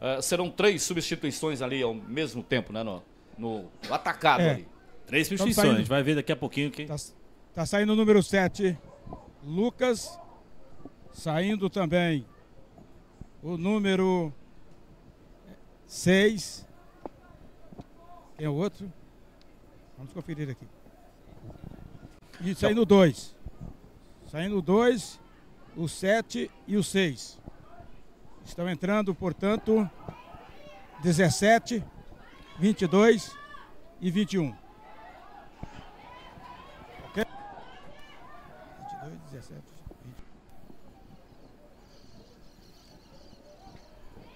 Uh, serão três substituições ali ao mesmo tempo, né, no, no atacado é. ali. Três substituições. Vai ver daqui a pouquinho quem. Tá, tá saindo o número 7, Lucas. Saindo também o número 6. Tem o outro? Vamos conferir aqui. E então- saindo 2. Saindo 2, o 7 e o 6. Estão entrando, portanto, 17, 22 e 21.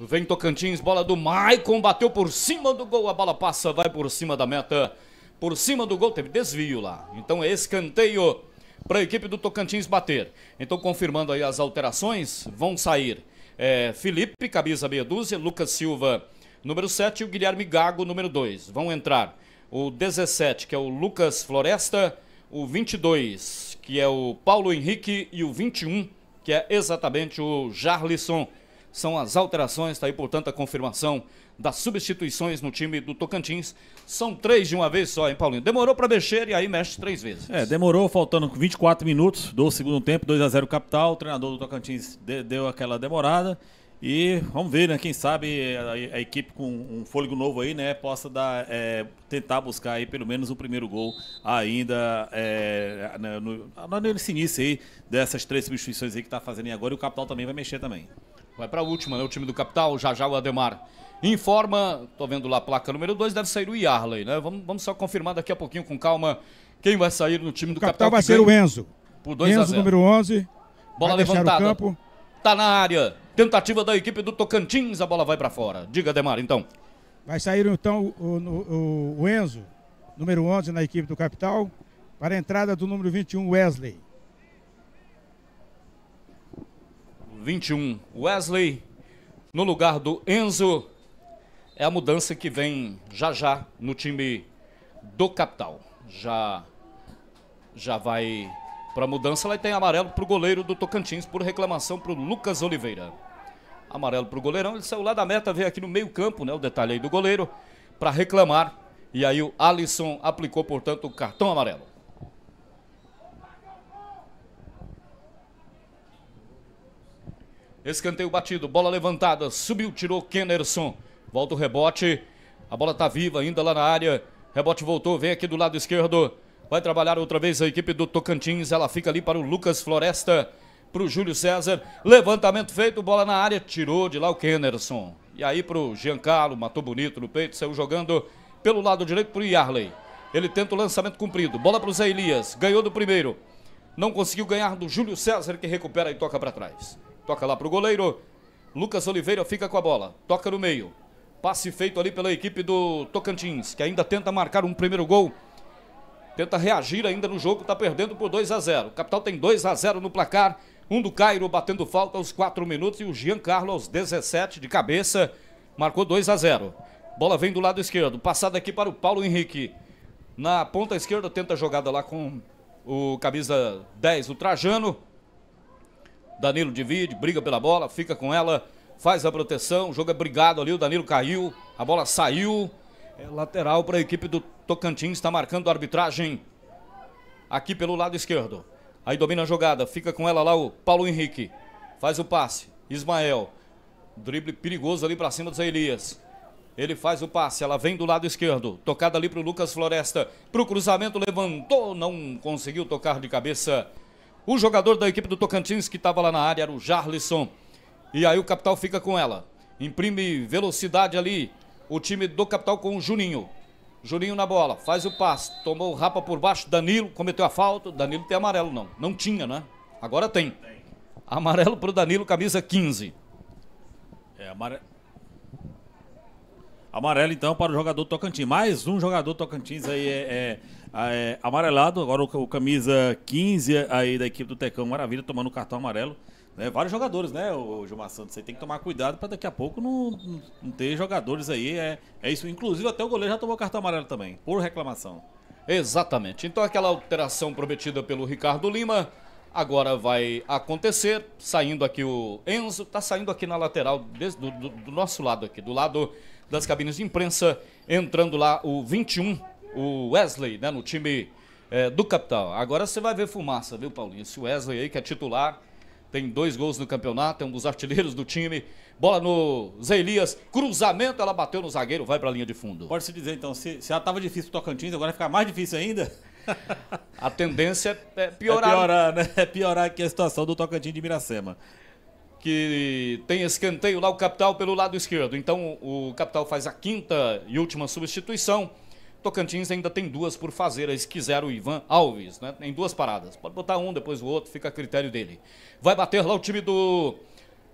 Vem Tocantins, bola do Maicon, bateu por cima do gol, a bola passa, vai por cima da meta. Por cima do gol, teve desvio lá. Então é escanteio para a equipe do Tocantins bater. Então, confirmando aí as alterações, vão sair é, Felipe, camisa meia dúzia, Lucas Silva, número 7, e o Guilherme Gago, número 2. Vão entrar o 17, que é o Lucas Floresta, o 22, que é o Paulo Henrique, e o 21, que é exatamente o Jarlisson são as alterações, está aí, portanto, a confirmação das substituições no time do Tocantins. São três de uma vez só, hein, Paulinho? Demorou para mexer e aí mexe três vezes. É, demorou, faltando 24 minutos do segundo tempo, 2 a 0 capital. O treinador do Tocantins de, deu aquela demorada. E vamos ver, né? Quem sabe a, a equipe com um fôlego novo aí, né? Possa dar, é, tentar buscar aí pelo menos o primeiro gol ainda é, no, nesse início aí dessas três substituições aí que está fazendo agora. E o capital também vai mexer também. Vai para a última, né? O time do Capital, já já o Ademar informa. Tô vendo lá a placa número 2, deve sair o Yarley, né? Vamos, vamos só confirmar daqui a pouquinho com calma quem vai sair no time do Capital. Capital vai ser o Enzo. Por 2 Enzo, número 11. Bola levantada. O campo. Tá na área. Tentativa da equipe do Tocantins, a bola vai para fora. Diga, Ademar, então. Vai sair então o, o, o Enzo, número 11 na equipe do Capital, para a entrada do número 21, Wesley. 21, Wesley, no lugar do Enzo. É a mudança que vem já já no time do Capital. Já, já vai para mudança. Lá tem amarelo para o goleiro do Tocantins por reclamação para o Lucas Oliveira. Amarelo para o goleirão. Ele saiu lá da meta, veio aqui no meio campo, né? O detalhe aí do goleiro, para reclamar. E aí o Alisson aplicou, portanto, o cartão amarelo. Escanteio batido, bola levantada, subiu, tirou Kennerson. Volta o rebote. A bola tá viva ainda lá na área. Rebote voltou, vem aqui do lado esquerdo. Vai trabalhar outra vez a equipe do Tocantins. Ela fica ali para o Lucas Floresta, para o Júlio César. Levantamento feito, bola na área, tirou de lá o Kennerson. E aí para o Giancarlo, matou bonito no peito, saiu jogando pelo lado direito para o Yarley. Ele tenta o lançamento cumprido. Bola para o Zé Elias, ganhou do primeiro. Não conseguiu ganhar do Júlio César, que recupera e toca para trás. Toca lá para o goleiro. Lucas Oliveira fica com a bola. Toca no meio. Passe feito ali pela equipe do Tocantins, que ainda tenta marcar um primeiro gol. Tenta reagir ainda no jogo, tá perdendo por 2 a 0. O Capital tem 2 a 0 no placar. Um do Cairo batendo falta aos 4 minutos e o Giancarlo aos 17 de cabeça. Marcou 2 a 0. Bola vem do lado esquerdo, passada aqui para o Paulo Henrique. Na ponta esquerda tenta a jogada lá com o camisa 10, o Trajano. Danilo divide, briga pela bola, fica com ela, faz a proteção, o jogo é brigado ali, o Danilo caiu, a bola saiu. É lateral para a equipe do Tocantins, está marcando a arbitragem aqui pelo lado esquerdo. Aí domina a jogada, fica com ela lá o Paulo Henrique. Faz o passe, Ismael. Drible perigoso ali para cima do Zé Elias. Ele faz o passe, ela vem do lado esquerdo. Tocada ali para o Lucas Floresta. Para o cruzamento, levantou, não conseguiu tocar de cabeça. O jogador da equipe do Tocantins que estava lá na área era o Jarlison E aí o Capital fica com ela. Imprime velocidade ali o time do Capital com o Juninho. Juninho na bola, faz o passe, tomou o rapa por baixo, Danilo cometeu a falta. Danilo tem amarelo, não. Não tinha, né? Agora tem. Amarelo para o Danilo, camisa 15. É, amarelo. Amarelo então para o jogador Tocantins. Mais um jogador Tocantins aí é, é ah, é, amarelado, agora o, o, camisa 15 aí da equipe do Tecão Maravilha tomando o cartão amarelo. Né? Vários jogadores, né, o, o Gilmar Santos? Você tem que tomar cuidado para daqui a pouco não, não, ter jogadores aí. É, é isso. Inclusive, até o goleiro já tomou cartão amarelo também, por reclamação. Exatamente. Então, aquela alteração prometida pelo Ricardo Lima agora vai acontecer. Saindo aqui o Enzo, está saindo aqui na lateral do, do, do nosso lado aqui, do lado das cabines de imprensa, entrando lá o 21 o Wesley, né, no time é, do Capital. Agora você vai ver fumaça, viu, Paulinho? Esse Wesley aí, que é titular, tem dois gols no campeonato, é um dos artilheiros do time. Bola no Zé Elias, cruzamento, ela bateu no zagueiro, vai para a linha de fundo. Pode-se dizer, então, se, se já estava difícil o Tocantins, agora vai ficar mais difícil ainda? A tendência é, é piorar. É piorar, né? É piorar aqui a situação do Tocantins de Miracema. Que tem escanteio lá o Capital pelo lado esquerdo. Então o Capital faz a quinta e última substituição. Tocantins ainda tem duas por fazer, aí se quiser o Ivan Alves, né? Em duas paradas. Pode botar um, depois o outro, fica a critério dele. Vai bater lá o time do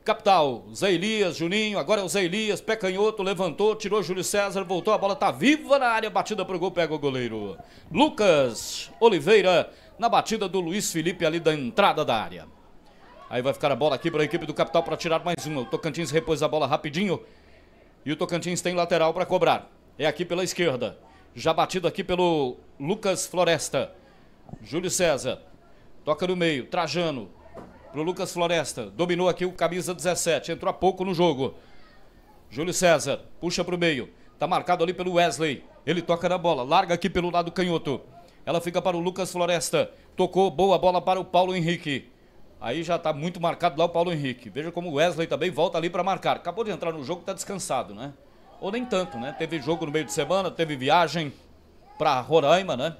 Capital, Zé Elias, Juninho, agora é o Zé Elias, pé canhoto, levantou, tirou Júlio César, voltou, a bola tá viva na área, batida pro gol, pega o goleiro. Lucas Oliveira, na batida do Luiz Felipe ali da entrada da área. Aí vai ficar a bola aqui para a equipe do Capital para tirar mais uma. O Tocantins repôs a bola rapidinho. E o Tocantins tem lateral para cobrar. É aqui pela esquerda já batido aqui pelo Lucas Floresta. Júlio César, toca no meio, Trajano, pro Lucas Floresta, dominou aqui o camisa 17, entrou há pouco no jogo. Júlio César, puxa pro meio, tá marcado ali pelo Wesley, ele toca na bola, larga aqui pelo lado canhoto. Ela fica para o Lucas Floresta, tocou, boa bola para o Paulo Henrique. Aí já tá muito marcado lá o Paulo Henrique. Veja como o Wesley também volta ali para marcar. Acabou de entrar no jogo, tá descansado, né? Ou nem tanto, né? Teve jogo no meio de semana, teve viagem para Roraima, né?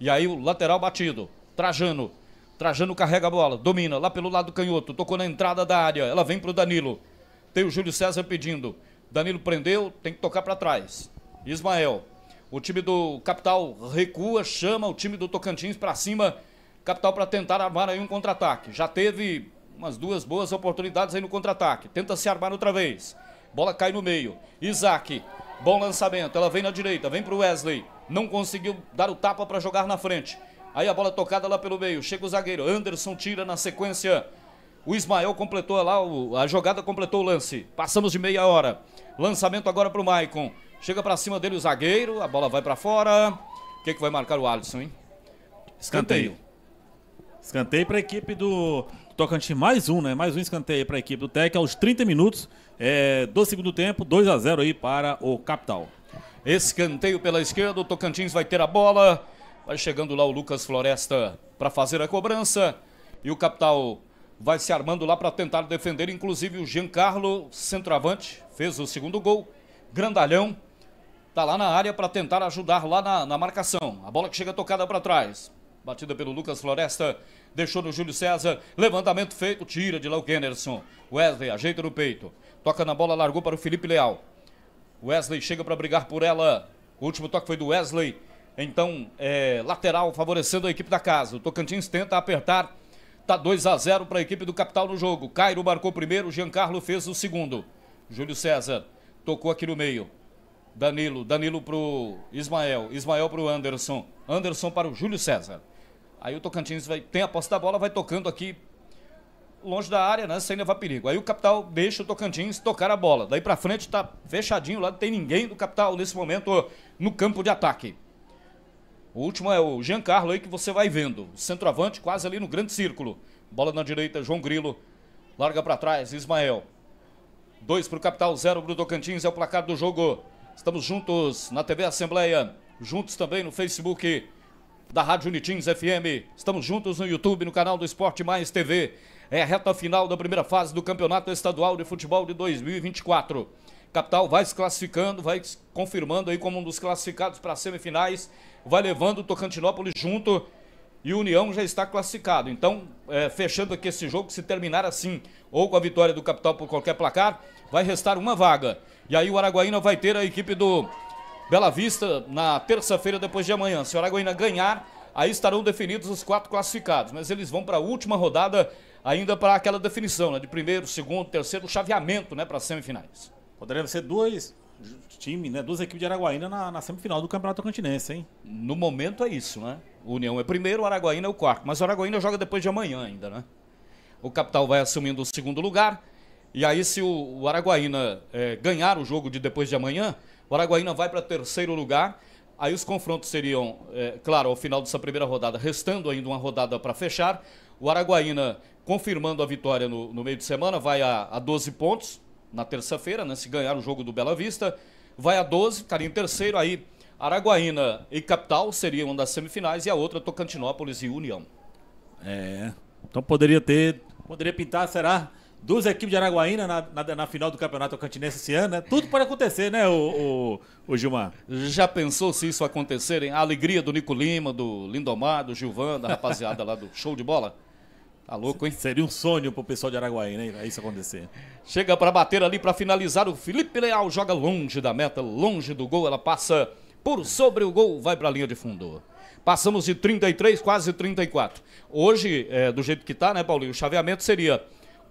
E aí o lateral batido. Trajano. Trajano carrega a bola, domina lá pelo lado canhoto, tocou na entrada da área, ela vem pro Danilo. Tem o Júlio César pedindo. Danilo prendeu, tem que tocar para trás. Ismael. O time do Capital recua, chama o time do Tocantins para cima. Capital para tentar armar aí um contra-ataque. Já teve umas duas boas oportunidades aí no contra-ataque. Tenta se armar outra vez. Bola cai no meio. Isaac. Bom lançamento. Ela vem na direita. Vem para o Wesley. Não conseguiu dar o tapa para jogar na frente. Aí a bola tocada lá pelo meio. Chega o zagueiro. Anderson tira na sequência. O Ismael completou lá, o, a jogada completou o lance. Passamos de meia hora. Lançamento agora para o Maicon. Chega para cima dele o zagueiro. A bola vai para fora. O que, que vai marcar o Alisson, hein? Escanteio. Escanteio para a equipe do Tocantins, mais um, né? Mais um escanteio para a equipe do Tec aos 30 minutos é, do segundo tempo, 2 a 0 aí para o Capital. Escanteio pela esquerda, o Tocantins vai ter a bola. Vai chegando lá o Lucas Floresta para fazer a cobrança. E o Capital vai se armando lá para tentar defender. Inclusive o Giancarlo, centroavante, fez o segundo gol. Grandalhão tá lá na área para tentar ajudar lá na, na marcação. A bola que chega tocada para trás. Batida pelo Lucas Floresta deixou no Júlio César, levantamento feito, tira de lá o Kenderson. Wesley ajeita no peito, toca na bola, largou para o Felipe Leal. Wesley chega para brigar por ela. O último toque foi do Wesley. Então, é, lateral favorecendo a equipe da casa. O Tocantins tenta apertar. Tá 2 a 0 para a equipe do Capital no jogo. Cairo marcou primeiro, Giancarlo fez o segundo. Júlio César tocou aqui no meio. Danilo, Danilo pro Ismael, Ismael pro Anderson, Anderson para o Júlio César. Aí o Tocantins vai, tem a posse da bola, vai tocando aqui longe da área, né? Sem levar perigo. Aí o Capital deixa o Tocantins tocar a bola. Daí pra frente tá fechadinho lá, não tem ninguém do Capital nesse momento no campo de ataque. O último é o Giancarlo aí que você vai vendo. centroavante quase ali no grande círculo. Bola na direita, João Grilo. Larga para trás, Ismael. Dois pro Capital, zero pro Tocantins. É o placar do jogo. Estamos juntos na TV Assembleia. Juntos também no Facebook da Rádio Unitins FM. Estamos juntos no YouTube, no canal do Esporte Mais TV. É a reta final da primeira fase do Campeonato Estadual de Futebol de 2024. Capital vai se classificando, vai se confirmando aí como um dos classificados para as semifinais, vai levando o Tocantinópolis junto e o União já está classificado. Então, é, fechando aqui esse jogo, se terminar assim, ou com a vitória do Capital por qualquer placar, vai restar uma vaga. E aí o Araguaína vai ter a equipe do Bela Vista na terça-feira depois de amanhã. Se o Araguaína ganhar, aí estarão definidos os quatro classificados, mas eles vão para a última rodada ainda para aquela definição, né, de primeiro, segundo, terceiro, chaveamento, né, para as semifinais. Poderia ser dois times, né, duas equipes de Araguaína na, na semifinal do Campeonato Continense, hein? No momento é isso, né? União é primeiro, Araguaína é o quarto, mas o Araguaína joga depois de amanhã ainda, né? O Capital vai assumindo o segundo lugar, e aí se o, o Araguaína é, ganhar o jogo de depois de amanhã, o Araguaína vai para terceiro lugar. Aí os confrontos seriam, é, claro, ao final dessa primeira rodada, restando ainda uma rodada para fechar. O Araguaína, confirmando a vitória no, no meio de semana, vai a, a 12 pontos na terça-feira, né, se ganhar o jogo do Bela Vista. Vai a 12, ficaria em terceiro. Aí Araguaína e Capital seriam uma das semifinais e a outra Tocantinópolis e União. É, então poderia ter, poderia pintar, será? duas equipes de Araguaína na, na, na, final do Campeonato Cantinense esse ano, né? Tudo pode acontecer, né, o, o, o, Gilmar? Já pensou se isso acontecer, hein? A alegria do Nico Lima, do Lindomar, do Gilvan, da rapaziada lá do show de bola? Tá louco, hein? Seria um sonho pro pessoal de Araguaína, hein? Isso acontecer. Chega para bater ali para finalizar, o Felipe Leal joga longe da meta, longe do gol, ela passa por sobre o gol, vai para a linha de fundo. Passamos de 33, quase 34. Hoje, é, do jeito que tá, né, Paulinho? O chaveamento seria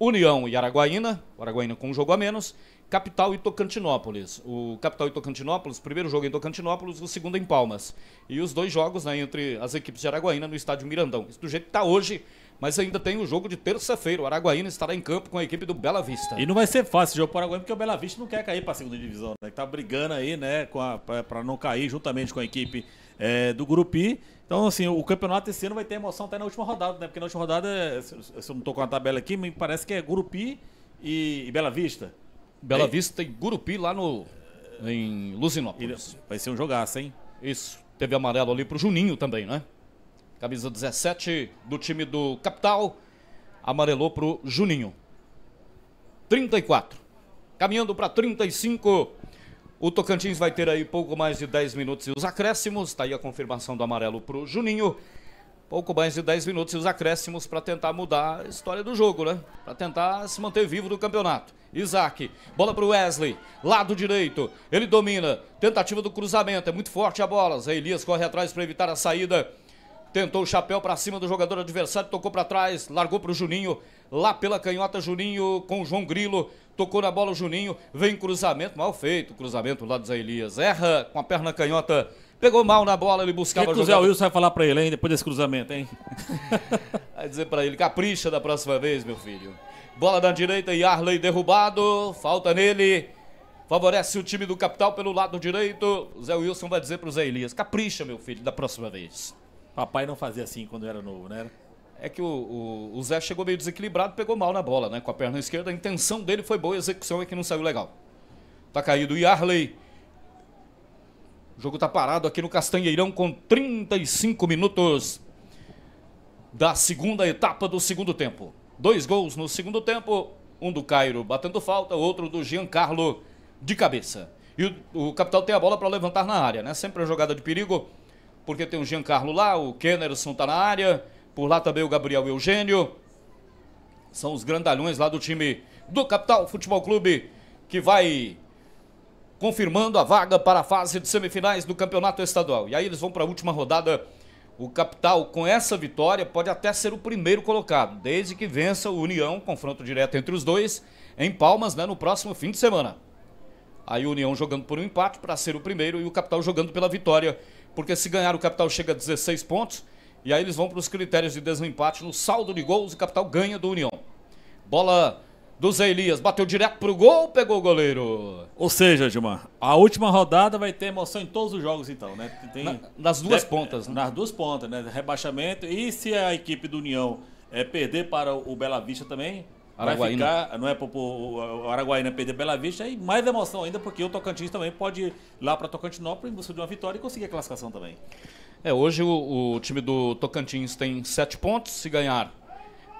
União e Araguaína, o Araguaína com um jogo a menos, Capital e Tocantinópolis. O Capital e Tocantinópolis, primeiro jogo em Tocantinópolis, o segundo em Palmas. E os dois jogos né, entre as equipes de Araguaína no estádio Mirandão. Isso do jeito que está hoje, mas ainda tem o jogo de terça-feira. O Araguaína estará em campo com a equipe do Bela Vista. E não vai ser fácil o jogo para o Araguaína, porque o Bela Vista não quer cair para a segunda divisão, né? Tá brigando aí, né, para não cair juntamente com a equipe é, do Gurupi. Então, assim, o campeonato esse ano vai ter emoção até na última rodada, né? Porque na última rodada, se eu não tô com a tabela aqui, me parece que é Gurupi e, e Bela Vista. Bela é. Vista e Gurupi lá no em Luzinópolis. Vai ser um jogaço, hein? Isso. Teve amarelo ali pro Juninho também, né? camisa 17 do time do Capital, amarelou pro Juninho. 34. Caminhando para 35. O Tocantins vai ter aí pouco mais de 10 minutos e os acréscimos. Tá aí a confirmação do amarelo pro Juninho. Pouco mais de 10 minutos e os acréscimos para tentar mudar a história do jogo, né? Para tentar se manter vivo do campeonato. Isaac, bola para o Wesley, lado direito, ele domina, tentativa do cruzamento, é muito forte a bola, Zé Elias corre atrás para evitar a saída tentou o chapéu para cima do jogador adversário, tocou para trás, largou para o Juninho, lá pela canhota Juninho com o João Grilo, tocou na bola o Juninho, vem cruzamento, mal feito, cruzamento lá do Zé Elias, erra com a perna canhota, pegou mal na bola, ele buscava que que o Zé Wilson vai falar para ele, hein, depois desse cruzamento, hein? vai dizer para ele, capricha da próxima vez, meu filho. Bola na direita, Yarley derrubado, falta nele, favorece o time do Capital pelo lado direito, Zé Wilson vai dizer para o Zé Elias, capricha, meu filho, da próxima vez. Papai não fazia assim quando era novo, né? É que o, o, o, Zé chegou meio desequilibrado, pegou mal na bola, né? Com a perna esquerda, a intenção dele foi boa, a execução é que não saiu legal. Tá caído o Yarley. O jogo tá parado aqui no Castanheirão com 35 minutos da segunda etapa do segundo tempo. Dois gols no segundo tempo, um do Cairo batendo falta, outro do Giancarlo de cabeça. E o, o Capital tem a bola para levantar na área, né? Sempre a jogada de perigo porque tem o Giancarlo lá, o Kennerson tá na área, por lá também o Gabriel Eugênio. São os grandalhões lá do time do Capital Futebol Clube que vai confirmando a vaga para a fase de semifinais do Campeonato Estadual. E aí eles vão para a última rodada. O Capital, com essa vitória, pode até ser o primeiro colocado, desde que vença o União, confronto direto entre os dois, em Palmas, né, no próximo fim de semana. Aí o União jogando por um empate para ser o primeiro e o Capital jogando pela vitória porque se ganhar o Capital chega a 16 pontos, e aí eles vão para os critérios de desempate no saldo de gols, o Capital ganha do União. Bola do Zé Elias, bateu direto pro gol, pegou o goleiro. Ou seja, Edmar, a última rodada vai ter emoção em todos os jogos, então, né? Tem, Na, nas duas de, pontas, né? Nas duas pontas, né? Rebaixamento. E se a equipe do União é, perder para o Bela Vista também, Araguaína. Vai ficar, não é o Araguaína perder Bela Vista e mais emoção ainda, porque o Tocantins também pode ir lá para Tocantinópolis em busca de uma vitória e conseguir a classificação também. É, hoje o, o time do Tocantins tem sete pontos, se ganhar.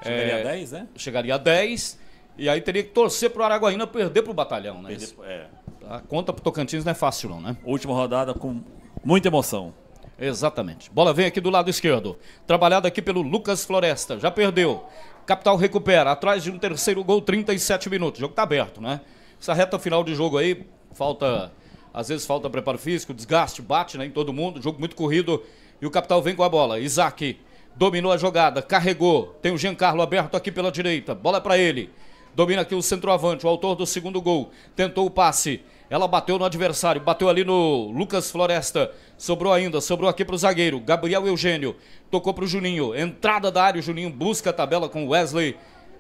Chegaria é, a 10, né? Chegaria a 10. E aí teria que torcer para o Araguaína perder para o batalhão, né? Perder, é. A conta o Tocantins não é fácil, não, né? Última rodada com muita emoção. Exatamente. Bola vem aqui do lado esquerdo. Trabalhado aqui pelo Lucas Floresta. Já perdeu. Capital recupera, atrás de um terceiro gol, 37 minutos. O jogo está aberto, né? Essa reta final de jogo aí, falta. Às vezes falta preparo físico, desgaste, bate né, em todo mundo. Jogo muito corrido e o Capital vem com a bola. Isaac dominou a jogada, carregou. Tem o Giancarlo aberto aqui pela direita. Bola é para ele. Domina aqui o centroavante, o autor do segundo gol. Tentou o passe. Ela bateu no adversário, bateu ali no Lucas Floresta. Sobrou ainda, sobrou aqui para o zagueiro. Gabriel Eugênio tocou para o Juninho. Entrada da área, o Juninho busca a tabela com Wesley.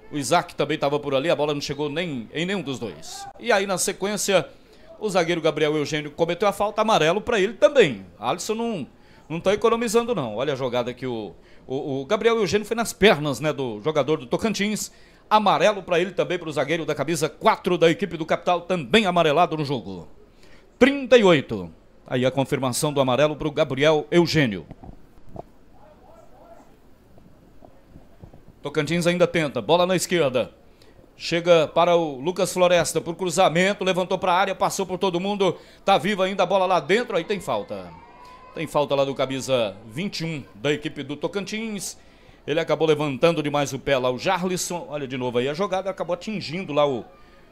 O Isaac também estava por ali, a bola não chegou nem em nenhum dos dois. E aí, na sequência, o zagueiro Gabriel Eugênio cometeu a falta amarelo para ele também. Alisson não não está economizando, não. Olha a jogada que o, o, o Gabriel Eugênio foi nas pernas né, do jogador do Tocantins amarelo para ele também, para o zagueiro da camisa 4 da equipe do Capital, também amarelado no jogo. 38. Aí a confirmação do amarelo para o Gabriel Eugênio. Tocantins ainda tenta, bola na esquerda. Chega para o Lucas Floresta por cruzamento, levantou para a área, passou por todo mundo, tá viva ainda a bola lá dentro, aí tem falta. Tem falta lá do camisa 21 da equipe do Tocantins. Ele acabou levantando demais o pé lá o Jarlison. Olha de novo aí a jogada, acabou atingindo lá o,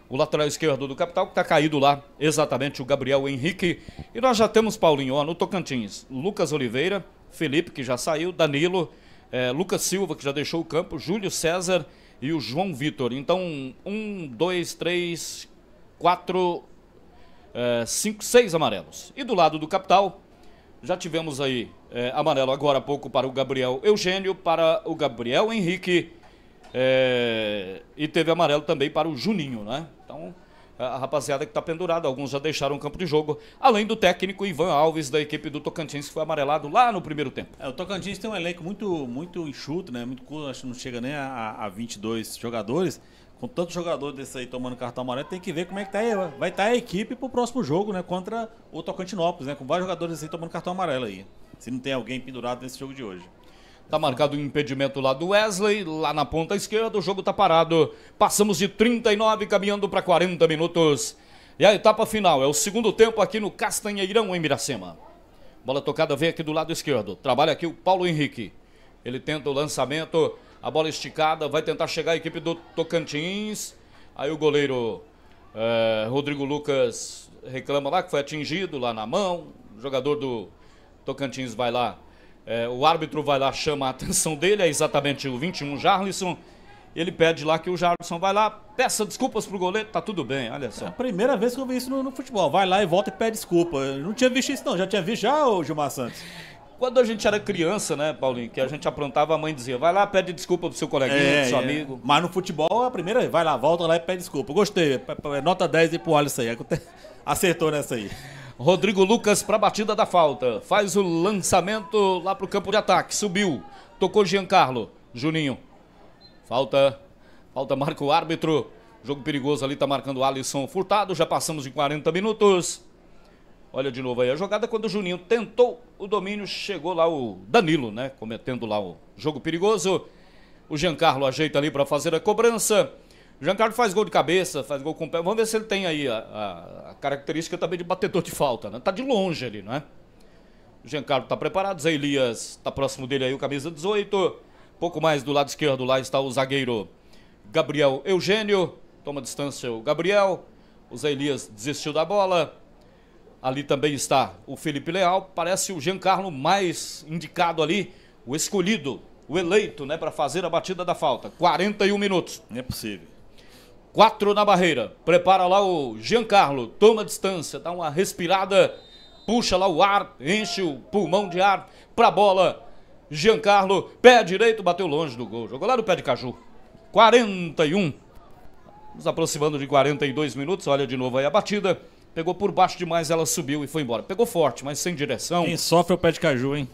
o lateral esquerdo do Capital, que está caído lá, exatamente o Gabriel Henrique. E nós já temos Paulinho, ó, no Tocantins, Lucas Oliveira, Felipe, que já saiu, Danilo, é, Lucas Silva, que já deixou o campo, Júlio César e o João Vitor. Então, um, dois, três, quatro, é, cinco, seis amarelos. E do lado do Capital, já tivemos aí é, amarelo agora há pouco para o Gabriel Eugênio, para o Gabriel Henrique é, e teve amarelo também para o Juninho, né? Então, a rapaziada que está pendurada, alguns já deixaram o campo de jogo, além do técnico Ivan Alves da equipe do Tocantins que foi amarelado lá no primeiro tempo. É, o Tocantins tem um elenco muito muito enxuto, né? Muito curto, acho que não chega nem a, a 22 jogadores com tanto jogador desse aí tomando cartão amarelo, tem que ver como é que tá aí. Vai estar tá a equipe pro próximo jogo, né? Contra o Tocantinópolis, né? Com vários jogadores desse assim aí tomando cartão amarelo aí. Se não tem alguém pendurado nesse jogo de hoje. Tá marcado o um impedimento lá do Wesley, lá na ponta esquerda, o jogo tá parado. Passamos de 39 caminhando para 40 minutos. E a etapa final é o segundo tempo aqui no Castanheirão em Miracema. Bola tocada vem aqui do lado esquerdo. Trabalha aqui o Paulo Henrique. Ele tenta o lançamento a bola esticada, vai tentar chegar a equipe do Tocantins. Aí o goleiro é, Rodrigo Lucas reclama lá que foi atingido lá na mão. O jogador do Tocantins vai lá. É, o árbitro vai lá, chama a atenção dele, é exatamente o 21 Jarlisson. Ele pede lá que o Jarlisson vai lá, peça desculpas pro goleiro, tá tudo bem, olha só. É a primeira vez que eu vi isso no, no futebol. Vai lá e volta e pede desculpa. Eu não tinha visto isso, não. Já tinha visto já, o Gilmar Santos? Quando a gente era criança, né, Paulinho, que a gente aprontava, a mãe dizia, vai lá, pede desculpa pro seu coleguinha, é, pro seu é. amigo. Mas no futebol, a primeira, vai lá, volta lá e pede desculpa. Gostei, é, é, é nota 10 e pro Alisson aí. Acertou nessa aí. Rodrigo Lucas pra batida da falta. Faz o lançamento lá pro campo de ataque. Subiu. Tocou Giancarlo. Juninho. Falta. Falta, marca o árbitro. Jogo perigoso ali, tá marcando o Alisson Furtado. Já passamos de 40 minutos. Olha de novo aí a jogada quando o Juninho tentou o domínio, chegou lá o Danilo, né? Cometendo lá o jogo perigoso. O Giancarlo ajeita ali para fazer a cobrança. O Giancarlo faz gol de cabeça, faz gol com o pé. Vamos ver se ele tem aí a, a, a característica também de batedor de falta, né? Tá de longe ali, não é? O Giancarlo tá preparado, Zé Elias tá próximo dele aí, o camisa 18. Pouco mais do lado esquerdo lá está o zagueiro Gabriel Eugênio. Toma distância o Gabriel. O Zé Elias desistiu da bola. Ali também está o Felipe Leal, parece o Giancarlo mais indicado ali, o escolhido, o eleito, né, para fazer a batida da falta. 41 minutos. Não é possível. Quatro na barreira. Prepara lá o Giancarlo, toma distância, dá uma respirada, puxa lá o ar, enche o pulmão de ar para a bola. Giancarlo, pé direito, bateu longe do gol. Jogou lá no pé de caju. 41. Nos aproximando de 42 minutos, olha de novo aí a batida. Pegou por baixo demais, ela subiu e foi embora. Pegou forte, mas sem direção. Quem sofre é o pé de caju, hein?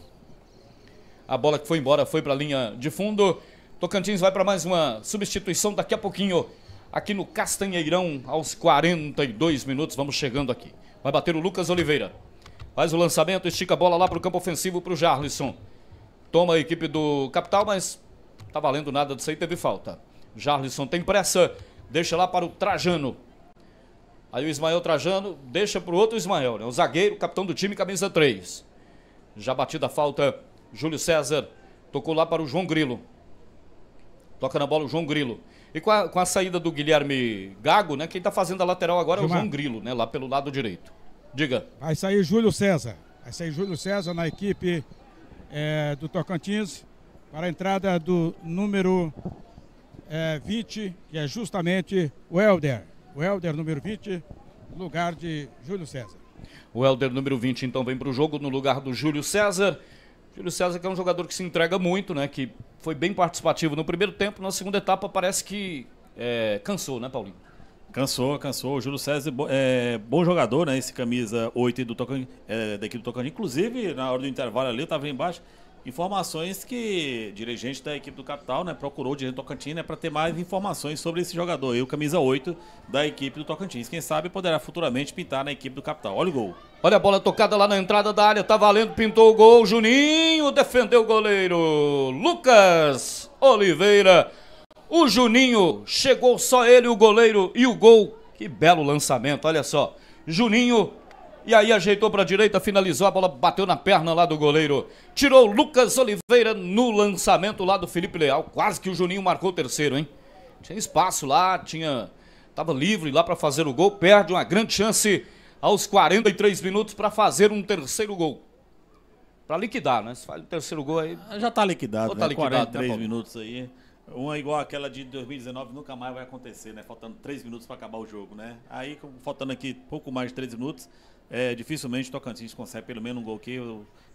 A bola que foi embora foi para a linha de fundo. Tocantins vai para mais uma substituição daqui a pouquinho. Aqui no Castanheirão, aos 42 minutos, vamos chegando aqui. Vai bater o Lucas Oliveira. Faz o lançamento, estica a bola lá para o campo ofensivo para o jarlison Toma a equipe do Capital, mas tá valendo nada disso aí, teve falta. jarlison tem pressa, deixa lá para o Trajano. Aí o Ismael Trajano deixa para o outro Ismael, né? O zagueiro, capitão do time, camisa 3. Já batida a falta, Júlio César tocou lá para o João Grilo. Toca na bola o João Grilo. E com a, com a saída do Guilherme Gago, né? Quem está fazendo a lateral agora Gilmar. é o João Grilo, né? Lá pelo lado direito. Diga. Vai sair Júlio César. Vai sair Júlio César na equipe é, do Tocantins para a entrada do número é, 20, que é justamente o Helder o Helder, número 20, lugar de Júlio César. O Helder, número 20, então vem para o jogo no lugar do Júlio César. Júlio César que é um jogador que se entrega muito, né? Que foi bem participativo no primeiro tempo, na segunda etapa parece que é, cansou, né, Paulinho? Cansou, cansou. O Júlio César é, é bom jogador, né? Esse camisa 8 do Tocantins, é, da equipe do Tocantins. Inclusive, na hora do intervalo ali, eu estava embaixo. Informações que dirigente da equipe do Capital né, procurou o dirigente do Tocantins né, para ter mais informações sobre esse jogador e o camisa 8 da equipe do Tocantins. Quem sabe poderá futuramente pintar na equipe do Capital. Olha o gol. Olha a bola tocada lá na entrada da área, tá valendo, pintou o gol. Juninho defendeu o goleiro. Lucas Oliveira. O Juninho chegou só ele, o goleiro e o gol. Que belo lançamento, olha só. Juninho e aí ajeitou para a direita, finalizou, a bola bateu na perna lá do goleiro. Tirou Lucas Oliveira no lançamento lá do Felipe Leal. Quase que o Juninho marcou o terceiro, hein? Tinha espaço lá, tinha. Tava livre lá para fazer o gol. Perde uma grande chance aos 43 minutos para fazer um terceiro gol. Para liquidar, né? Se faz o terceiro gol aí. Ah, já tá liquidado, tá né? tá liquidado 43 né, minutos aí. Uma é igual aquela de 2019 nunca mais vai acontecer, né? Faltando 3 minutos para acabar o jogo, né? Aí, faltando aqui pouco mais de 3 minutos, é, dificilmente Tocantins consegue pelo menos um gol que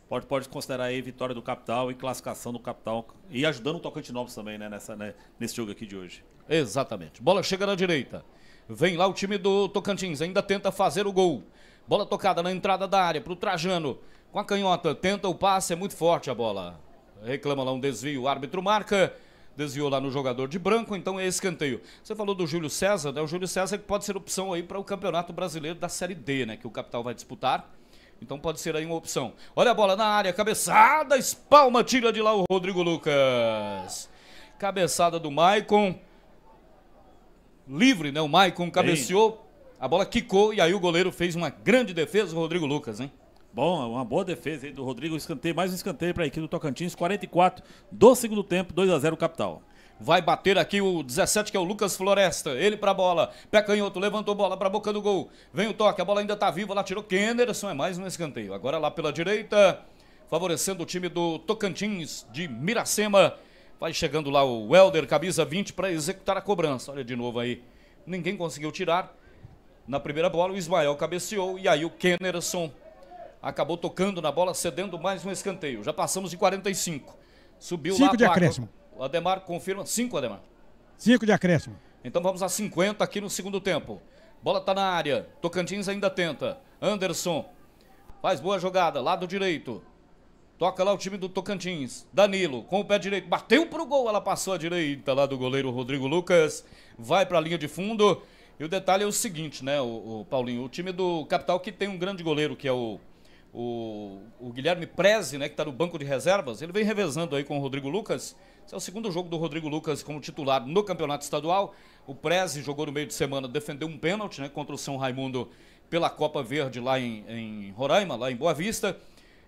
pode, pode considerar aí vitória do Capital e classificação do Capital. E ajudando o Tocantinópolis também né, nessa, né, nesse jogo aqui de hoje. Exatamente. Bola chega na direita. Vem lá o time do Tocantins, ainda tenta fazer o gol. Bola tocada na entrada da área para o Trajano. Com a canhota, tenta o passe, é muito forte a bola. Reclama lá um desvio, o árbitro marca desviou lá no jogador de branco, então é escanteio. Você falou do Júlio César, né? O Júlio César que pode ser opção aí para o Campeonato Brasileiro da Série D, né? Que o Capital vai disputar. Então pode ser aí uma opção. Olha a bola na área, cabeçada, espalma, tira de lá o Rodrigo Lucas. Cabeçada do Maicon. Livre, né? O Maicon cabeceou, a bola quicou e aí o goleiro fez uma grande defesa, o Rodrigo Lucas, hein? Bom, é uma boa defesa aí do Rodrigo. Escanteio, mais um escanteio para a equipe do Tocantins. 44 do segundo tempo, 2 a 0 Capital. Vai bater aqui o 17, que é o Lucas Floresta. Ele para a bola. Pé canhoto, levantou bola para a boca do gol. Vem o toque, a bola ainda tá viva. Lá tirou Kenderson. É mais um escanteio. Agora lá pela direita, favorecendo o time do Tocantins de Miracema. Vai chegando lá o Welder, camisa 20, para executar a cobrança. Olha de novo aí. Ninguém conseguiu tirar. Na primeira bola, o Ismael cabeceou. E aí o Kenderson acabou tocando na bola, cedendo mais um escanteio. Já passamos de 45. Subiu cinco lá. 5 de acréscimo. O Ademar confirma. 5, Ademar. 5 de acréscimo. Então vamos a 50 aqui no segundo tempo. Bola está na área. Tocantins ainda tenta. Anderson. Faz boa jogada. Lado direito. Toca lá o time do Tocantins. Danilo, com o pé direito, bateu pro gol, ela passou à direita lá do goleiro Rodrigo Lucas. Vai para a linha de fundo. E o detalhe é o seguinte, né, o, o Paulinho? O time do Capital que tem um grande goleiro, que é o o, o Guilherme Prezi, né, que está no banco de reservas, ele vem revezando aí com o Rodrigo Lucas. Esse é o segundo jogo do Rodrigo Lucas como titular no campeonato estadual. O Prezi jogou no meio de semana, defendeu um pênalti né, contra o São Raimundo pela Copa Verde lá em, em Roraima, lá em Boa Vista.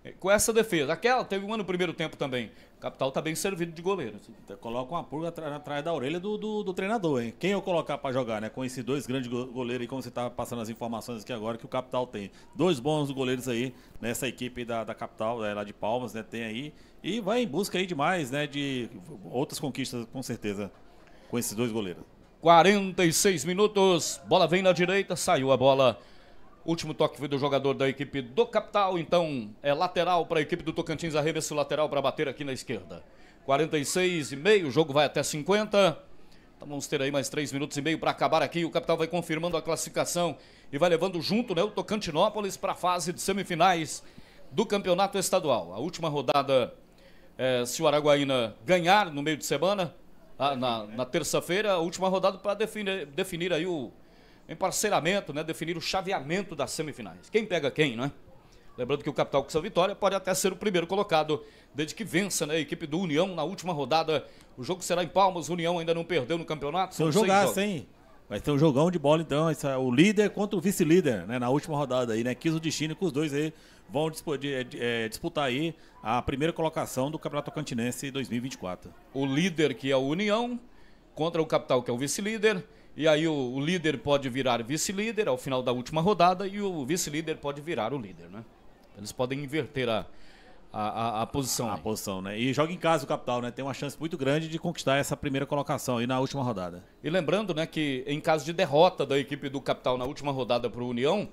É, com essa defesa, aquela teve uma no primeiro tempo também. Capital tá bem servido de goleiro. Então coloca uma pulga atrás da orelha do, do, do, treinador, hein? Quem eu colocar para jogar, né? Com esses dois grandes goleiros e como você tá passando as informações aqui agora, que o Capital tem dois bons goleiros aí nessa equipe da, da Capital, né? lá de Palmas, né? Tem aí. E vai em busca aí demais, né? De outras conquistas, com certeza, com esses dois goleiros. 46 minutos, bola vem na direita, saiu a bola Último toque foi do jogador da equipe do Capital, então é lateral para a equipe do Tocantins, arremesso lateral para bater aqui na esquerda. 46 e meio, o jogo vai até 50. Então vamos ter aí mais 3 minutos e meio para acabar aqui. O Capital vai confirmando a classificação e vai levando junto né, o Tocantinópolis para a fase de semifinais do Campeonato Estadual. A última rodada, é, se o Araguaína ganhar no meio de semana, na, na, na terça-feira, a última rodada para definir, definir aí o emparceramento, né, definir o chaveamento das semifinais. Quem pega quem, né? Lembrando que o Capital com vitória pode até ser o primeiro colocado, desde que vença né, a equipe do União na última rodada. O jogo será em Palmas, o União ainda não perdeu no campeonato. Se eu jogasse, hein? Vai ser um jogão de bola, então. Esse é o líder contra o vice-líder, né? Na última rodada aí, né? Kiso o destino com os dois aí vão é, é, disputar aí a primeira colocação do Campeonato Cantinense 2024. O líder, que é o União, contra o Capital, que é o vice-líder. E aí o, o líder pode virar vice-líder ao final da última rodada e o vice-líder pode virar o líder, né? Eles podem inverter a, a, a, a, posição. A posição, né? E joga em casa o Capital, né? Tem uma chance muito grande de conquistar essa primeira colocação aí na última rodada. E lembrando, né, que em caso de derrota da equipe do Capital na última rodada para o União,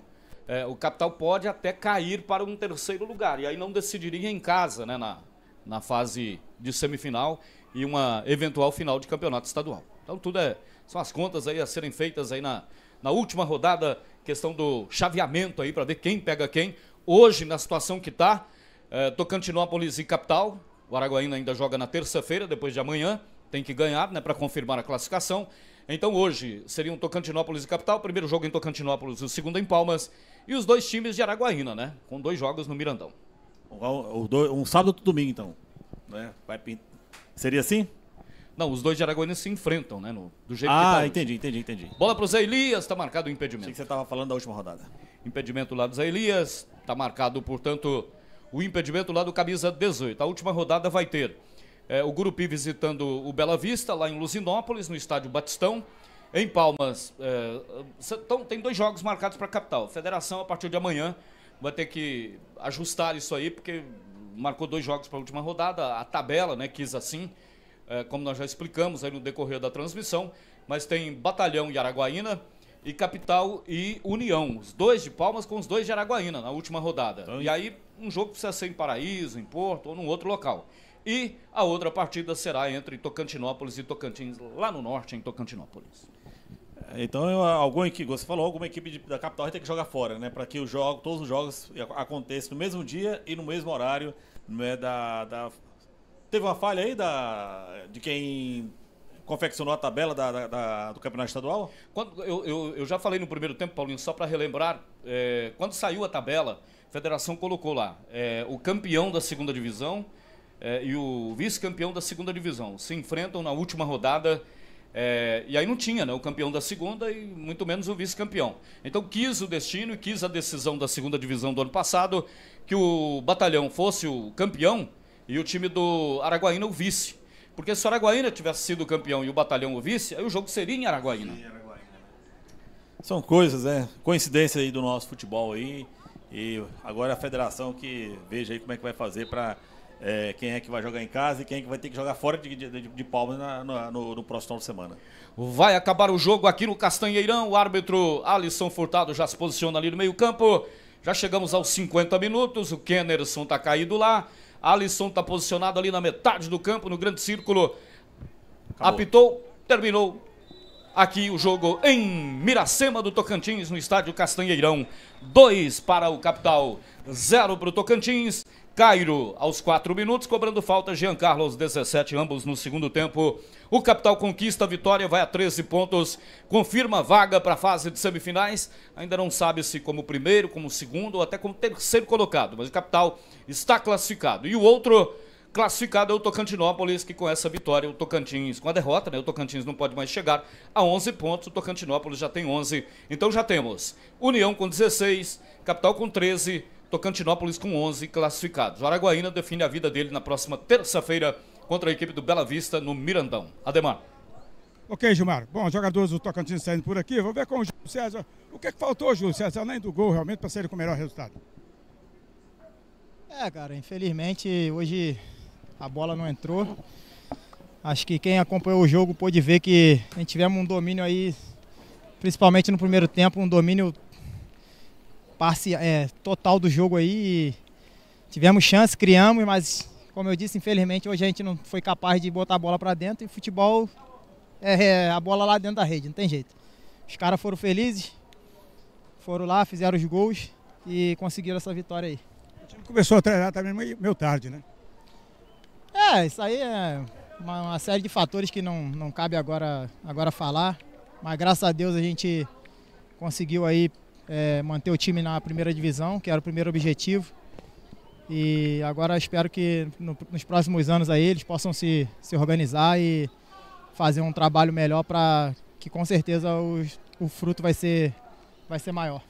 é, o Capital pode até cair para um terceiro lugar. E aí não decidiria em casa, né, na, na fase de semifinal e uma eventual final de campeonato estadual. Então tudo é, são as contas aí a serem feitas aí na, na última rodada, questão do chaveamento aí para ver quem pega quem. Hoje, na situação que está, é, eh, Tocantinópolis e Capital, o Araguaína ainda joga na terça-feira, depois de amanhã, tem que ganhar né, para confirmar a classificação. Então hoje seriam Tocantinópolis e Capital, primeiro jogo em Tocantinópolis, o segundo em Palmas, e os dois times de Araguaína, né? Com dois jogos no Mirandão. Um, um sábado e domingo, então. Né? Vai, seria assim? Não, os dois de Aragonense se enfrentam, né? No, do jeito ah, que tá entendi, entendi, entendi. Bola pro Zé Elias, tá marcado o impedimento. Achei que você tava falando da última rodada. Impedimento lá do Zé Elias, tá marcado, portanto, o impedimento lá do camisa 18. A última rodada vai ter é, o Gurupi visitando o Bela Vista, lá em Luzinópolis, no estádio Batistão. Em Palmas, é, então, tem dois jogos marcados para a capital. Federação, a partir de amanhã, vai ter que ajustar isso aí, porque marcou dois jogos para a última rodada, a tabela né, quis assim é, como nós já explicamos aí no decorrer da transmissão, mas tem Batalhão e Araguaína e Capital e União. Os dois de Palmas com os dois de Araguaína na última rodada. Então, e aí um jogo precisa ser em Paraíso, em Porto ou num outro local. E a outra partida será entre Tocantinópolis e Tocantins, lá no norte, em Tocantinópolis. É, então, alguma equipe, você falou, alguma equipe da capital vai ter que jogar fora, né? Para que o jogo, todos os jogos aconteçam no mesmo dia e no mesmo horário né, da, da Teve uma falha aí da, de quem confeccionou a tabela da, da, da, do campeonato estadual? Quando, eu, eu, eu, já falei no primeiro tempo, Paulinho, só para relembrar, é, quando saiu a tabela, a federação colocou lá é, o campeão da segunda divisão é, e o vice-campeão da segunda divisão. Se enfrentam na última rodada. É, e aí não tinha né, o campeão da segunda e muito menos o vice-campeão. Então quis o destino e quis a decisão da segunda divisão do ano passado que o batalhão fosse o campeão e o time do Araguaína o vice. Porque se o Araguaína tivesse sido campeão e o Batalhão o vice, aí o jogo seria em Araguaína. São coisas, né? Coincidência aí do nosso futebol aí. E agora é a federação que veja aí como é que vai fazer para é, quem é que vai jogar em casa e quem é que vai ter que jogar fora de, de, de Palmas na, na, no, no, próximo final de semana. Vai acabar o jogo aqui no Castanheirão. O árbitro Alisson Furtado já se posiciona ali no meio-campo. Já chegamos aos 50 minutos. O Kennerson está caído lá. Alisson está posicionado ali na metade do campo, no grande círculo. Acabou. Apitou, terminou. Aqui o jogo em Miracema do Tocantins, no estádio Castanheirão. Dois para o Capital, zero para o Tocantins. Cairo aos quatro minutos, cobrando falta. Giancarlo aos 17, ambos no segundo tempo. O Capital conquista a vitória, vai a 13 pontos, confirma vaga para a fase de semifinais. Ainda não sabe se como primeiro, como segundo ou até como terceiro colocado, mas o Capital está classificado. E o outro classificado é o Tocantinópolis, que com essa vitória, o Tocantins, com a derrota, né, o Tocantins não pode mais chegar a 11 pontos, o Tocantinópolis já tem 11. Então já temos União com 16, Capital com 13, Tocantinópolis com 11 classificados. O Araguaína define a vida dele na próxima terça-feira contra a equipe do Bela Vista no Mirandão. Ademar. Ok, Gilmar. Bom, jogadores do Tocantins saindo por aqui. Vou ver com o Júlio César. O que, é que faltou, Júlio César, além do gol, realmente, para sair com o melhor resultado? É, cara, infelizmente hoje a bola não entrou. Acho que quem acompanhou o jogo pôde ver que a gente tivemos um domínio aí, principalmente no primeiro tempo, um domínio parcial, é, total do jogo aí. Tivemos chance, criamos, mas como eu disse, infelizmente hoje a gente não foi capaz de botar a bola para dentro e futebol é, é, a bola lá dentro da rede, não tem jeito. Os caras foram felizes, foram lá, fizeram os gols e conseguiram essa vitória aí. O time começou a treinar também meio tarde, né? É, isso aí é uma, uma, série de fatores que não, não cabe agora, agora falar. Mas graças a Deus a gente conseguiu aí é, manter o time na primeira divisão, que era o primeiro objetivo. E agora espero que no, nos próximos anos aí eles possam se, se organizar e fazer um trabalho melhor para que com certeza os, o fruto vai ser, vai ser maior.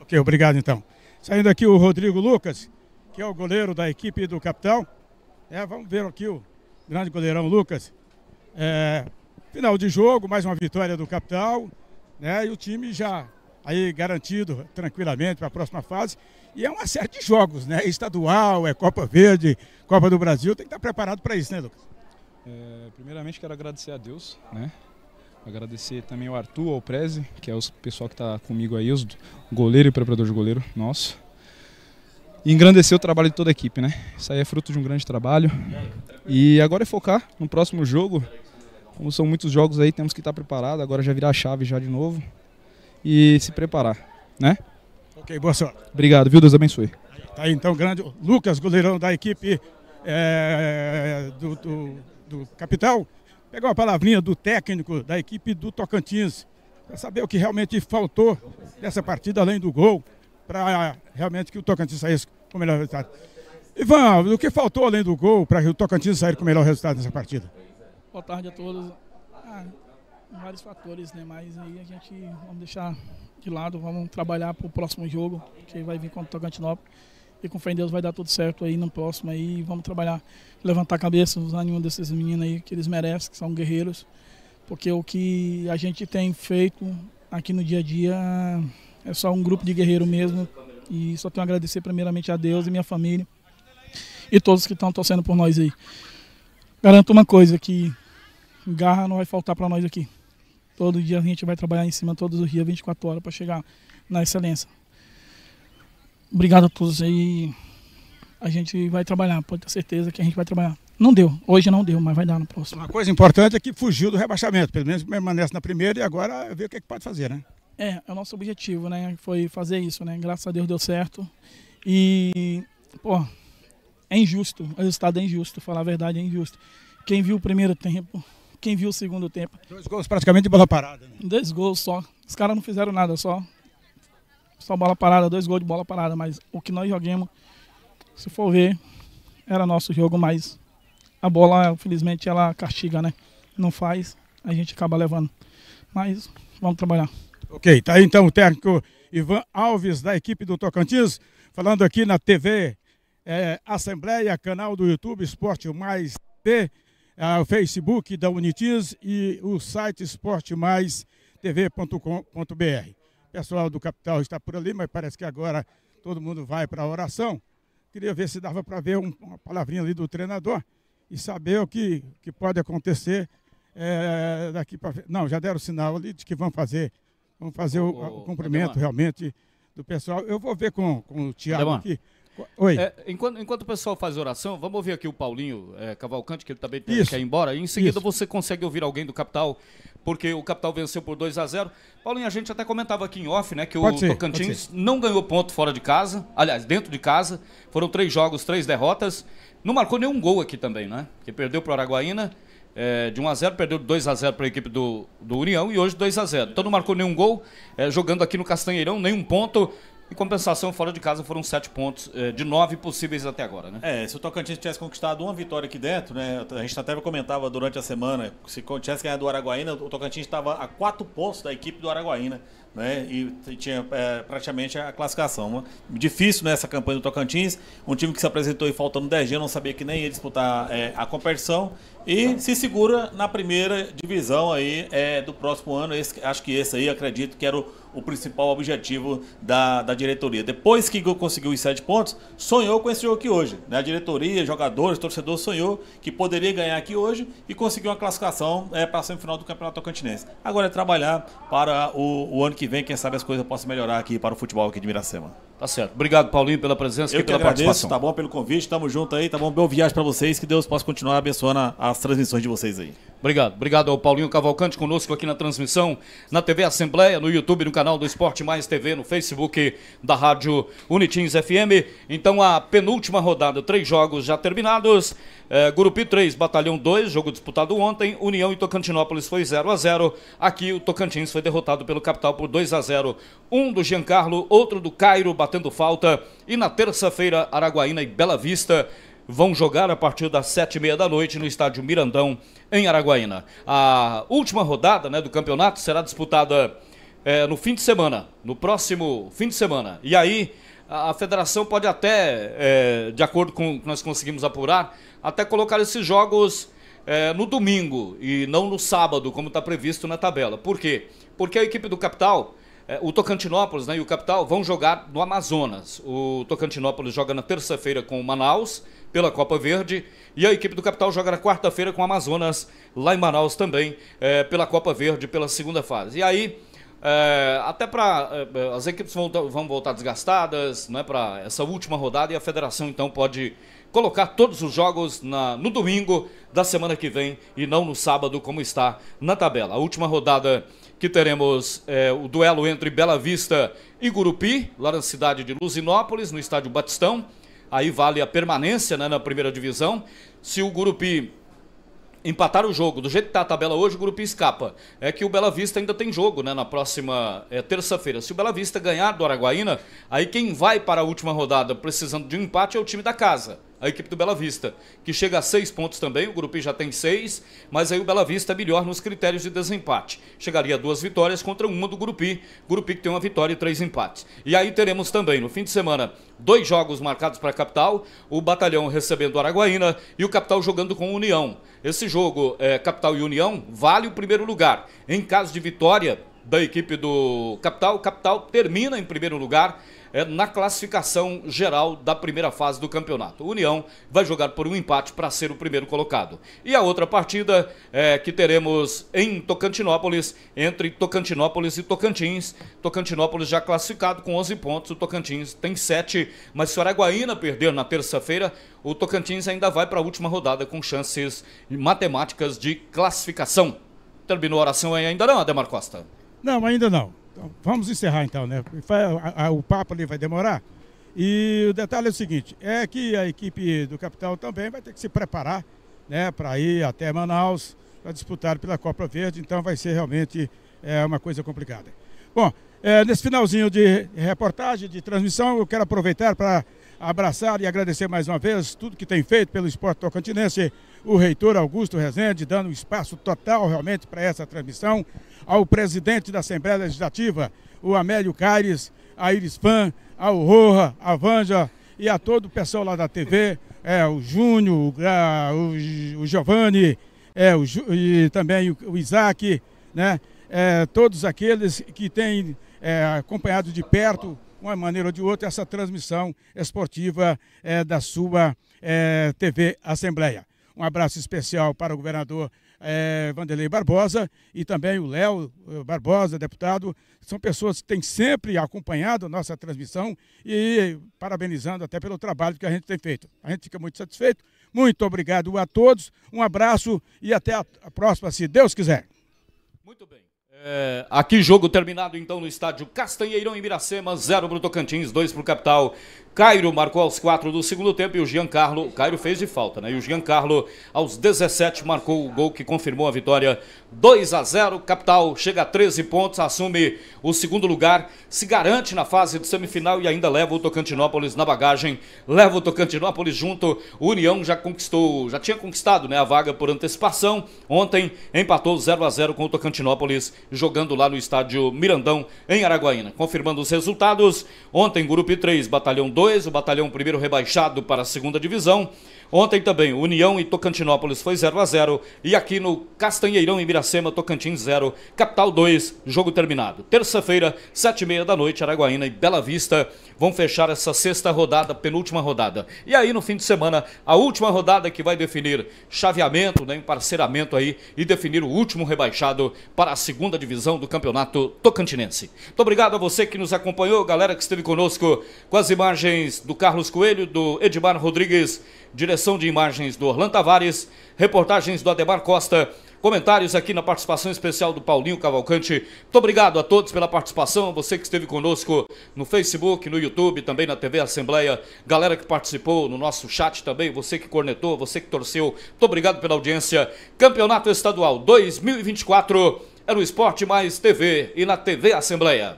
Ok, obrigado então. Saindo aqui o Rodrigo Lucas, que é o goleiro da equipe do Capitão. É, vamos ver aqui o grande goleirão Lucas. É, final de jogo, mais uma vitória do Capitão. Né, e o time já aí garantido tranquilamente para a próxima fase. E é uma série de jogos, né? É estadual, é Copa Verde, Copa do Brasil, tem que estar tá preparado para isso, né, Lucas? É, primeiramente quero agradecer a Deus, né? Agradecer também ao Arthur, ao Preze, que é o pessoal que está comigo aí, os goleiro e preparador de goleiro nosso. E engrandecer o trabalho de toda a equipe, né? Isso aí é fruto de um grande trabalho. E agora é focar no próximo jogo. Como são muitos jogos aí, temos que estar tá preparados. Agora já virar a chave já de novo e se preparar, né? Ok, boa sorte. Obrigado, viu? Deus abençoe. Tá aí então, grande Lucas, goleirão da equipe é, do, do, do, Capital. Pegar uma palavrinha do técnico da equipe do Tocantins para saber o que realmente faltou dessa partida, além do gol, para realmente que o Tocantins saísse com o melhor resultado. Ivan, o que faltou além do gol para o Tocantins sair com o melhor resultado nessa partida? Boa tarde a todos. Ah, vários fatores, né? Mas aí a gente vamos deixar de lado, vamos trabalhar para o próximo jogo, que vai vir contra o Tocantinópolis. E com fé em Deus vai dar tudo certo aí no próximo aí. Vamos trabalhar, levantar a cabeça, usar nenhum desses meninos aí que eles merecem, que são guerreiros. Porque o que a gente tem feito aqui no dia a dia é só um grupo de guerreiro mesmo. E só tenho a agradecer primeiramente a Deus e minha família e todos que estão torcendo por nós aí. Garanto uma coisa, que garra não vai faltar para nós aqui. Todo dia a gente vai trabalhar em cima todos os dias, 24 horas, para chegar na excelência. Obrigado a todos aí. A gente vai trabalhar, pode ter certeza que a gente vai trabalhar. Não deu, hoje não deu, mas vai dar no próximo. Uma coisa importante é que fugiu do rebaixamento, pelo menos permanece na primeira e agora é ver o que, é que pode fazer, né? É, é o nosso objetivo, né? Foi fazer isso, né? Graças a Deus deu certo. E, pô, é injusto, o resultado é injusto, falar a verdade é injusto. Quem viu o primeiro tempo quem viu o segundo tempo. Dois gols praticamente de bola parada. Né? Dois gols só. Os caras não fizeram nada, só só bola parada, dois gols de bola parada, mas o que nós joguemos, se for ver, era nosso jogo, mas a bola, infelizmente, ela castiga, né? Não faz, a gente acaba levando. Mas vamos trabalhar. Ok, tá aí então o técnico Ivan Alves, da equipe do Tocantins, falando aqui na TV é, Assembleia, canal do YouTube Esporte Mais T o Facebook da Unitis e o site esportemaistv.com.br. O pessoal do Capital está por ali, mas parece que agora todo mundo vai para a oração. Queria ver se dava para ver um, uma palavrinha ali do treinador e saber o que, que pode acontecer é, daqui para Não, já deram sinal ali de que vão fazer, vão fazer o, o, o cumprimento realmente do pessoal. Eu vou ver com, com o Tiago aqui. Oi. É, enquanto, enquanto o pessoal faz oração, vamos ouvir aqui o Paulinho é, Cavalcante, que ele também tem, quer ir embora. E em seguida Isso. você consegue ouvir alguém do Capital, porque o Capital venceu por 2 a 0 Paulinho, a gente até comentava aqui em off, né? Que pode o ser, Tocantins não ganhou ponto fora de casa. Aliás, dentro de casa. Foram três jogos, três derrotas. Não marcou nenhum gol aqui também, né? Porque perdeu para o Araguaína. É, de 1 a 0 perdeu 2 a 0 para a equipe do, do União e hoje 2 a 0 Então não marcou nenhum gol, é, jogando aqui no Castanheirão, nenhum ponto. Em compensação, fora de casa foram sete pontos, eh, de nove possíveis até agora, né? É, se o Tocantins tivesse conquistado uma vitória aqui dentro, né? A gente até comentava durante a semana, se tivesse ganhado do Araguaína, né, o Tocantins estava a quatro pontos da equipe do Araguaína, né, né? E tinha é, praticamente a classificação. Né. Difícil nessa né, campanha do Tocantins, um time que se apresentou e faltando 10 dias, não sabia que nem ia disputar é, a competição e se segura na primeira divisão aí é, do próximo ano. Esse, acho que esse aí, acredito que era o o principal objetivo da, da diretoria. Depois que conseguiu os sete pontos, sonhou com esse jogo aqui hoje. Né? A diretoria, jogadores, torcedor sonhou que poderia ganhar aqui hoje e conseguiu uma classificação é, para a semifinal do Campeonato Tocantinense. Agora é trabalhar para o, o, ano que vem, quem sabe as coisas possam melhorar aqui para o futebol aqui de Miracema. Tá certo. Obrigado, Paulinho, pela presença e pela agradeço, participação. Tá bom pelo convite, tamo junto aí, tá bom? Boa viagem para vocês, que Deus possa continuar abençoando as transmissões de vocês aí. Obrigado. Obrigado ao Paulinho Cavalcante conosco aqui na transmissão, na TV Assembleia, no YouTube, no canal do Esporte Mais TV, no Facebook da Rádio Unitins FM. Então a penúltima rodada, três jogos já terminados. É, Gurupi 3, Batalhão 2, jogo disputado ontem. União e Tocantinópolis foi 0 a 0 Aqui o Tocantins foi derrotado pelo Capital por 2 a 0 Um do Giancarlo, outro do Cairo batendo falta. E na terça-feira, Araguaína e Bela Vista vão jogar a partir das sete e meia da noite no estádio Mirandão, em Araguaína. A última rodada né, do campeonato será disputada é, no fim de semana, no próximo fim de semana. E aí a, federação pode até, é, de acordo com o que nós conseguimos apurar, até colocar esses jogos é, no domingo e não no sábado, como está previsto na tabela. Por quê? Porque a equipe do Capital, é, o Tocantinópolis né, e o Capital vão jogar no Amazonas. O Tocantinópolis joga na terça-feira com o Manaus pela Copa Verde. E a equipe do Capital joga na quarta-feira com o Amazonas, lá em Manaus também, é, pela Copa Verde, pela segunda fase. E aí, é, até para é, é, as equipes volta, vão voltar desgastadas, não é para essa última rodada e a federação então pode colocar todos os jogos na, no domingo da semana que vem e não no sábado como está na tabela. A última rodada que teremos é, o duelo entre Bela Vista e Gurupi, lá na cidade de Luzinópolis, no estádio Batistão. Aí vale a permanência né, na primeira divisão. Se o Gurupi empatar o jogo. Do jeito que está a tabela hoje, o grupo escapa. É que o Bela Vista ainda tem jogo, né? Na próxima é, terça-feira. Se o Bela Vista ganhar do Araguaína, aí quem vai para a última rodada precisando de um empate é o time da casa a equipe do Bela Vista, que chega a seis pontos também, o Grupi já tem seis, mas aí o Bela Vista é melhor nos critérios de desempate. Chegaria a duas vitórias contra uma do Gurupi, Gurupi que tem uma vitória e três empates. E aí teremos também, no fim de semana, dois jogos marcados para a capital, o Batalhão recebendo o Araguaína e o Capital jogando com o União. Esse jogo, é, Capital e União, vale o primeiro lugar. Em caso de vitória da equipe do Capital, o Capital termina em primeiro lugar, é, na classificação geral da primeira fase do campeonato. O União vai jogar por um empate para ser o primeiro colocado. E a outra partida é, que teremos em Tocantinópolis, entre Tocantinópolis e Tocantins. Tocantinópolis já classificado com 11 pontos, o Tocantins tem 7, mas se o Araguaína perder na terça-feira, o Tocantins ainda vai para a última rodada com chances matemáticas de classificação. Terminou a oração aí ainda não, Ademar Costa? Não, ainda não vamos encerrar então, né? O papo ali vai demorar. E o detalhe é o seguinte, é que a equipe do Capital também vai ter que se preparar né, para ir até Manaus para disputar pela Copa Verde, então vai ser realmente é, uma coisa complicada. Bom, é, nesse finalzinho de reportagem, de transmissão, eu quero aproveitar para abraçar e agradecer mais uma vez tudo que tem feito pelo esporte tocantinense o reitor Augusto Rezende, dando espaço total realmente para essa transmissão, ao presidente da Assembleia Legislativa, o Amélio Caires, a Iris Pan, ao Roja, a Vanja e a todo o pessoal lá da TV, é, o Júnior, o, o, Giovanni, é, o, e também o, o Isaac, né? É, todos aqueles que têm é, acompanhado de perto, uma maneira ou de outra, essa transmissão esportiva é, da sua é, TV Assembleia. Um abraço especial para o governador é, Vanderlei Barbosa e também o Léo eh, Barbosa, deputado. São pessoas que têm sempre acompanhado a nossa transmissão e parabenizando até pelo trabalho que a gente tem feito. A gente fica muito satisfeito. Muito obrigado a todos, um abraço e até a próxima, se Deus quiser. Muito bem. É, aqui jogo terminado então no estádio Castanheirão em Miracema, 0 para o Tocantins, 2 para o Capital. Cairo marcou aos 4 do segundo tempo e o Giancarlo, Cairo fez de falta, né? E o Giancarlo aos 17 marcou o gol que confirmou a vitória 2 a 0. Capital chega a 13 pontos, assume o segundo lugar, se garante na fase de semifinal e ainda leva o Tocantinópolis na bagagem. Leva o Tocantinópolis junto. O União já conquistou, já tinha conquistado, né, a vaga por antecipação. Ontem empatou 0 a 0 com o Tocantinópolis, jogando lá no estádio Mirandão em Araguaína. Confirmando os resultados, ontem grupo 3, batalhão 2, o batalhão primeiro rebaixado para a segunda divisão. Ontem também, União e Tocantinópolis foi 0 a 0 e aqui no Castanheirão e Miracema, Tocantins 0, Capital 2, jogo terminado. Terça-feira, 7h30 da noite, Araguaína e Bela Vista vão fechar essa sexta rodada, penúltima rodada. E aí no fim de semana, a última rodada que vai definir chaveamento, né, emparceiramento aí e definir o último rebaixado para a segunda divisão do Campeonato Tocantinense. Muito obrigado a você que nos acompanhou, galera que esteve conosco com as imagens do Carlos Coelho, do Edmar Rodrigues direção de imagens do Orlando Tavares, reportagens do Ademar Costa, comentários aqui na participação especial do Paulinho Cavalcante. Muito obrigado a todos pela participação, você que esteve conosco no Facebook, no YouTube, também na TV Assembleia, galera que participou no nosso chat também, você que cornetou, você que torceu. Muito obrigado pela audiência. Campeonato Estadual 2024 é no Esporte Mais TV e na TV Assembleia.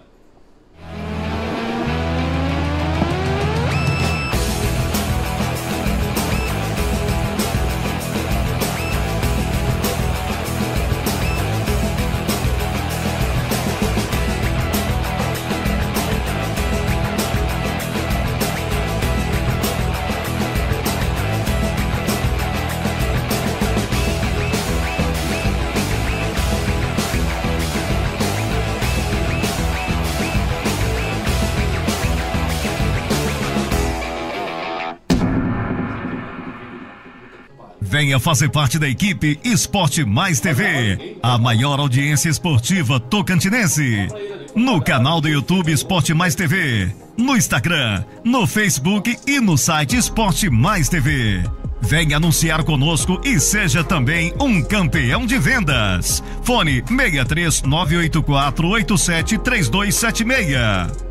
Venha fazer parte da equipe Esporte Mais TV, a maior audiência esportiva tocantinense. No canal do YouTube Esporte Mais TV, no Instagram, no Facebook e no site Esporte Mais TV. Venha anunciar conosco e seja também um campeão de vendas. Fone 63984873276 873276.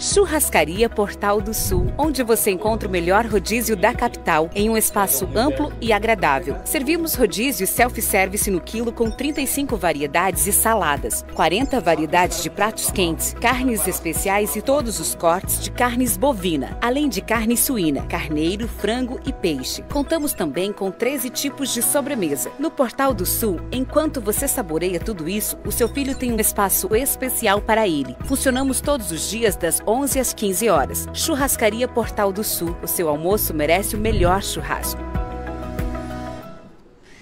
Churrascaria Portal do Sul, onde você encontra o melhor rodízio da capital em um espaço amplo e agradável. Servimos rodízio self-service no quilo com 35 variedades e saladas, 40 variedades de pratos quentes, carnes especiais e todos os cortes de carnes bovina, além de carne suína, carneiro, frango e peixe. Contamos também com 13 tipos de sobremesa. No Portal do Sul, enquanto você saboreia tudo isso, o seu filho tem um espaço especial para ele. Funcionamos todos os dias das 11 às 15 horas. Churrascaria Portal do Sul. O seu almoço merece o melhor churrasco.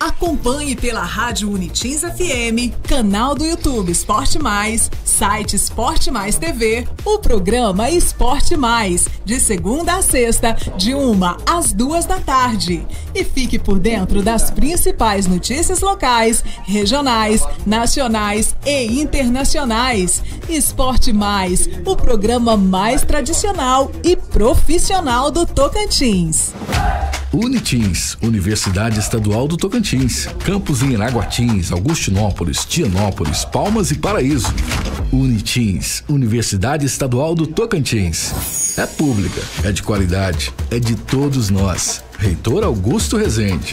Acompanhe pela Rádio Unitins FM, canal do YouTube Esporte Mais, site Esporte Mais TV, o programa Esporte Mais, de segunda a sexta, de uma às duas da tarde. E fique por dentro das principais notícias locais, regionais, nacionais e internacionais. Esporte Mais, o programa mais tradicional e profissional do Tocantins. Unitins, Universidade Estadual do Tocantins Tocantins, campos em Iraguatins, Augustinópolis, Tianópolis, Palmas e Paraíso. Unitins, Universidade Estadual do Tocantins. É pública, é de qualidade, é de todos nós. Reitor Augusto Rezende.